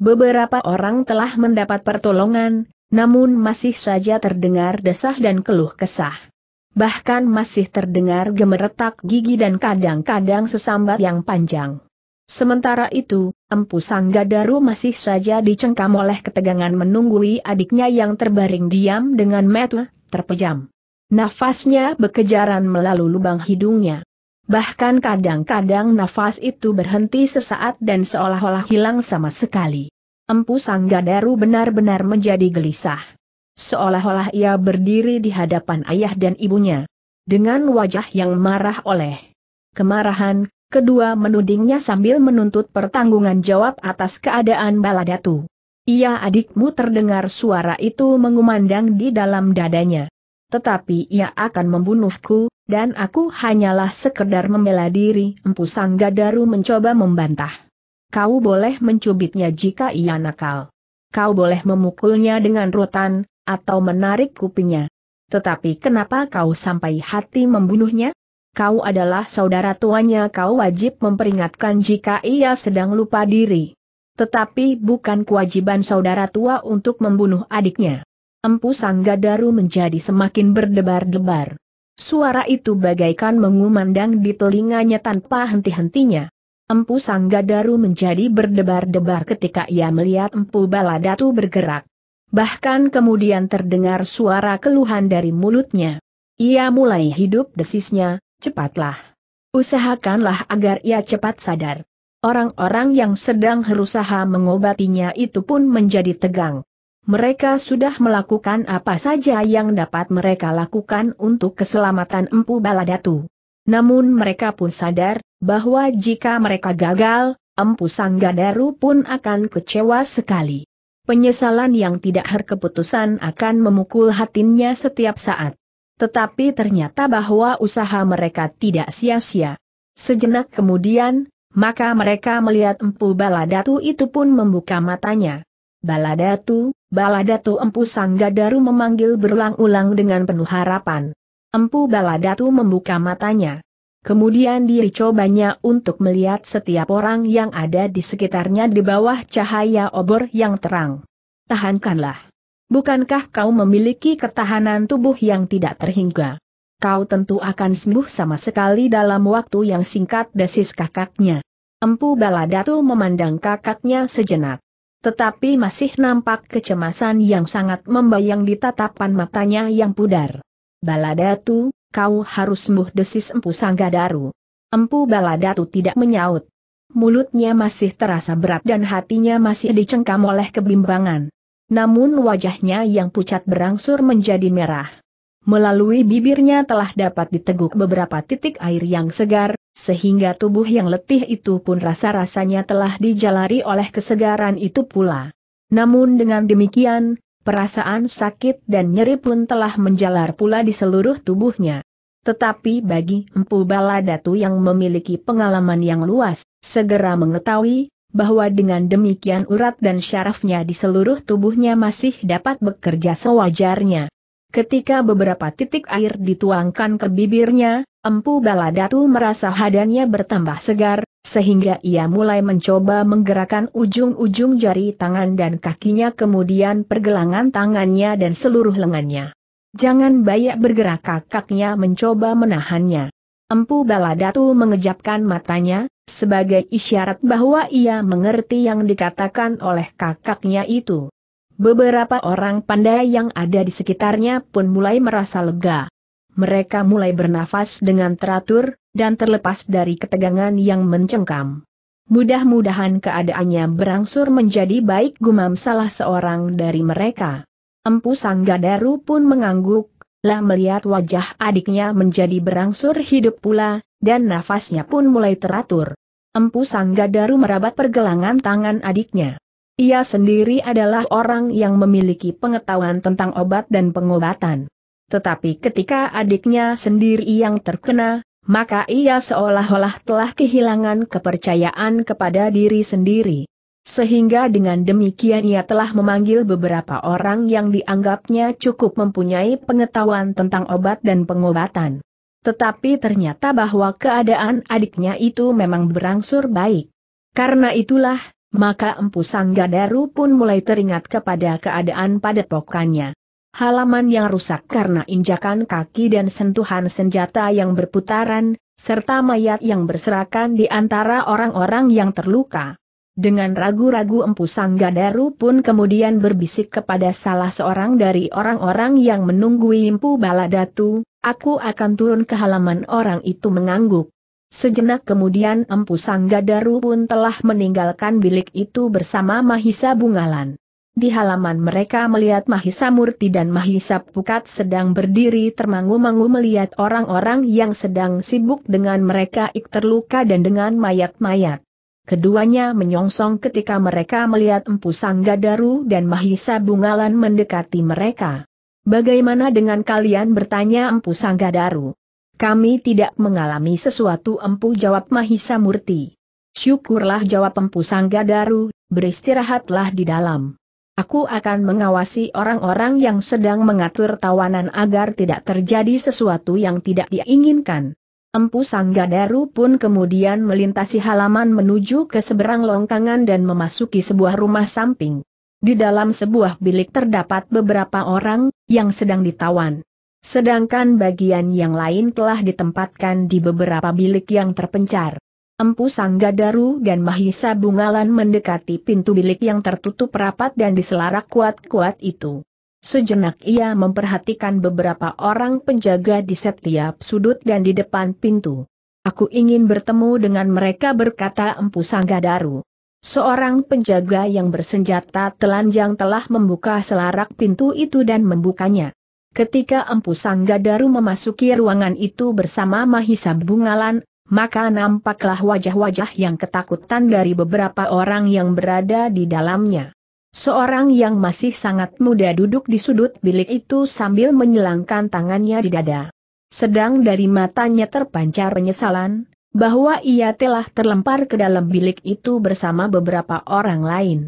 Beberapa orang telah mendapat pertolongan, namun masih saja terdengar desah dan keluh kesah. Bahkan masih terdengar gemeretak gigi dan kadang-kadang sesambat yang panjang. Sementara itu, Empu Sanggadaru masih saja dicengkam oleh ketegangan menunggui adiknya yang terbaring diam dengan mata terpejam. Nafasnya bekejaran melalui lubang hidungnya. Bahkan kadang-kadang nafas itu berhenti sesaat dan seolah-olah hilang sama sekali. Empu Sanggadaru benar-benar menjadi gelisah. Seolah-olah ia berdiri di hadapan ayah dan ibunya. Dengan wajah yang marah oleh kemarahan, kedua menudingnya sambil menuntut pertanggungan jawab atas keadaan Baladatu. Ia adikmu terdengar suara itu mengumandang di dalam dadanya. Tetapi ia akan membunuhku, dan aku hanyalah sekedar membela diri. Empu Sanggadaru mencoba membantah. Kau boleh mencubitnya jika ia nakal. Kau boleh memukulnya dengan rotan, atau menarik kupingnya. Tetapi kenapa kau sampai hati membunuhnya? kau adalah saudara tuanya kau wajib memperingatkan jika ia sedang lupa diri. Tetapi bukan kewajiban saudara tua untuk membunuh adiknya. Empu Sanggadaru menjadi semakin berdebar-debar. Suara itu bagaikan mengumandang di telinganya tanpa henti-hentinya. Empu Sanggadaru menjadi berdebar-debar ketika ia melihat Empu Baladatu bergerak. Bahkan kemudian terdengar suara keluhan dari mulutnya. Ia mulai hidup desisnya, cepatlah. Usahakanlah agar ia cepat sadar. Orang-orang yang sedang berusaha mengobatinya itu pun menjadi tegang. Mereka sudah melakukan apa saja yang dapat mereka lakukan untuk keselamatan Empu Baladatu. Namun mereka pun sadar, bahwa jika mereka gagal, Empu Sanggadaru pun akan kecewa sekali. Penyesalan yang tidak berkeputusan akan memukul hatinya setiap saat. Tetapi ternyata bahwa usaha mereka tidak sia-sia. Sejenak kemudian, maka mereka melihat empu Baladatu itu pun membuka matanya. Baladatu, Baladatu empu Sanggadaru memanggil berulang-ulang dengan penuh harapan. Empu Baladatu membuka matanya. Kemudian diri cobanya untuk melihat setiap orang yang ada di sekitarnya di bawah cahaya obor yang terang. Tahankanlah. Bukankah kau memiliki ketahanan tubuh yang tidak terhingga? Kau tentu akan sembuh sama sekali dalam waktu yang singkat desis kakaknya. Empu Baladatu memandang kakaknya sejenak. Tetapi masih nampak kecemasan yang sangat membayang di tatapan matanya yang pudar. Baladatu, kau harus sembuh desis Empu Sanggadaru. Empu Baladatu tidak menyaut. Mulutnya masih terasa berat dan hatinya masih dicengkam oleh kebimbangan namun wajahnya yang pucat berangsur menjadi merah. Melalui bibirnya telah dapat diteguk beberapa titik air yang segar, sehingga tubuh yang letih itu pun rasa-rasanya telah dijalari oleh kesegaran itu pula. Namun dengan demikian, perasaan sakit dan nyeri pun telah menjalar pula di seluruh tubuhnya. Tetapi bagi Empu Baladatu yang memiliki pengalaman yang luas, segera mengetahui bahwa dengan demikian urat dan syarafnya di seluruh tubuhnya masih dapat bekerja sewajarnya. Ketika beberapa titik air dituangkan ke bibirnya, Empu Baladatu merasa hadannya bertambah segar, sehingga ia mulai mencoba menggerakkan ujung-ujung jari tangan dan kakinya kemudian pergelangan tangannya dan seluruh lengannya. Jangan banyak bergerak kakaknya mencoba menahannya. Empu Baladatu mengejapkan matanya, sebagai isyarat bahwa ia mengerti yang dikatakan oleh kakaknya itu. Beberapa orang pandai yang ada di sekitarnya pun mulai merasa lega. Mereka mulai bernafas dengan teratur, dan terlepas dari ketegangan yang mencengkam. Mudah-mudahan keadaannya berangsur menjadi baik gumam salah seorang dari mereka. Empu Sanggadaru pun mengangguk, lah melihat wajah adiknya menjadi berangsur hidup pula, dan nafasnya pun mulai teratur. Empu Sanggadaru merabat pergelangan tangan adiknya. Ia sendiri adalah orang yang memiliki pengetahuan tentang obat dan pengobatan. Tetapi ketika adiknya sendiri yang terkena, maka ia seolah-olah telah kehilangan kepercayaan kepada diri sendiri. Sehingga dengan demikian ia telah memanggil beberapa orang yang dianggapnya cukup mempunyai pengetahuan tentang obat dan pengobatan. Tetapi ternyata bahwa keadaan adiknya itu memang berangsur baik. Karena itulah, maka Empu Sanggadaru pun mulai teringat kepada keadaan pada pokannya. Halaman yang rusak karena injakan kaki dan sentuhan senjata yang berputaran, serta mayat yang berserakan di antara orang-orang yang terluka. Dengan ragu-ragu Empu Sanggadaru pun kemudian berbisik kepada salah seorang dari orang-orang yang menunggui Empu Baladatu, Aku akan turun ke halaman orang itu mengangguk. Sejenak kemudian Empu Sanggadaru pun telah meninggalkan bilik itu bersama Mahisa Bungalan. Di halaman mereka melihat Mahisa Murti dan Mahisa Pukat sedang berdiri termangu-mangu melihat orang-orang yang sedang sibuk dengan mereka ik terluka dan dengan mayat-mayat. Keduanya menyongsong ketika mereka melihat Empu Sanggadaru dan Mahisa Bungalan mendekati mereka. Bagaimana dengan kalian bertanya Empu Sanggadaru? Kami tidak mengalami sesuatu Empu jawab Mahisa Murti. Syukurlah jawab Empu Sanggadaru, beristirahatlah di dalam. Aku akan mengawasi orang-orang yang sedang mengatur tawanan agar tidak terjadi sesuatu yang tidak diinginkan. Empu Sanggadaru pun kemudian melintasi halaman menuju ke seberang longkangan dan memasuki sebuah rumah samping. Di dalam sebuah bilik terdapat beberapa orang, yang sedang ditawan. Sedangkan bagian yang lain telah ditempatkan di beberapa bilik yang terpencar. Empu Sanggadaru dan Mahisa Bungalan mendekati pintu bilik yang tertutup rapat dan diselarak kuat-kuat itu. Sejenak ia memperhatikan beberapa orang penjaga di setiap sudut dan di depan pintu. Aku ingin bertemu dengan mereka berkata Empu Sanggadaru. Seorang penjaga yang bersenjata telanjang telah membuka selarak pintu itu dan membukanya. Ketika Empu Sanggadaru memasuki ruangan itu bersama Mahisa Bungalan, maka nampaklah wajah-wajah yang ketakutan dari beberapa orang yang berada di dalamnya. Seorang yang masih sangat muda duduk di sudut bilik itu sambil menyelangkan tangannya di dada. Sedang dari matanya terpancar penyesalan, bahwa ia telah terlempar ke dalam bilik itu bersama beberapa orang lain.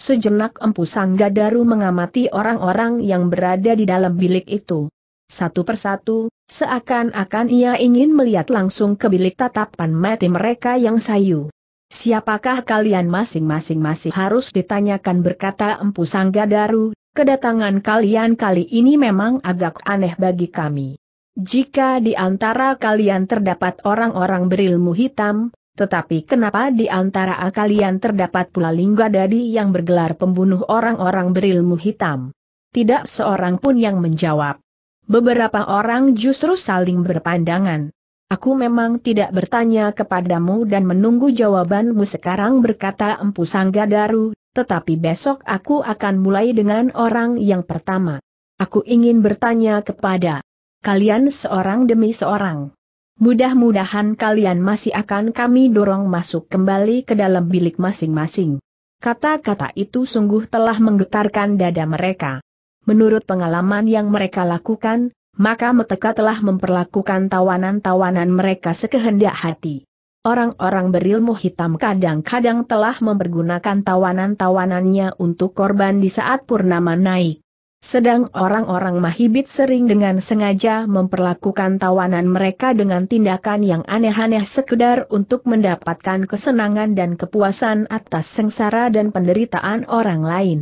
Sejenak Empu Sanggadaru mengamati orang-orang yang berada di dalam bilik itu. Satu persatu, seakan-akan ia ingin melihat langsung ke bilik tatapan mati mereka yang sayu. Siapakah kalian masing-masing masih harus ditanyakan berkata Empu Sanggadaru, kedatangan kalian kali ini memang agak aneh bagi kami. Jika di antara kalian terdapat orang-orang berilmu hitam, tetapi kenapa di antara kalian terdapat pula Lingga Dadi yang bergelar pembunuh orang-orang berilmu hitam? Tidak seorang pun yang menjawab. Beberapa orang justru saling berpandangan. Aku memang tidak bertanya kepadamu dan menunggu jawabanmu sekarang berkata Empu Sanggadaru, tetapi besok aku akan mulai dengan orang yang pertama. Aku ingin bertanya kepada kalian seorang demi seorang. Mudah-mudahan kalian masih akan kami dorong masuk kembali ke dalam bilik masing-masing. Kata-kata itu sungguh telah menggetarkan dada mereka. Menurut pengalaman yang mereka lakukan, maka Meteka telah memperlakukan tawanan-tawanan mereka sekehendak hati. Orang-orang berilmu hitam kadang-kadang telah mempergunakan tawanan-tawanannya untuk korban di saat purnama naik. Sedang orang-orang Mahibit sering dengan sengaja memperlakukan tawanan mereka dengan tindakan yang aneh-aneh sekedar untuk mendapatkan kesenangan dan kepuasan atas sengsara dan penderitaan orang lain.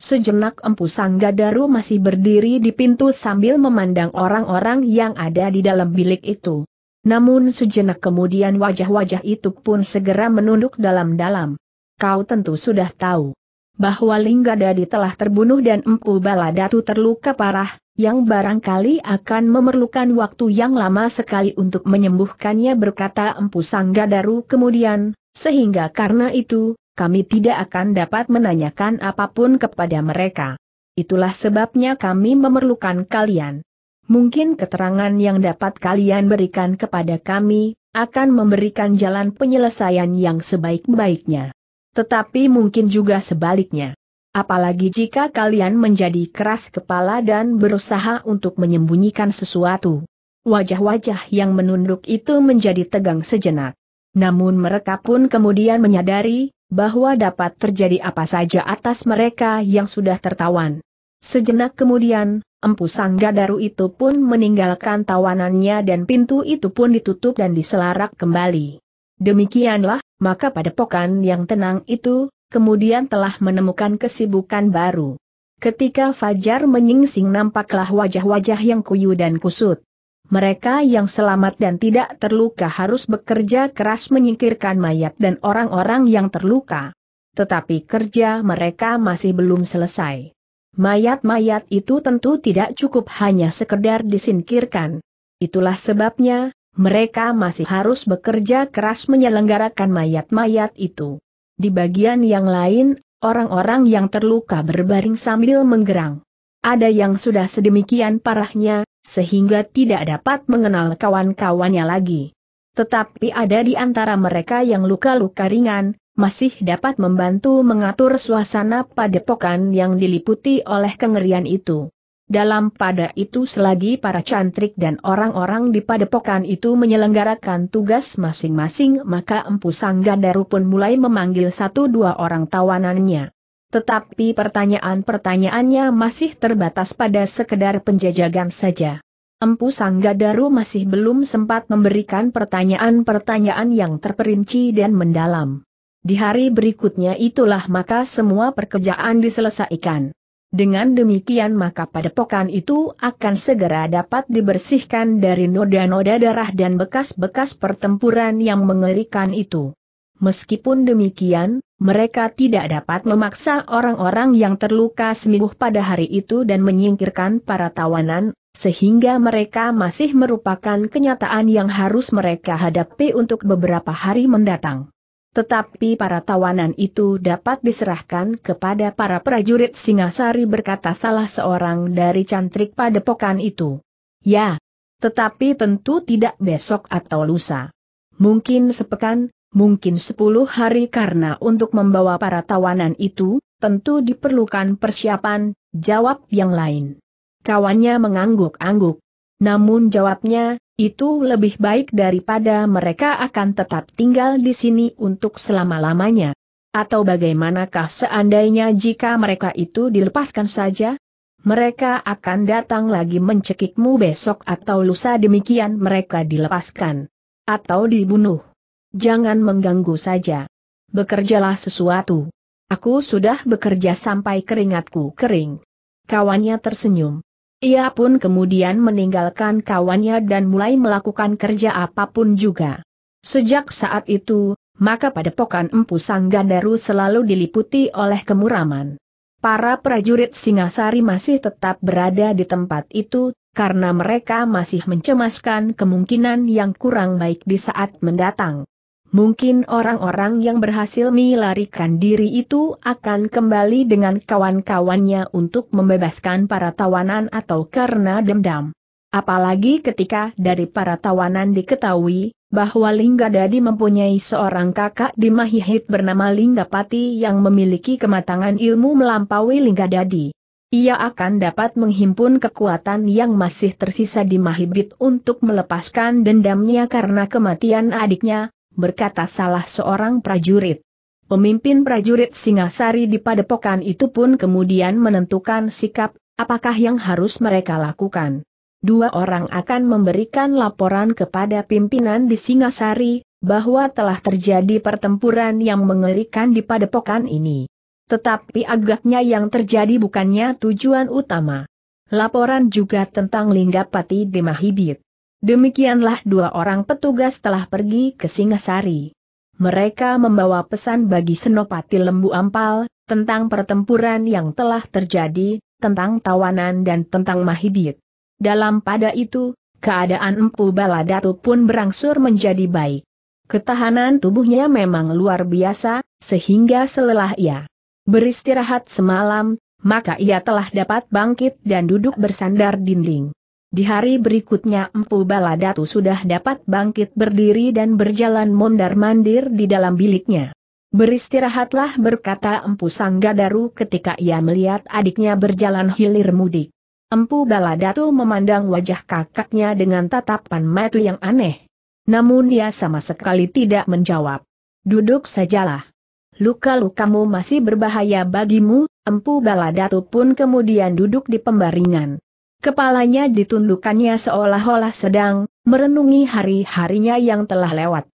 Sejenak Empu Sanggadaru masih berdiri di pintu sambil memandang orang-orang yang ada di dalam bilik itu. Namun sejenak kemudian wajah-wajah itu pun segera menunduk dalam-dalam. Kau tentu sudah tahu bahwa Linggadadi telah terbunuh dan Empu Baladatu terluka parah, yang barangkali akan memerlukan waktu yang lama sekali untuk menyembuhkannya berkata Empu Sanggadaru kemudian, sehingga karena itu, kami tidak akan dapat menanyakan apapun kepada mereka. Itulah sebabnya kami memerlukan kalian. Mungkin keterangan yang dapat kalian berikan kepada kami, akan memberikan jalan penyelesaian yang sebaik-baiknya. Tetapi mungkin juga sebaliknya. Apalagi jika kalian menjadi keras kepala dan berusaha untuk menyembunyikan sesuatu. Wajah-wajah yang menunduk itu menjadi tegang sejenak. Namun mereka pun kemudian menyadari, bahwa dapat terjadi apa saja atas mereka yang sudah tertawan. Sejenak kemudian, Empu Sanggadaru itu pun meninggalkan tawanannya dan pintu itu pun ditutup dan diselarak kembali. Demikianlah, maka pada pokan yang tenang itu, kemudian telah menemukan kesibukan baru. Ketika Fajar menyingsing nampaklah wajah-wajah yang kuyu dan kusut. Mereka yang selamat dan tidak terluka harus bekerja keras menyingkirkan mayat dan orang-orang yang terluka. Tetapi kerja mereka masih belum selesai. Mayat-mayat itu tentu tidak cukup hanya sekedar disingkirkan. Itulah sebabnya, mereka masih harus bekerja keras menyelenggarakan mayat-mayat itu. Di bagian yang lain, orang-orang yang terluka berbaring sambil menggerang. Ada yang sudah sedemikian parahnya, sehingga tidak dapat mengenal kawan-kawannya lagi. Tetapi ada di antara mereka yang luka-luka ringan, masih dapat membantu mengatur suasana padepokan yang diliputi oleh kengerian itu. Dalam pada itu selagi para cantrik dan orang-orang di padepokan itu menyelenggarakan tugas masing-masing maka Empu Sanggandaru pun mulai memanggil satu dua orang tawanannya. Tetapi pertanyaan-pertanyaannya masih terbatas pada sekedar penjajagan saja. Empu Sanggadaru masih belum sempat memberikan pertanyaan-pertanyaan yang terperinci dan mendalam. Di hari berikutnya itulah maka semua pekerjaan diselesaikan. Dengan demikian maka padepokan itu akan segera dapat dibersihkan dari noda-noda darah dan bekas-bekas pertempuran yang mengerikan itu. Meskipun demikian, mereka tidak dapat memaksa orang-orang yang terluka sembuh pada hari itu dan menyingkirkan para tawanan, sehingga mereka masih merupakan kenyataan yang harus mereka hadapi untuk beberapa hari mendatang. Tetapi para tawanan itu dapat diserahkan kepada para prajurit Singasari berkata salah seorang dari cantrik padepokan itu. Ya, tetapi tentu tidak besok atau lusa. Mungkin sepekan, mungkin sepuluh hari karena untuk membawa para tawanan itu, tentu diperlukan persiapan, jawab yang lain. Kawannya mengangguk-angguk, namun jawabnya, itu lebih baik daripada mereka akan tetap tinggal di sini untuk selama-lamanya. Atau bagaimanakah seandainya jika mereka itu dilepaskan saja? Mereka akan datang lagi mencekikmu besok atau lusa demikian mereka dilepaskan. Atau dibunuh. Jangan mengganggu saja. Bekerjalah sesuatu. Aku sudah bekerja sampai keringatku kering. Kawannya tersenyum. Ia pun kemudian meninggalkan kawannya dan mulai melakukan kerja apapun juga. Sejak saat itu, maka pada padepokan Empu Sanggandaru selalu diliputi oleh kemuraman. Para prajurit Singasari masih tetap berada di tempat itu, karena mereka masih mencemaskan kemungkinan yang kurang baik di saat mendatang. Mungkin orang-orang yang berhasil melarikan diri itu akan kembali dengan kawan-kawannya untuk membebaskan para tawanan atau karena dendam. Apalagi ketika dari para tawanan diketahui, bahwa Lingga Dadi mempunyai seorang kakak di Mahihit bernama Lingga Pati yang memiliki kematangan ilmu melampaui Lingga Dadi. Ia akan dapat menghimpun kekuatan yang masih tersisa di Mahibit untuk melepaskan dendamnya karena kematian adiknya, berkata salah seorang prajurit. Pemimpin prajurit Singasari di padepokan itu pun kemudian menentukan sikap, apakah yang harus mereka lakukan. Dua orang akan memberikan laporan kepada pimpinan di Singasari, bahwa telah terjadi pertempuran yang mengerikan di padepokan ini. Tetapi agaknya yang terjadi bukannya tujuan utama. Laporan juga tentang Linggapati di Mahibit. Demikianlah dua orang petugas telah pergi ke Singasari. Mereka membawa pesan bagi Senopati Lembu Ampal, tentang pertempuran yang telah terjadi, tentang tawanan dan tentang Mahidit. Dalam pada itu, keadaan Empu Baladatu pun berangsur menjadi baik. Ketahanan tubuhnya memang luar biasa, sehingga selelah ia beristirahat semalam, maka ia telah dapat bangkit dan duduk bersandar dinding. Di hari berikutnya Empu Baladatu sudah dapat bangkit berdiri dan berjalan mondar-mandir di dalam biliknya. Beristirahatlah berkata Empu Sanggadaru ketika ia melihat adiknya berjalan hilir mudik. Empu Baladatu memandang wajah kakaknya dengan tatapan mata yang aneh. Namun ia sama sekali tidak menjawab. Duduk sajalah. Luka-lukamu masih berbahaya bagimu, Empu Baladatu pun kemudian duduk di pembaringan. Kepalanya ditundukkannya seolah-olah sedang merenungi hari-harinya yang telah lewat.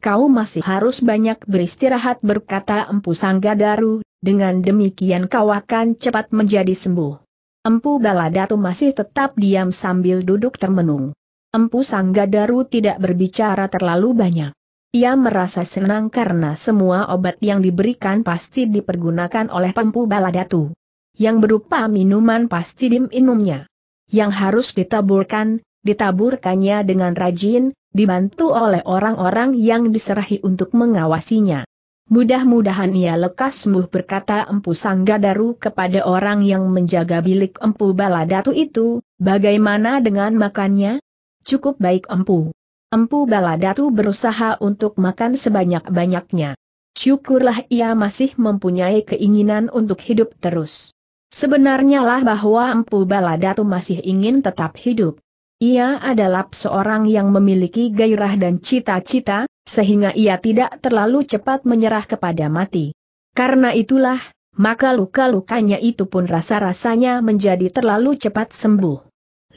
Kau masih harus banyak beristirahat berkata Empu Sanggadaru, dengan demikian kau akan cepat menjadi sembuh. Empu Baladatu masih tetap diam sambil duduk termenung. Empu Sanggadaru tidak berbicara terlalu banyak. Ia merasa senang karena semua obat yang diberikan pasti dipergunakan oleh Empu Baladatu. Yang berupa minuman pasti diminumnya yang harus ditaburkan, ditaburkannya dengan rajin, dibantu oleh orang-orang yang diserahi untuk mengawasinya. Mudah-mudahan ia lekas sembuh berkata Empu Sanggadaru kepada orang yang menjaga bilik Empu Baladatu itu, bagaimana dengan makannya? Cukup baik Empu. Empu Baladatu berusaha untuk makan sebanyak-banyaknya. Syukurlah ia masih mempunyai keinginan untuk hidup terus. Sebenarnya lah bahwa Empu Baladatu masih ingin tetap hidup. Ia adalah seorang yang memiliki gairah dan cita-cita, sehingga ia tidak terlalu cepat menyerah kepada mati. Karena itulah, maka luka-lukanya itu pun rasa-rasanya menjadi terlalu cepat sembuh.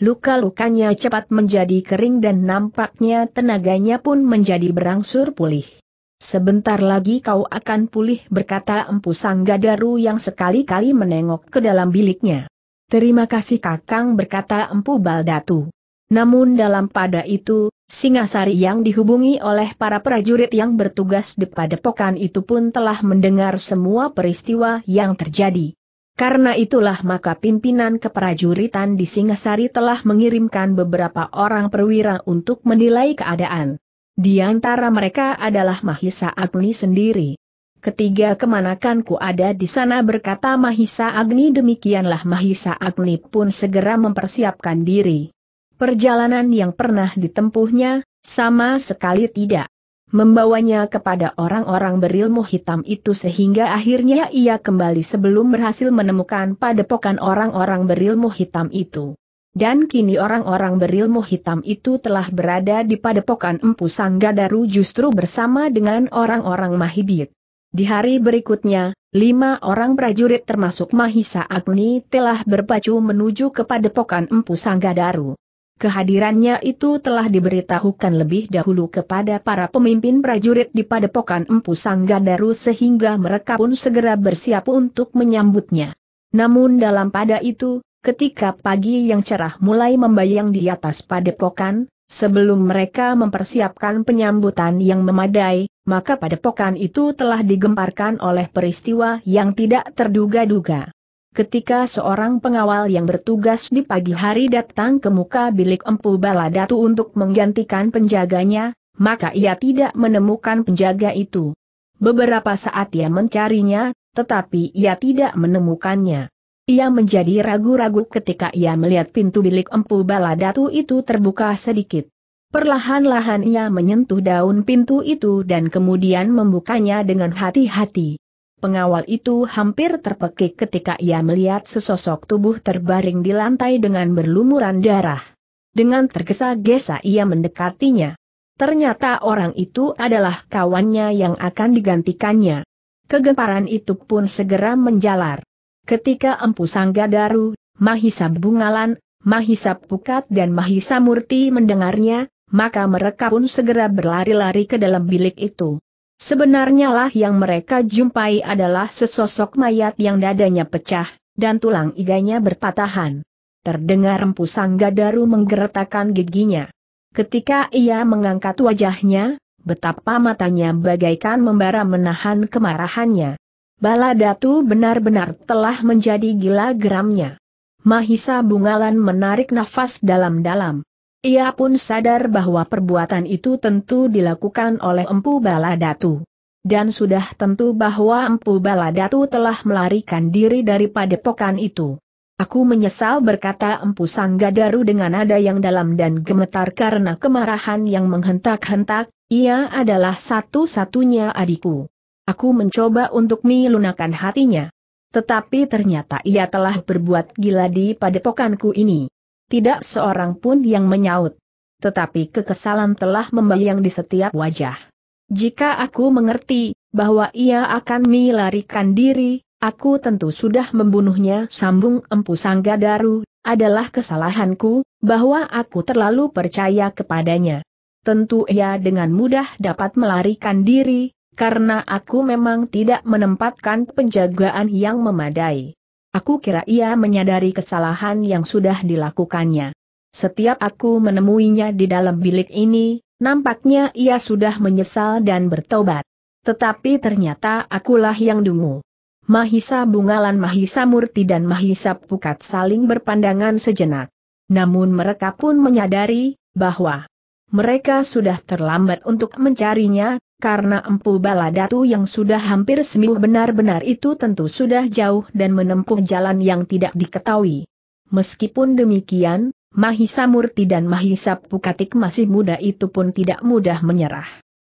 Luka-lukanya cepat menjadi kering dan nampaknya tenaganya pun menjadi berangsur pulih. Sebentar lagi kau akan pulih berkata Empu Sanggadaru yang sekali-kali menengok ke dalam biliknya. Terima kasih kakang berkata Empu Baldatu. Namun dalam pada itu, Singasari yang dihubungi oleh para prajurit yang bertugas di padepokan itu pun telah mendengar semua peristiwa yang terjadi. Karena itulah maka pimpinan keprajuritan di Singasari telah mengirimkan beberapa orang perwira untuk menilai keadaan. Di antara mereka adalah Mahisa Agni sendiri. Ketiga kemanakanku ada di sana berkata Mahisa Agni demikianlah Mahisa Agni pun segera mempersiapkan diri. Perjalanan yang pernah ditempuhnya, sama sekali tidak membawanya kepada orang-orang berilmu hitam itu sehingga akhirnya ia kembali sebelum berhasil menemukan padepokan orang-orang berilmu hitam itu. Dan kini orang-orang berilmu hitam itu telah berada di padepokan Empu Sanggadaru justru bersama dengan orang-orang Mahibit. Di hari berikutnya, lima orang prajurit termasuk Mahisa Agni telah berpacu menuju ke padepokan Empu Sanggadaru. Kehadirannya itu telah diberitahukan lebih dahulu kepada para pemimpin prajurit di padepokan Empu Sanggadaru sehingga mereka pun segera bersiap untuk menyambutnya. Namun dalam pada itu, Ketika pagi yang cerah mulai membayang di atas padepokan, sebelum mereka mempersiapkan penyambutan yang memadai, maka padepokan itu telah digemparkan oleh peristiwa yang tidak terduga-duga. Ketika seorang pengawal yang bertugas di pagi hari datang ke muka bilik Empu Baladatu untuk menggantikan penjaganya, maka ia tidak menemukan penjaga itu. Beberapa saat ia mencarinya, tetapi ia tidak menemukannya. Ia menjadi ragu-ragu ketika ia melihat pintu bilik empu baladatu itu terbuka sedikit. Perlahan-lahan ia menyentuh daun pintu itu dan kemudian membukanya dengan hati-hati. Pengawal itu hampir terpekik ketika ia melihat sesosok tubuh terbaring di lantai dengan berlumuran darah. Dengan tergesa-gesa ia mendekatinya. Ternyata orang itu adalah kawannya yang akan digantikannya. Kegemparan itu pun segera menjalar. Ketika Empu Sanggadaru, Mahisa Bungalan, Mahisa Pukat dan Mahisa Murti mendengarnya, maka mereka pun segera berlari-lari ke dalam bilik itu. Sebenarnya lah yang mereka jumpai adalah sesosok mayat yang dadanya pecah, dan tulang iganya berpatahan. Terdengar Empu Sanggadaru menggeretakan giginya. Ketika ia mengangkat wajahnya, betapa matanya bagaikan membara menahan kemarahannya. Baladatu benar-benar telah menjadi gila geramnya. Mahisa Bungalan menarik nafas dalam-dalam. Ia pun sadar bahwa perbuatan itu tentu dilakukan oleh Empu Baladatu, Dan sudah tentu bahwa Empu Baladatu telah melarikan diri dari padepokan itu. Aku menyesal berkata Empu Sanggadaru dengan nada yang dalam dan gemetar karena kemarahan yang menghentak-hentak, ia adalah satu-satunya adikku. Aku mencoba untuk melunakan hatinya. Tetapi ternyata ia telah berbuat gila di padepokanku ini. Tidak seorang pun yang menyaut. Tetapi kekesalan telah membayang di setiap wajah. Jika aku mengerti bahwa ia akan melarikan diri, aku tentu sudah membunuhnya. Sambung Empu daru, adalah kesalahanku, bahwa aku terlalu percaya kepadanya. Tentu ia dengan mudah dapat melarikan diri, karena aku memang tidak menempatkan penjagaan yang memadai. Aku kira ia menyadari kesalahan yang sudah dilakukannya. Setiap aku menemuinya di dalam bilik ini, nampaknya ia sudah menyesal dan bertobat. Tetapi ternyata akulah yang dungu. Mahisa Bungalan Mahisa Murti dan Mahisa Pukat saling berpandangan sejenak. Namun mereka pun menyadari, bahwa mereka sudah terlambat untuk mencarinya, karena Empu Baladatu yang sudah hampir sembuh benar-benar itu tentu sudah jauh dan menempuh jalan yang tidak diketahui. Meskipun demikian, Mahisa Murti dan Mahisa Pukatik masih muda itu pun tidak mudah menyerah.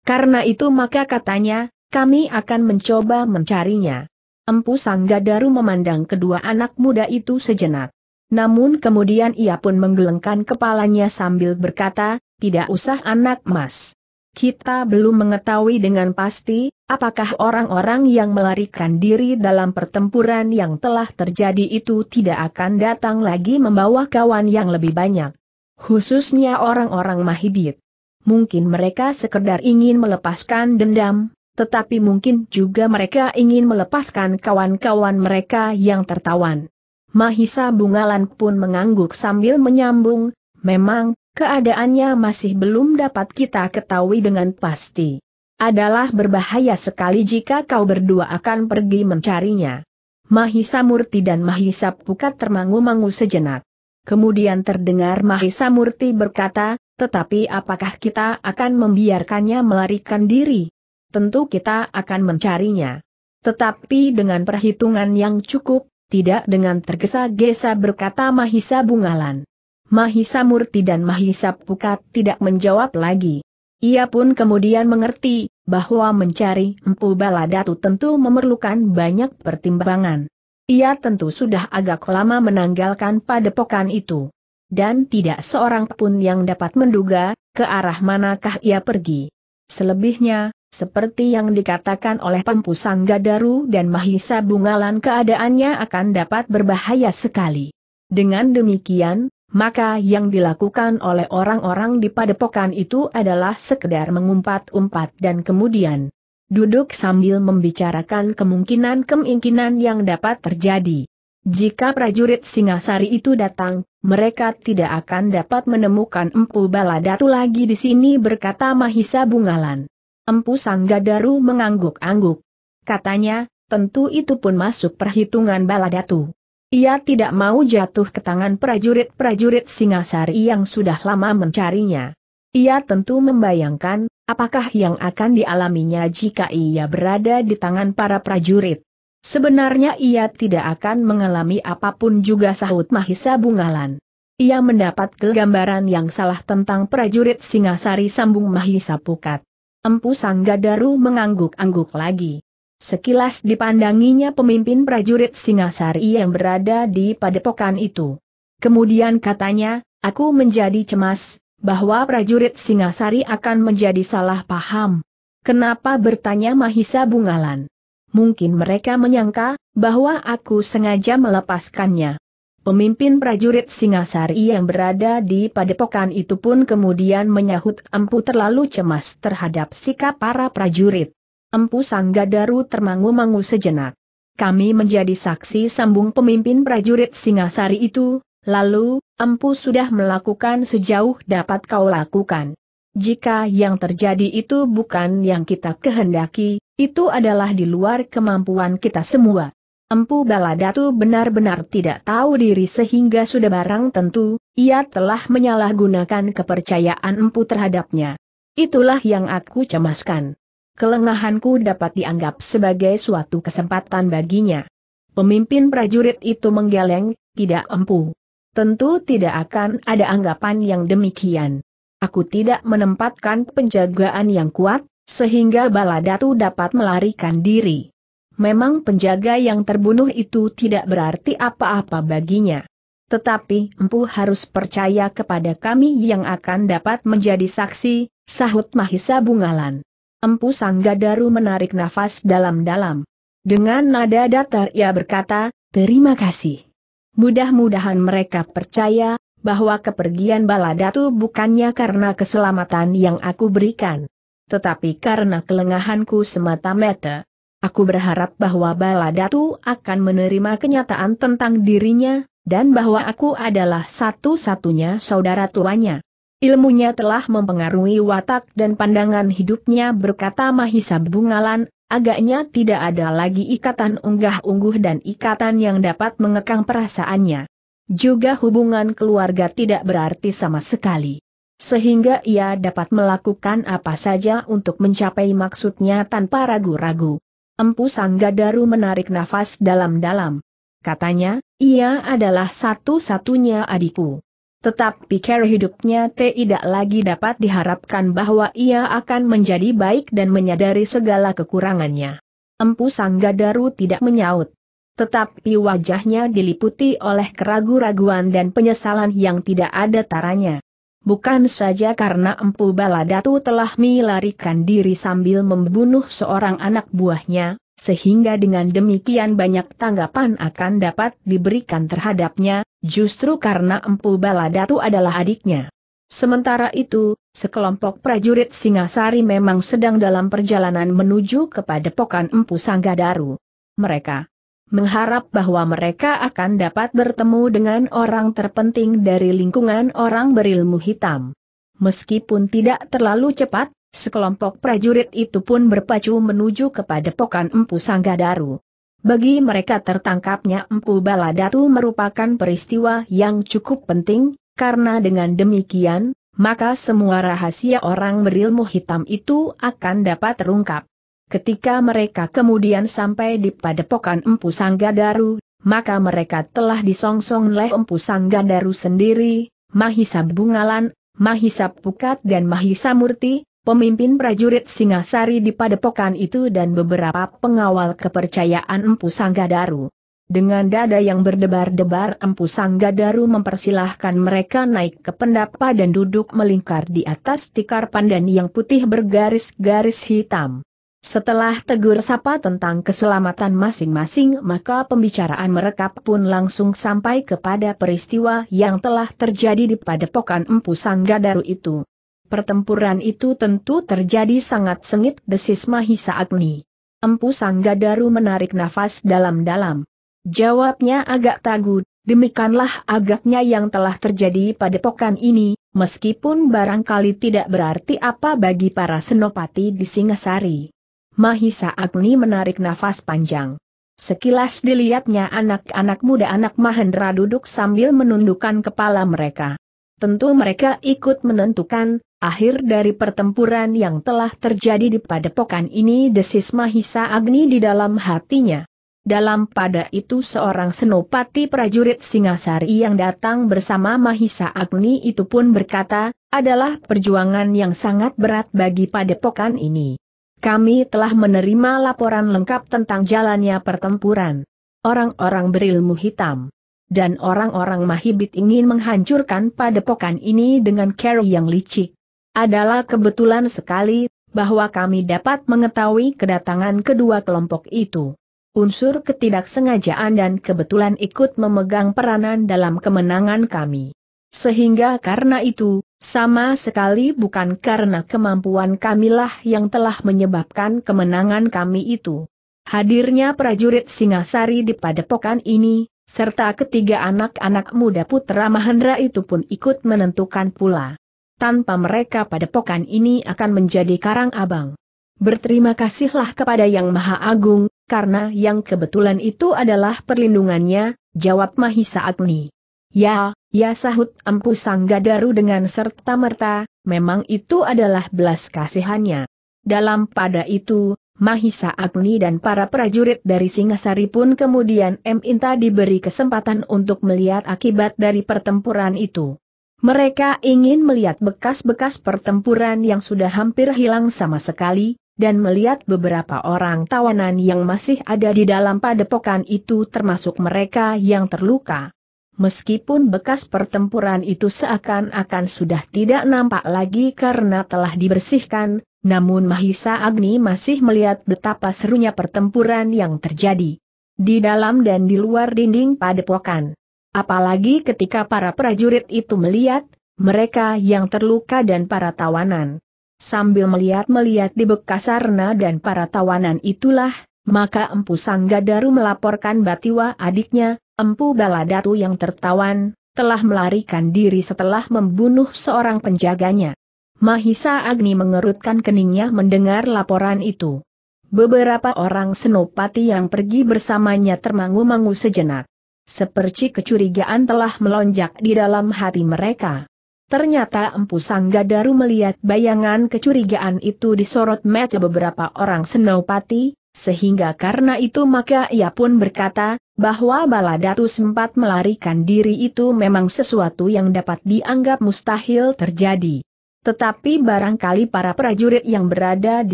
Karena itu maka katanya, kami akan mencoba mencarinya. Empu Sanggadaru memandang kedua anak muda itu sejenak. Namun kemudian ia pun menggelengkan kepalanya sambil berkata, tidak usah anak mas kita belum mengetahui dengan pasti, apakah orang-orang yang melarikan diri dalam pertempuran yang telah terjadi itu tidak akan datang lagi membawa kawan yang lebih banyak. Khususnya orang-orang Mahidit. Mungkin mereka sekedar ingin melepaskan dendam, tetapi mungkin juga mereka ingin melepaskan kawan-kawan mereka yang tertawan. Mahisa Bungalan pun mengangguk sambil menyambung, memang, keadaannya masih belum dapat kita ketahui dengan pasti. Adalah berbahaya sekali jika kau berdua akan pergi mencarinya. Mahisa Murti dan Mahisa Pukat termangu-mangu sejenak. Kemudian terdengar Mahisa Murti berkata, tetapi apakah kita akan membiarkannya melarikan diri? Tentu kita akan mencarinya. Tetapi dengan perhitungan yang cukup, tidak dengan tergesa-gesa berkata Mahisa Bungalan. Mahisa Murti dan Mahisa Pukat tidak menjawab lagi. Ia pun kemudian mengerti, bahwa mencari Empu Baladatu tentu memerlukan banyak pertimbangan. Ia tentu sudah agak lama menanggalkan padepokan itu. Dan tidak seorang pun yang dapat menduga, ke arah manakah ia pergi. Selebihnya, seperti yang dikatakan oleh Pempu Sanggadaru dan Mahisa Bungalan keadaannya akan dapat berbahaya sekali. Dengan demikian, maka yang dilakukan oleh orang-orang di padepokan itu adalah sekedar mengumpat-umpat dan kemudian duduk sambil membicarakan kemungkinan-kemungkinan yang dapat terjadi. Jika prajurit Singasari itu datang, mereka tidak akan dapat menemukan Empu Baladatu lagi di sini berkata Mahisa Bungalan. Empu Sanggadaru mengangguk-angguk. Katanya, tentu itu pun masuk perhitungan Baladatu. Ia tidak mau jatuh ke tangan prajurit-prajurit Singasari yang sudah lama mencarinya. Ia tentu membayangkan, apakah yang akan dialaminya jika ia berada di tangan para prajurit. Sebenarnya ia tidak akan mengalami apapun juga sahut Mahisa Bungalan. Ia mendapat kegambaran yang salah tentang prajurit Singasari sambung Mahisa Pukat. Empu Sanggadaru mengangguk-angguk lagi. Sekilas dipandanginya pemimpin prajurit Singasari yang berada di padepokan itu. Kemudian katanya, aku menjadi cemas, bahwa prajurit Singasari akan menjadi salah paham. Kenapa bertanya Mahisa Bungalan? Mungkin mereka menyangka, bahwa aku sengaja melepaskannya. Pemimpin prajurit Singasari yang berada di padepokan itu pun kemudian menyahut empu terlalu cemas terhadap sikap para prajurit. Empu Sangga Daru termangu-mangu sejenak. Kami menjadi saksi sambung pemimpin prajurit Singasari itu, lalu, Empu sudah melakukan sejauh dapat kau lakukan. Jika yang terjadi itu bukan yang kita kehendaki, itu adalah di luar kemampuan kita semua. Empu Baladatu benar-benar tidak tahu diri sehingga sudah barang tentu, ia telah menyalahgunakan kepercayaan Empu terhadapnya. Itulah yang aku cemaskan kelengahanku dapat dianggap sebagai suatu kesempatan baginya. Pemimpin prajurit itu menggeleng, tidak empu. Tentu tidak akan ada anggapan yang demikian. Aku tidak menempatkan penjagaan yang kuat, sehingga Baladatu dapat melarikan diri. Memang penjaga yang terbunuh itu tidak berarti apa-apa baginya. Tetapi empu harus percaya kepada kami yang akan dapat menjadi saksi, sahut Mahisa Bungalan. Empu Daru menarik nafas dalam-dalam. Dengan nada datar ia berkata, terima kasih. Mudah-mudahan mereka percaya, bahwa kepergian Baladatu bukannya karena keselamatan yang aku berikan. Tetapi karena kelengahanku semata-mata. Aku berharap bahwa Baladatu akan menerima kenyataan tentang dirinya, dan bahwa aku adalah satu-satunya saudara tuanya. Ilmunya telah mempengaruhi watak dan pandangan hidupnya berkata Mahisa Bungalan, agaknya tidak ada lagi ikatan unggah-ungguh dan ikatan yang dapat mengekang perasaannya. Juga hubungan keluarga tidak berarti sama sekali. Sehingga ia dapat melakukan apa saja untuk mencapai maksudnya tanpa ragu-ragu. Empu Sanggadaru menarik nafas dalam-dalam. Katanya, ia adalah satu-satunya adikku. Tetapi cara hidupnya tidak lagi dapat diharapkan bahwa ia akan menjadi baik dan menyadari segala kekurangannya. Empu Sanggadaru tidak menyaut. Tetapi wajahnya diliputi oleh keraguan-raguan dan penyesalan yang tidak ada taranya. Bukan saja karena Empu Baladatu telah melarikan diri sambil membunuh seorang anak buahnya, sehingga dengan demikian banyak tanggapan akan dapat diberikan terhadapnya, justru karena Empu Baladatu adalah adiknya. Sementara itu, sekelompok prajurit Singasari memang sedang dalam perjalanan menuju kepada pokan Empu Sanggadaru. Mereka mengharap bahwa mereka akan dapat bertemu dengan orang terpenting dari lingkungan orang berilmu hitam. Meskipun tidak terlalu cepat, Sekelompok prajurit itu pun berpacu menuju kepada pokan Empu Sanggadaru. Bagi mereka tertangkapnya Empu Baladatu merupakan peristiwa yang cukup penting, karena dengan demikian, maka semua rahasia orang berilmu hitam itu akan dapat terungkap. Ketika mereka kemudian sampai di padepokan Empu Sanggadaru, maka mereka telah disongsong oleh Empu Sanggadaru sendiri, Mahisa Bungalan, Mahisa Pukat dan Mahisa Murti, pemimpin prajurit Singasari di padepokan itu dan beberapa pengawal kepercayaan Empu Sanggadaru. Dengan dada yang berdebar-debar Empu Sanggadaru mempersilahkan mereka naik ke pendapa dan duduk melingkar di atas tikar pandan yang putih bergaris-garis hitam. Setelah tegur sapa tentang keselamatan masing-masing maka pembicaraan mereka pun langsung sampai kepada peristiwa yang telah terjadi di padepokan Empu Sanggadaru itu. Pertempuran itu tentu terjadi sangat sengit desis Mahisa Agni. Empu Sanggadaru menarik nafas dalam-dalam. Jawabnya agak tagu, demikianlah agaknya yang telah terjadi pada pokan ini, meskipun barangkali tidak berarti apa bagi para senopati di Singasari. Mahisa Agni menarik nafas panjang. Sekilas dilihatnya anak-anak muda anak Mahendra duduk sambil menundukkan kepala mereka. Tentu mereka ikut menentukan, Akhir dari pertempuran yang telah terjadi di padepokan ini desis Mahisa Agni di dalam hatinya. Dalam pada itu seorang senopati prajurit Singasari yang datang bersama Mahisa Agni itu pun berkata, adalah perjuangan yang sangat berat bagi padepokan ini. Kami telah menerima laporan lengkap tentang jalannya pertempuran. Orang-orang berilmu hitam dan orang-orang Mahibit ingin menghancurkan padepokan ini dengan cara yang licik. Adalah kebetulan sekali, bahwa kami dapat mengetahui kedatangan kedua kelompok itu. Unsur ketidaksengajaan dan kebetulan ikut memegang peranan dalam kemenangan kami. Sehingga karena itu, sama sekali bukan karena kemampuan kamilah yang telah menyebabkan kemenangan kami itu. Hadirnya prajurit Singasari di padepokan ini, serta ketiga anak-anak muda putra Mahendra itu pun ikut menentukan pula tanpa mereka padepokan ini akan menjadi karang abang. Berterima kasihlah kepada Yang Maha Agung, karena yang kebetulan itu adalah perlindungannya, jawab Mahisa Agni. Ya, ya sahut Empu Sanggadaru dengan serta-merta, memang itu adalah belas kasihannya. Dalam pada itu, Mahisa Agni dan para prajurit dari Singasari pun kemudian M. Inta diberi kesempatan untuk melihat akibat dari pertempuran itu. Mereka ingin melihat bekas-bekas pertempuran yang sudah hampir hilang sama sekali, dan melihat beberapa orang tawanan yang masih ada di dalam padepokan itu termasuk mereka yang terluka. Meskipun bekas pertempuran itu seakan-akan sudah tidak nampak lagi karena telah dibersihkan, namun Mahisa Agni masih melihat betapa serunya pertempuran yang terjadi di dalam dan di luar dinding padepokan. Apalagi ketika para prajurit itu melihat, mereka yang terluka dan para tawanan. Sambil melihat-melihat di bekas Sarna dan para tawanan itulah, maka Empu Sanggadaru melaporkan Batiwa adiknya, Empu Baladatu yang tertawan, telah melarikan diri setelah membunuh seorang penjaganya. Mahisa Agni mengerutkan keningnya mendengar laporan itu. Beberapa orang senopati yang pergi bersamanya termangu-mangu sejenak. Seperti kecurigaan telah melonjak di dalam hati mereka. Ternyata Empu Sanggadaru melihat bayangan kecurigaan itu disorot mata beberapa orang senopati, sehingga karena itu maka ia pun berkata, bahwa Baladatu sempat melarikan diri itu memang sesuatu yang dapat dianggap mustahil terjadi. Tetapi barangkali para prajurit yang berada di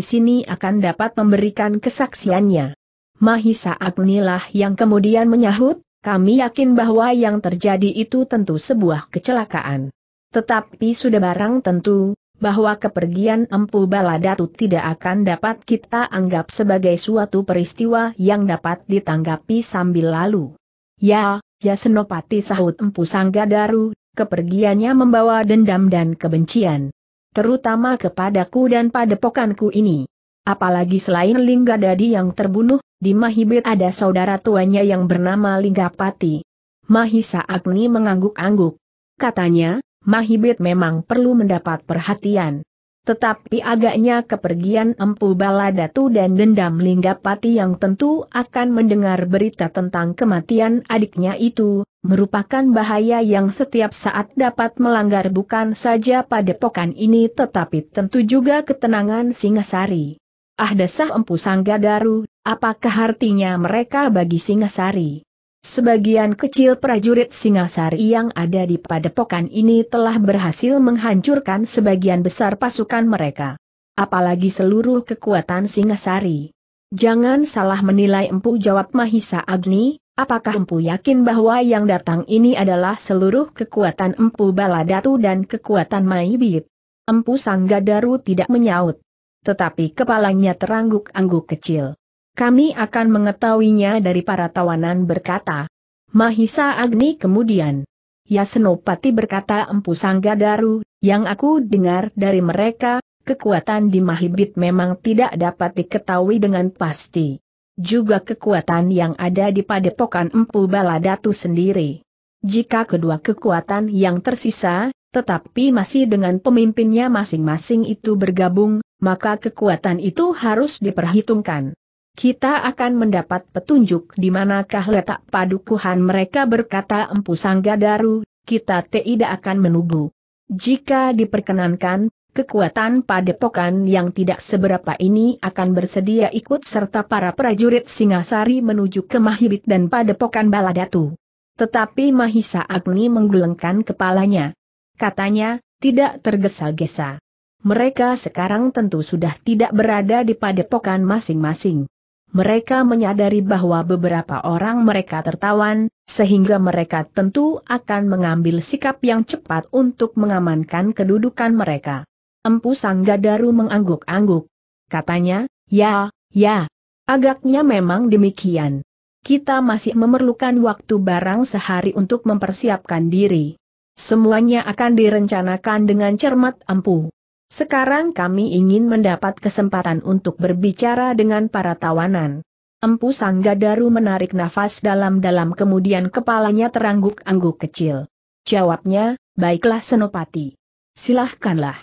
sini akan dapat memberikan kesaksiannya. Mahisa Agnilah yang kemudian menyahut, kami yakin bahwa yang terjadi itu tentu sebuah kecelakaan. Tetapi sudah barang tentu, bahwa kepergian Empu Baladatu tidak akan dapat kita anggap sebagai suatu peristiwa yang dapat ditanggapi sambil lalu. Ya, Senopati sahut Empu Sanggadaru, kepergiannya membawa dendam dan kebencian. Terutama kepadaku dan padepokanku ini. Apalagi selain Lingga Dadi yang terbunuh, di Mahibit ada saudara tuanya yang bernama Linggapati. Mahisa Agni mengangguk-angguk. Katanya, Mahibit memang perlu mendapat perhatian. Tetapi agaknya kepergian Empu Baladatu dan dendam Linggapati yang tentu akan mendengar berita tentang kematian adiknya itu, merupakan bahaya yang setiap saat dapat melanggar bukan saja pada Pokan ini tetapi tentu juga ketenangan Singasari. Ah desah empu Sanggadaru, apakah artinya mereka bagi Singasari? Sebagian kecil prajurit Singasari yang ada di padepokan ini telah berhasil menghancurkan sebagian besar pasukan mereka. Apalagi seluruh kekuatan Singasari. Jangan salah menilai empu jawab Mahisa Agni, apakah empu yakin bahwa yang datang ini adalah seluruh kekuatan empu Baladatu dan kekuatan Maibit? Empu Sanggadaru tidak menyaut tetapi kepalanya terangguk-angguk kecil. Kami akan mengetahuinya dari para tawanan berkata. Mahisa Agni kemudian. Senopati berkata Empu Sanggadaru, yang aku dengar dari mereka, kekuatan di Mahibit memang tidak dapat diketahui dengan pasti. Juga kekuatan yang ada di padepokan Empu Baladatu sendiri. Jika kedua kekuatan yang tersisa, tetapi masih dengan pemimpinnya masing-masing itu bergabung, maka kekuatan itu harus diperhitungkan. Kita akan mendapat petunjuk di manakah letak padukuhan mereka berkata Empu Sanggadaru, kita tidak akan menunggu. Jika diperkenankan, kekuatan padepokan yang tidak seberapa ini akan bersedia ikut serta para prajurit Singasari menuju ke Mahibit dan padepokan Baladatu. Tetapi Mahisa Agni menggelengkan kepalanya. Katanya, tidak tergesa-gesa mereka sekarang tentu sudah tidak berada di padepokan masing-masing. Mereka menyadari bahwa beberapa orang mereka tertawan, sehingga mereka tentu akan mengambil sikap yang cepat untuk mengamankan kedudukan mereka. Empu Sanggadaru mengangguk-angguk. Katanya, ya, ya. Agaknya memang demikian. Kita masih memerlukan waktu barang sehari untuk mempersiapkan diri. Semuanya akan direncanakan dengan cermat empu. Sekarang kami ingin mendapat kesempatan untuk berbicara dengan para tawanan. Empu Sanggadaru menarik nafas dalam-dalam kemudian kepalanya terangguk-angguk kecil. Jawabnya, baiklah Senopati. Silahkanlah.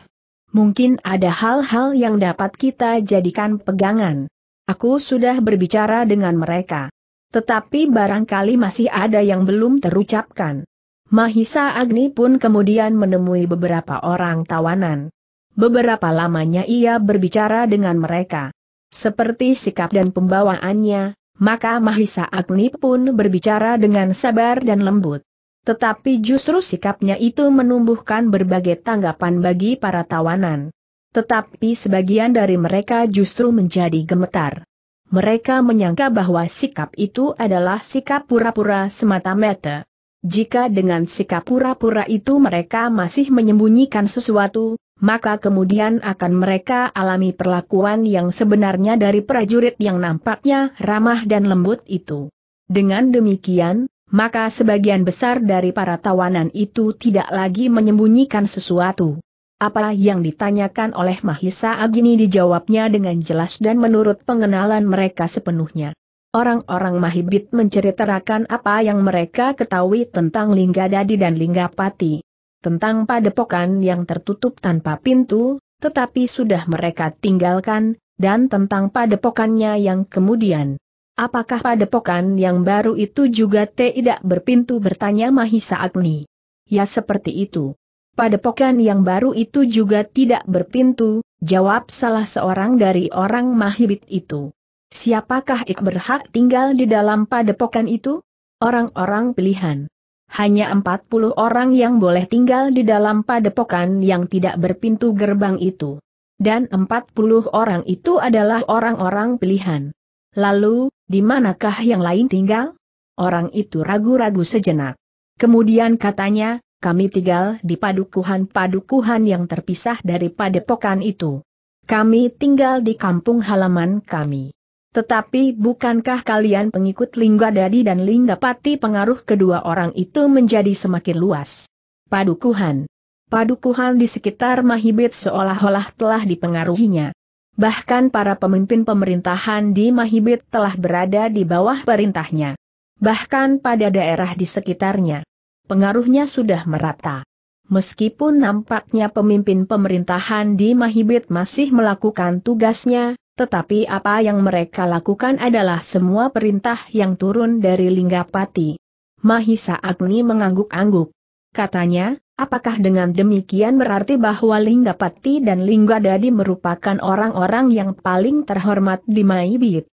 Mungkin ada hal-hal yang dapat kita jadikan pegangan. Aku sudah berbicara dengan mereka. Tetapi barangkali masih ada yang belum terucapkan. Mahisa Agni pun kemudian menemui beberapa orang tawanan. Beberapa lamanya ia berbicara dengan mereka. Seperti sikap dan pembawaannya, maka Mahisa Agni pun berbicara dengan sabar dan lembut. Tetapi justru sikapnya itu menumbuhkan berbagai tanggapan bagi para tawanan. Tetapi sebagian dari mereka justru menjadi gemetar. Mereka menyangka bahwa sikap itu adalah sikap pura-pura semata-mata. Jika dengan sikap pura-pura itu mereka masih menyembunyikan sesuatu, maka kemudian akan mereka alami perlakuan yang sebenarnya dari prajurit yang nampaknya ramah dan lembut itu. Dengan demikian, maka sebagian besar dari para tawanan itu tidak lagi menyembunyikan sesuatu. Apa yang ditanyakan oleh Mahisa Agini dijawabnya dengan jelas dan menurut pengenalan mereka sepenuhnya. Orang-orang Mahibit menceritakan apa yang mereka ketahui tentang Linggadadi dan Linggapati tentang padepokan yang tertutup tanpa pintu, tetapi sudah mereka tinggalkan, dan tentang padepokannya yang kemudian. Apakah padepokan yang baru itu juga tidak berpintu bertanya Mahisa Agni? Ya seperti itu. Padepokan yang baru itu juga tidak berpintu, jawab salah seorang dari orang Mahibit itu. Siapakah ik berhak tinggal di dalam padepokan itu? Orang-orang pilihan hanya 40 orang yang boleh tinggal di dalam padepokan yang tidak berpintu gerbang itu. Dan 40 orang itu adalah orang-orang pilihan. Lalu, di manakah yang lain tinggal? Orang itu ragu-ragu sejenak. Kemudian katanya, kami tinggal di padukuhan-padukuhan yang terpisah dari padepokan itu. Kami tinggal di kampung halaman kami. Tetapi bukankah kalian pengikut Lingga Dadi dan Lingga Pati pengaruh kedua orang itu menjadi semakin luas? Padukuhan. Padukuhan di sekitar Mahibit seolah-olah telah dipengaruhinya. Bahkan para pemimpin pemerintahan di Mahibit telah berada di bawah perintahnya. Bahkan pada daerah di sekitarnya. Pengaruhnya sudah merata. Meskipun nampaknya pemimpin pemerintahan di Mahibit masih melakukan tugasnya, tetapi apa yang mereka lakukan adalah semua perintah yang turun dari Linggapati. Mahisa Agni mengangguk-angguk. Katanya, apakah dengan demikian berarti bahwa Linggapati dan Linggadadi merupakan orang-orang yang paling terhormat di Mahibit?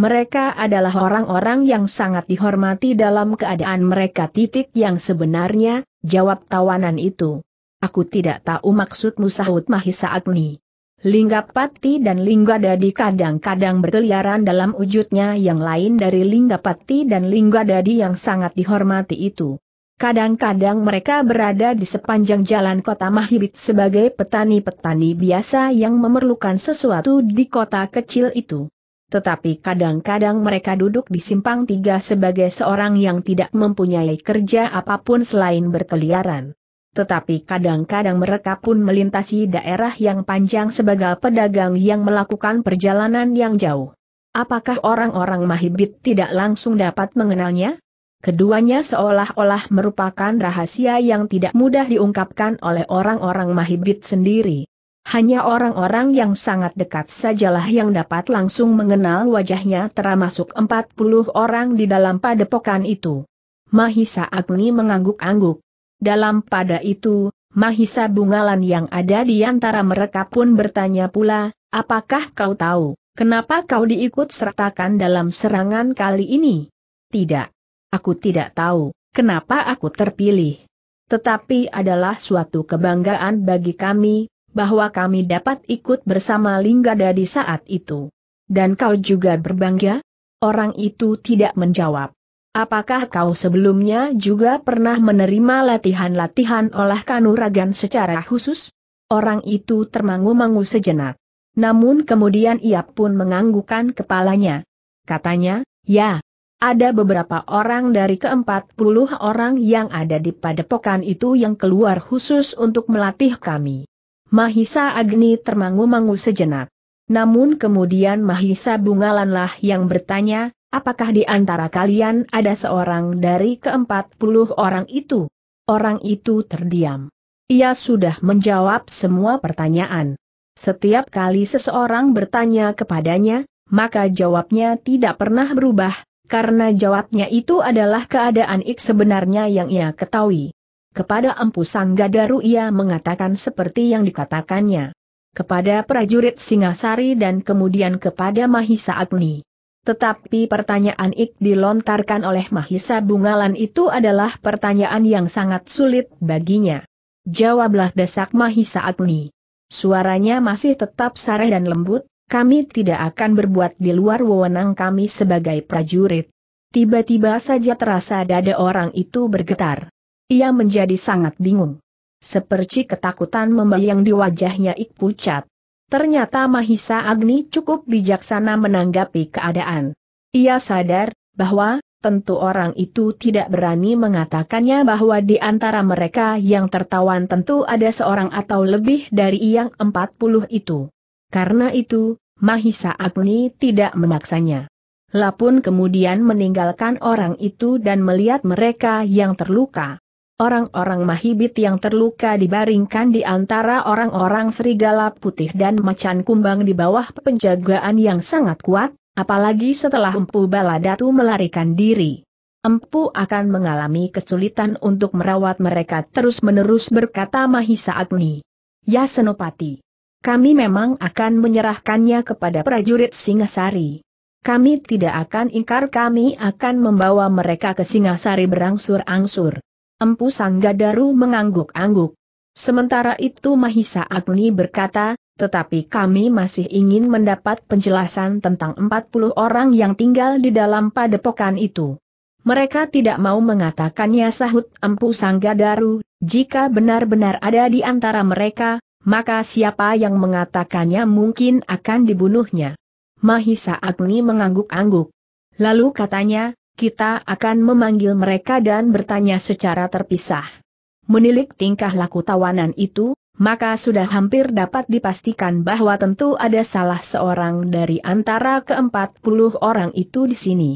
Mereka adalah orang-orang yang sangat dihormati dalam keadaan mereka titik yang sebenarnya, jawab tawanan itu. Aku tidak tahu maksudmu sahut Mahisa Agni. Linggapati dan Linggadadi kadang-kadang berkeliaran dalam wujudnya yang lain dari Linggapati dan Linggadadi yang sangat dihormati itu. Kadang-kadang mereka berada di sepanjang jalan kota Mahibit sebagai petani-petani biasa yang memerlukan sesuatu di kota kecil itu tetapi kadang-kadang mereka duduk di simpang tiga sebagai seorang yang tidak mempunyai kerja apapun selain berkeliaran. Tetapi kadang-kadang mereka pun melintasi daerah yang panjang sebagai pedagang yang melakukan perjalanan yang jauh. Apakah orang-orang Mahibit tidak langsung dapat mengenalnya? Keduanya seolah-olah merupakan rahasia yang tidak mudah diungkapkan oleh orang-orang Mahibit sendiri. Hanya orang-orang yang sangat dekat sajalah yang dapat langsung mengenal wajahnya termasuk 40 orang di dalam padepokan itu. Mahisa Agni mengangguk-angguk. Dalam pada itu, Mahisa Bungalan yang ada di antara mereka pun bertanya pula, apakah kau tahu, kenapa kau diikut sertakan dalam serangan kali ini? Tidak. Aku tidak tahu, kenapa aku terpilih. Tetapi adalah suatu kebanggaan bagi kami, bahwa kami dapat ikut bersama Linggada di saat itu. Dan kau juga berbangga? Orang itu tidak menjawab. Apakah kau sebelumnya juga pernah menerima latihan-latihan olah kanuragan secara khusus? Orang itu termangu-mangu sejenak. Namun kemudian ia pun menganggukkan kepalanya. Katanya, ya, ada beberapa orang dari keempat puluh orang yang ada di padepokan itu yang keluar khusus untuk melatih kami. Mahisa Agni termangu-mangu sejenak. Namun kemudian Mahisa Bungalanlah yang bertanya, apakah di antara kalian ada seorang dari keempat puluh orang itu? Orang itu terdiam. Ia sudah menjawab semua pertanyaan. Setiap kali seseorang bertanya kepadanya, maka jawabnya tidak pernah berubah, karena jawabnya itu adalah keadaan ik sebenarnya yang ia ketahui. Kepada Empu Sanggadaru ia mengatakan seperti yang dikatakannya. Kepada prajurit Singasari dan kemudian kepada Mahisa Agni. Tetapi pertanyaan ik dilontarkan oleh Mahisa Bungalan itu adalah pertanyaan yang sangat sulit baginya. Jawablah desak Mahisa Agni. Suaranya masih tetap sareh dan lembut, kami tidak akan berbuat di luar wewenang kami sebagai prajurit. Tiba-tiba saja terasa dada orang itu bergetar. Ia menjadi sangat bingung. Seperti ketakutan membayang di wajahnya Ik pucat. Ternyata Mahisa Agni cukup bijaksana menanggapi keadaan. Ia sadar, bahwa, tentu orang itu tidak berani mengatakannya bahwa di antara mereka yang tertawan tentu ada seorang atau lebih dari yang empat puluh itu. Karena itu, Mahisa Agni tidak memaksanya. Lapun kemudian meninggalkan orang itu dan melihat mereka yang terluka orang-orang Mahibit yang terluka dibaringkan di antara orang-orang serigala putih dan macan kumbang di bawah penjagaan yang sangat kuat, apalagi setelah Empu Baladatu melarikan diri. Empu akan mengalami kesulitan untuk merawat mereka terus-menerus berkata Mahisa Agni. Ya Senopati. Kami memang akan menyerahkannya kepada prajurit Singasari. Kami tidak akan ingkar kami akan membawa mereka ke Singasari berangsur-angsur. Empu Sanggadaru mengangguk-angguk. Sementara itu Mahisa Agni berkata, tetapi kami masih ingin mendapat penjelasan tentang 40 orang yang tinggal di dalam padepokan itu. Mereka tidak mau mengatakannya sahut Empu Sanggadaru, jika benar-benar ada di antara mereka, maka siapa yang mengatakannya mungkin akan dibunuhnya. Mahisa Agni mengangguk-angguk. Lalu katanya, kita akan memanggil mereka dan bertanya secara terpisah. Menilik tingkah laku tawanan itu, maka sudah hampir dapat dipastikan bahwa tentu ada salah seorang dari antara keempat puluh orang itu di sini.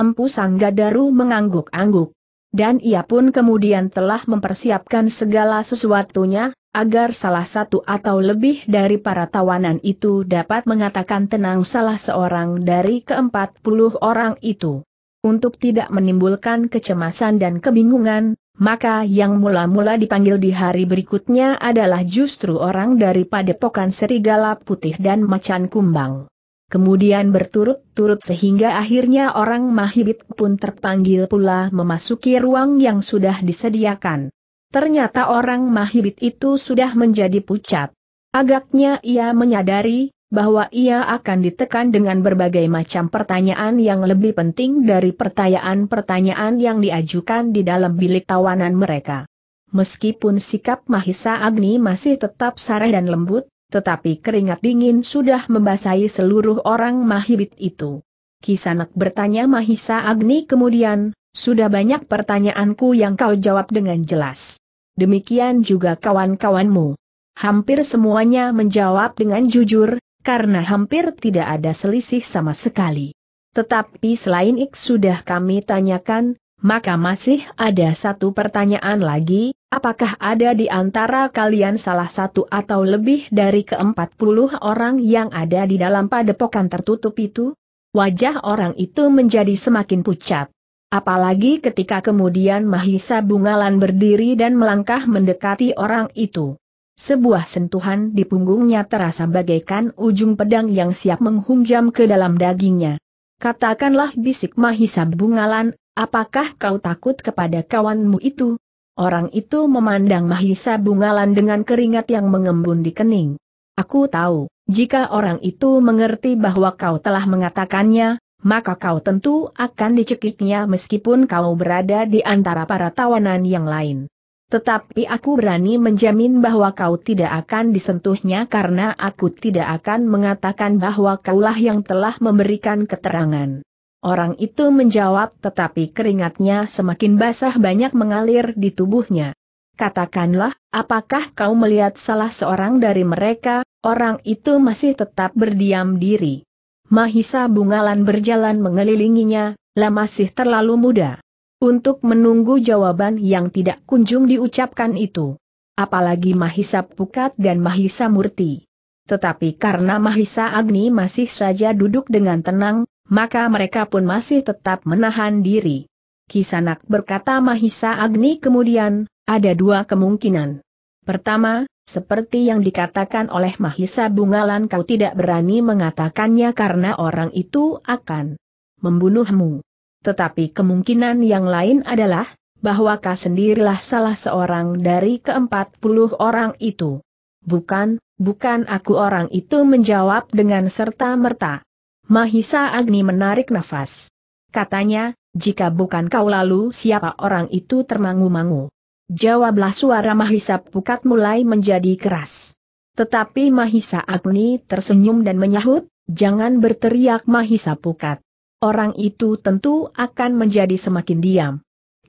Empu Sanggadaru mengangguk-angguk. Dan ia pun kemudian telah mempersiapkan segala sesuatunya, agar salah satu atau lebih dari para tawanan itu dapat mengatakan tenang salah seorang dari keempat puluh orang itu. Untuk tidak menimbulkan kecemasan dan kebingungan, maka yang mula-mula dipanggil di hari berikutnya adalah justru orang dari padepokan serigala putih dan macan kumbang. Kemudian berturut-turut sehingga akhirnya orang Mahibit pun terpanggil pula memasuki ruang yang sudah disediakan. Ternyata orang Mahibit itu sudah menjadi pucat. Agaknya ia menyadari, bahwa ia akan ditekan dengan berbagai macam pertanyaan yang lebih penting dari pertanyaan-pertanyaan yang diajukan di dalam bilik tawanan mereka. Meskipun sikap Mahisa Agni masih tetap sarah dan lembut, tetapi keringat dingin sudah membasahi seluruh orang Mahibit itu. Kisanak bertanya Mahisa Agni kemudian, sudah banyak pertanyaanku yang kau jawab dengan jelas. Demikian juga kawan-kawanmu. Hampir semuanya menjawab dengan jujur, karena hampir tidak ada selisih sama sekali. Tetapi selain ik sudah kami tanyakan, maka masih ada satu pertanyaan lagi, apakah ada di antara kalian salah satu atau lebih dari keempat puluh orang yang ada di dalam padepokan tertutup itu? Wajah orang itu menjadi semakin pucat. Apalagi ketika kemudian Mahisa Bungalan berdiri dan melangkah mendekati orang itu sebuah sentuhan di punggungnya terasa bagaikan ujung pedang yang siap menghunjam ke dalam dagingnya. Katakanlah bisik Mahisa Bungalan, apakah kau takut kepada kawanmu itu? Orang itu memandang Mahisa Bungalan dengan keringat yang mengembun di kening. Aku tahu, jika orang itu mengerti bahwa kau telah mengatakannya, maka kau tentu akan dicekiknya meskipun kau berada di antara para tawanan yang lain. Tetapi aku berani menjamin bahwa kau tidak akan disentuhnya karena aku tidak akan mengatakan bahwa kaulah yang telah memberikan keterangan. Orang itu menjawab tetapi keringatnya semakin basah banyak mengalir di tubuhnya. Katakanlah, apakah kau melihat salah seorang dari mereka, orang itu masih tetap berdiam diri. Mahisa Bungalan berjalan mengelilinginya, lah masih terlalu muda untuk menunggu jawaban yang tidak kunjung diucapkan itu. Apalagi Mahisa Pukat dan Mahisa Murti. Tetapi karena Mahisa Agni masih saja duduk dengan tenang, maka mereka pun masih tetap menahan diri. Kisanak berkata Mahisa Agni kemudian, ada dua kemungkinan. Pertama, seperti yang dikatakan oleh Mahisa Bungalan kau tidak berani mengatakannya karena orang itu akan membunuhmu tetapi kemungkinan yang lain adalah, bahwa kau sendirilah salah seorang dari keempat puluh orang itu. Bukan, bukan aku orang itu menjawab dengan serta-merta. Mahisa Agni menarik nafas. Katanya, jika bukan kau lalu siapa orang itu termangu-mangu. Jawablah suara Mahisa Pukat mulai menjadi keras. Tetapi Mahisa Agni tersenyum dan menyahut, jangan berteriak Mahisa Pukat orang itu tentu akan menjadi semakin diam.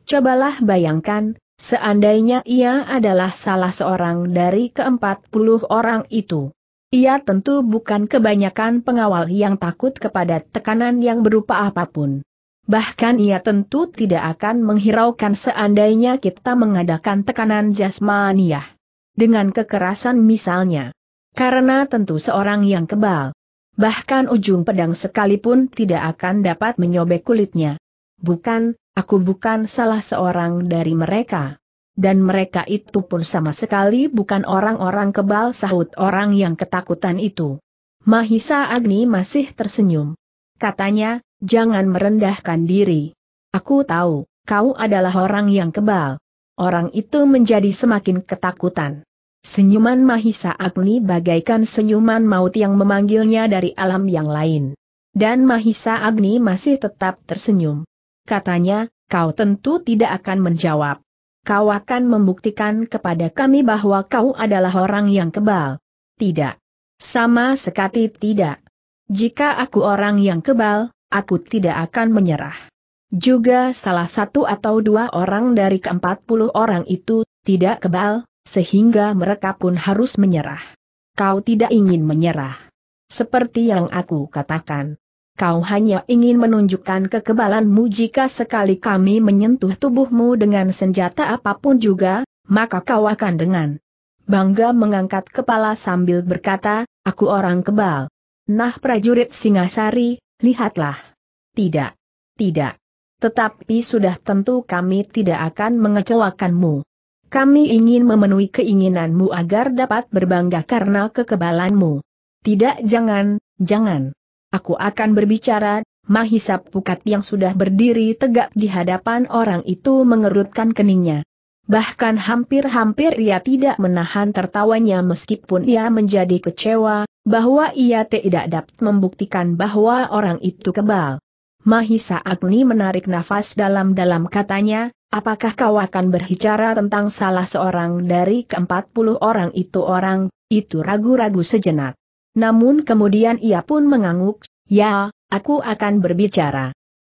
Cobalah bayangkan, seandainya ia adalah salah seorang dari keempat puluh orang itu. Ia tentu bukan kebanyakan pengawal yang takut kepada tekanan yang berupa apapun. Bahkan ia tentu tidak akan menghiraukan seandainya kita mengadakan tekanan jasmaniah. Dengan kekerasan misalnya. Karena tentu seorang yang kebal, Bahkan ujung pedang sekalipun tidak akan dapat menyobek kulitnya. Bukan, aku bukan salah seorang dari mereka. Dan mereka itu pun sama sekali bukan orang-orang kebal sahut orang yang ketakutan itu. Mahisa Agni masih tersenyum. Katanya, jangan merendahkan diri. Aku tahu, kau adalah orang yang kebal. Orang itu menjadi semakin ketakutan. Senyuman Mahisa Agni bagaikan senyuman maut yang memanggilnya dari alam yang lain. Dan Mahisa Agni masih tetap tersenyum. Katanya, kau tentu tidak akan menjawab. Kau akan membuktikan kepada kami bahwa kau adalah orang yang kebal. Tidak. Sama sekali tidak. Jika aku orang yang kebal, aku tidak akan menyerah. Juga salah satu atau dua orang dari keempat puluh orang itu, tidak kebal, sehingga mereka pun harus menyerah. Kau tidak ingin menyerah. Seperti yang aku katakan, kau hanya ingin menunjukkan kekebalanmu jika sekali kami menyentuh tubuhmu dengan senjata apapun juga, maka kau akan dengan bangga mengangkat kepala sambil berkata, aku orang kebal. Nah prajurit Singasari, lihatlah. Tidak. Tidak. Tetapi sudah tentu kami tidak akan mengecewakanmu. Kami ingin memenuhi keinginanmu agar dapat berbangga karena kekebalanmu. Tidak jangan, jangan. Aku akan berbicara, Mahisa Pukat yang sudah berdiri tegak di hadapan orang itu mengerutkan keningnya. Bahkan hampir-hampir ia tidak menahan tertawanya meskipun ia menjadi kecewa, bahwa ia tidak dapat membuktikan bahwa orang itu kebal. Mahisa Agni menarik nafas dalam-dalam katanya, Apakah kau akan berbicara tentang salah seorang dari keempat puluh orang itu orang, itu ragu-ragu sejenak. Namun kemudian ia pun mengangguk, ya, aku akan berbicara.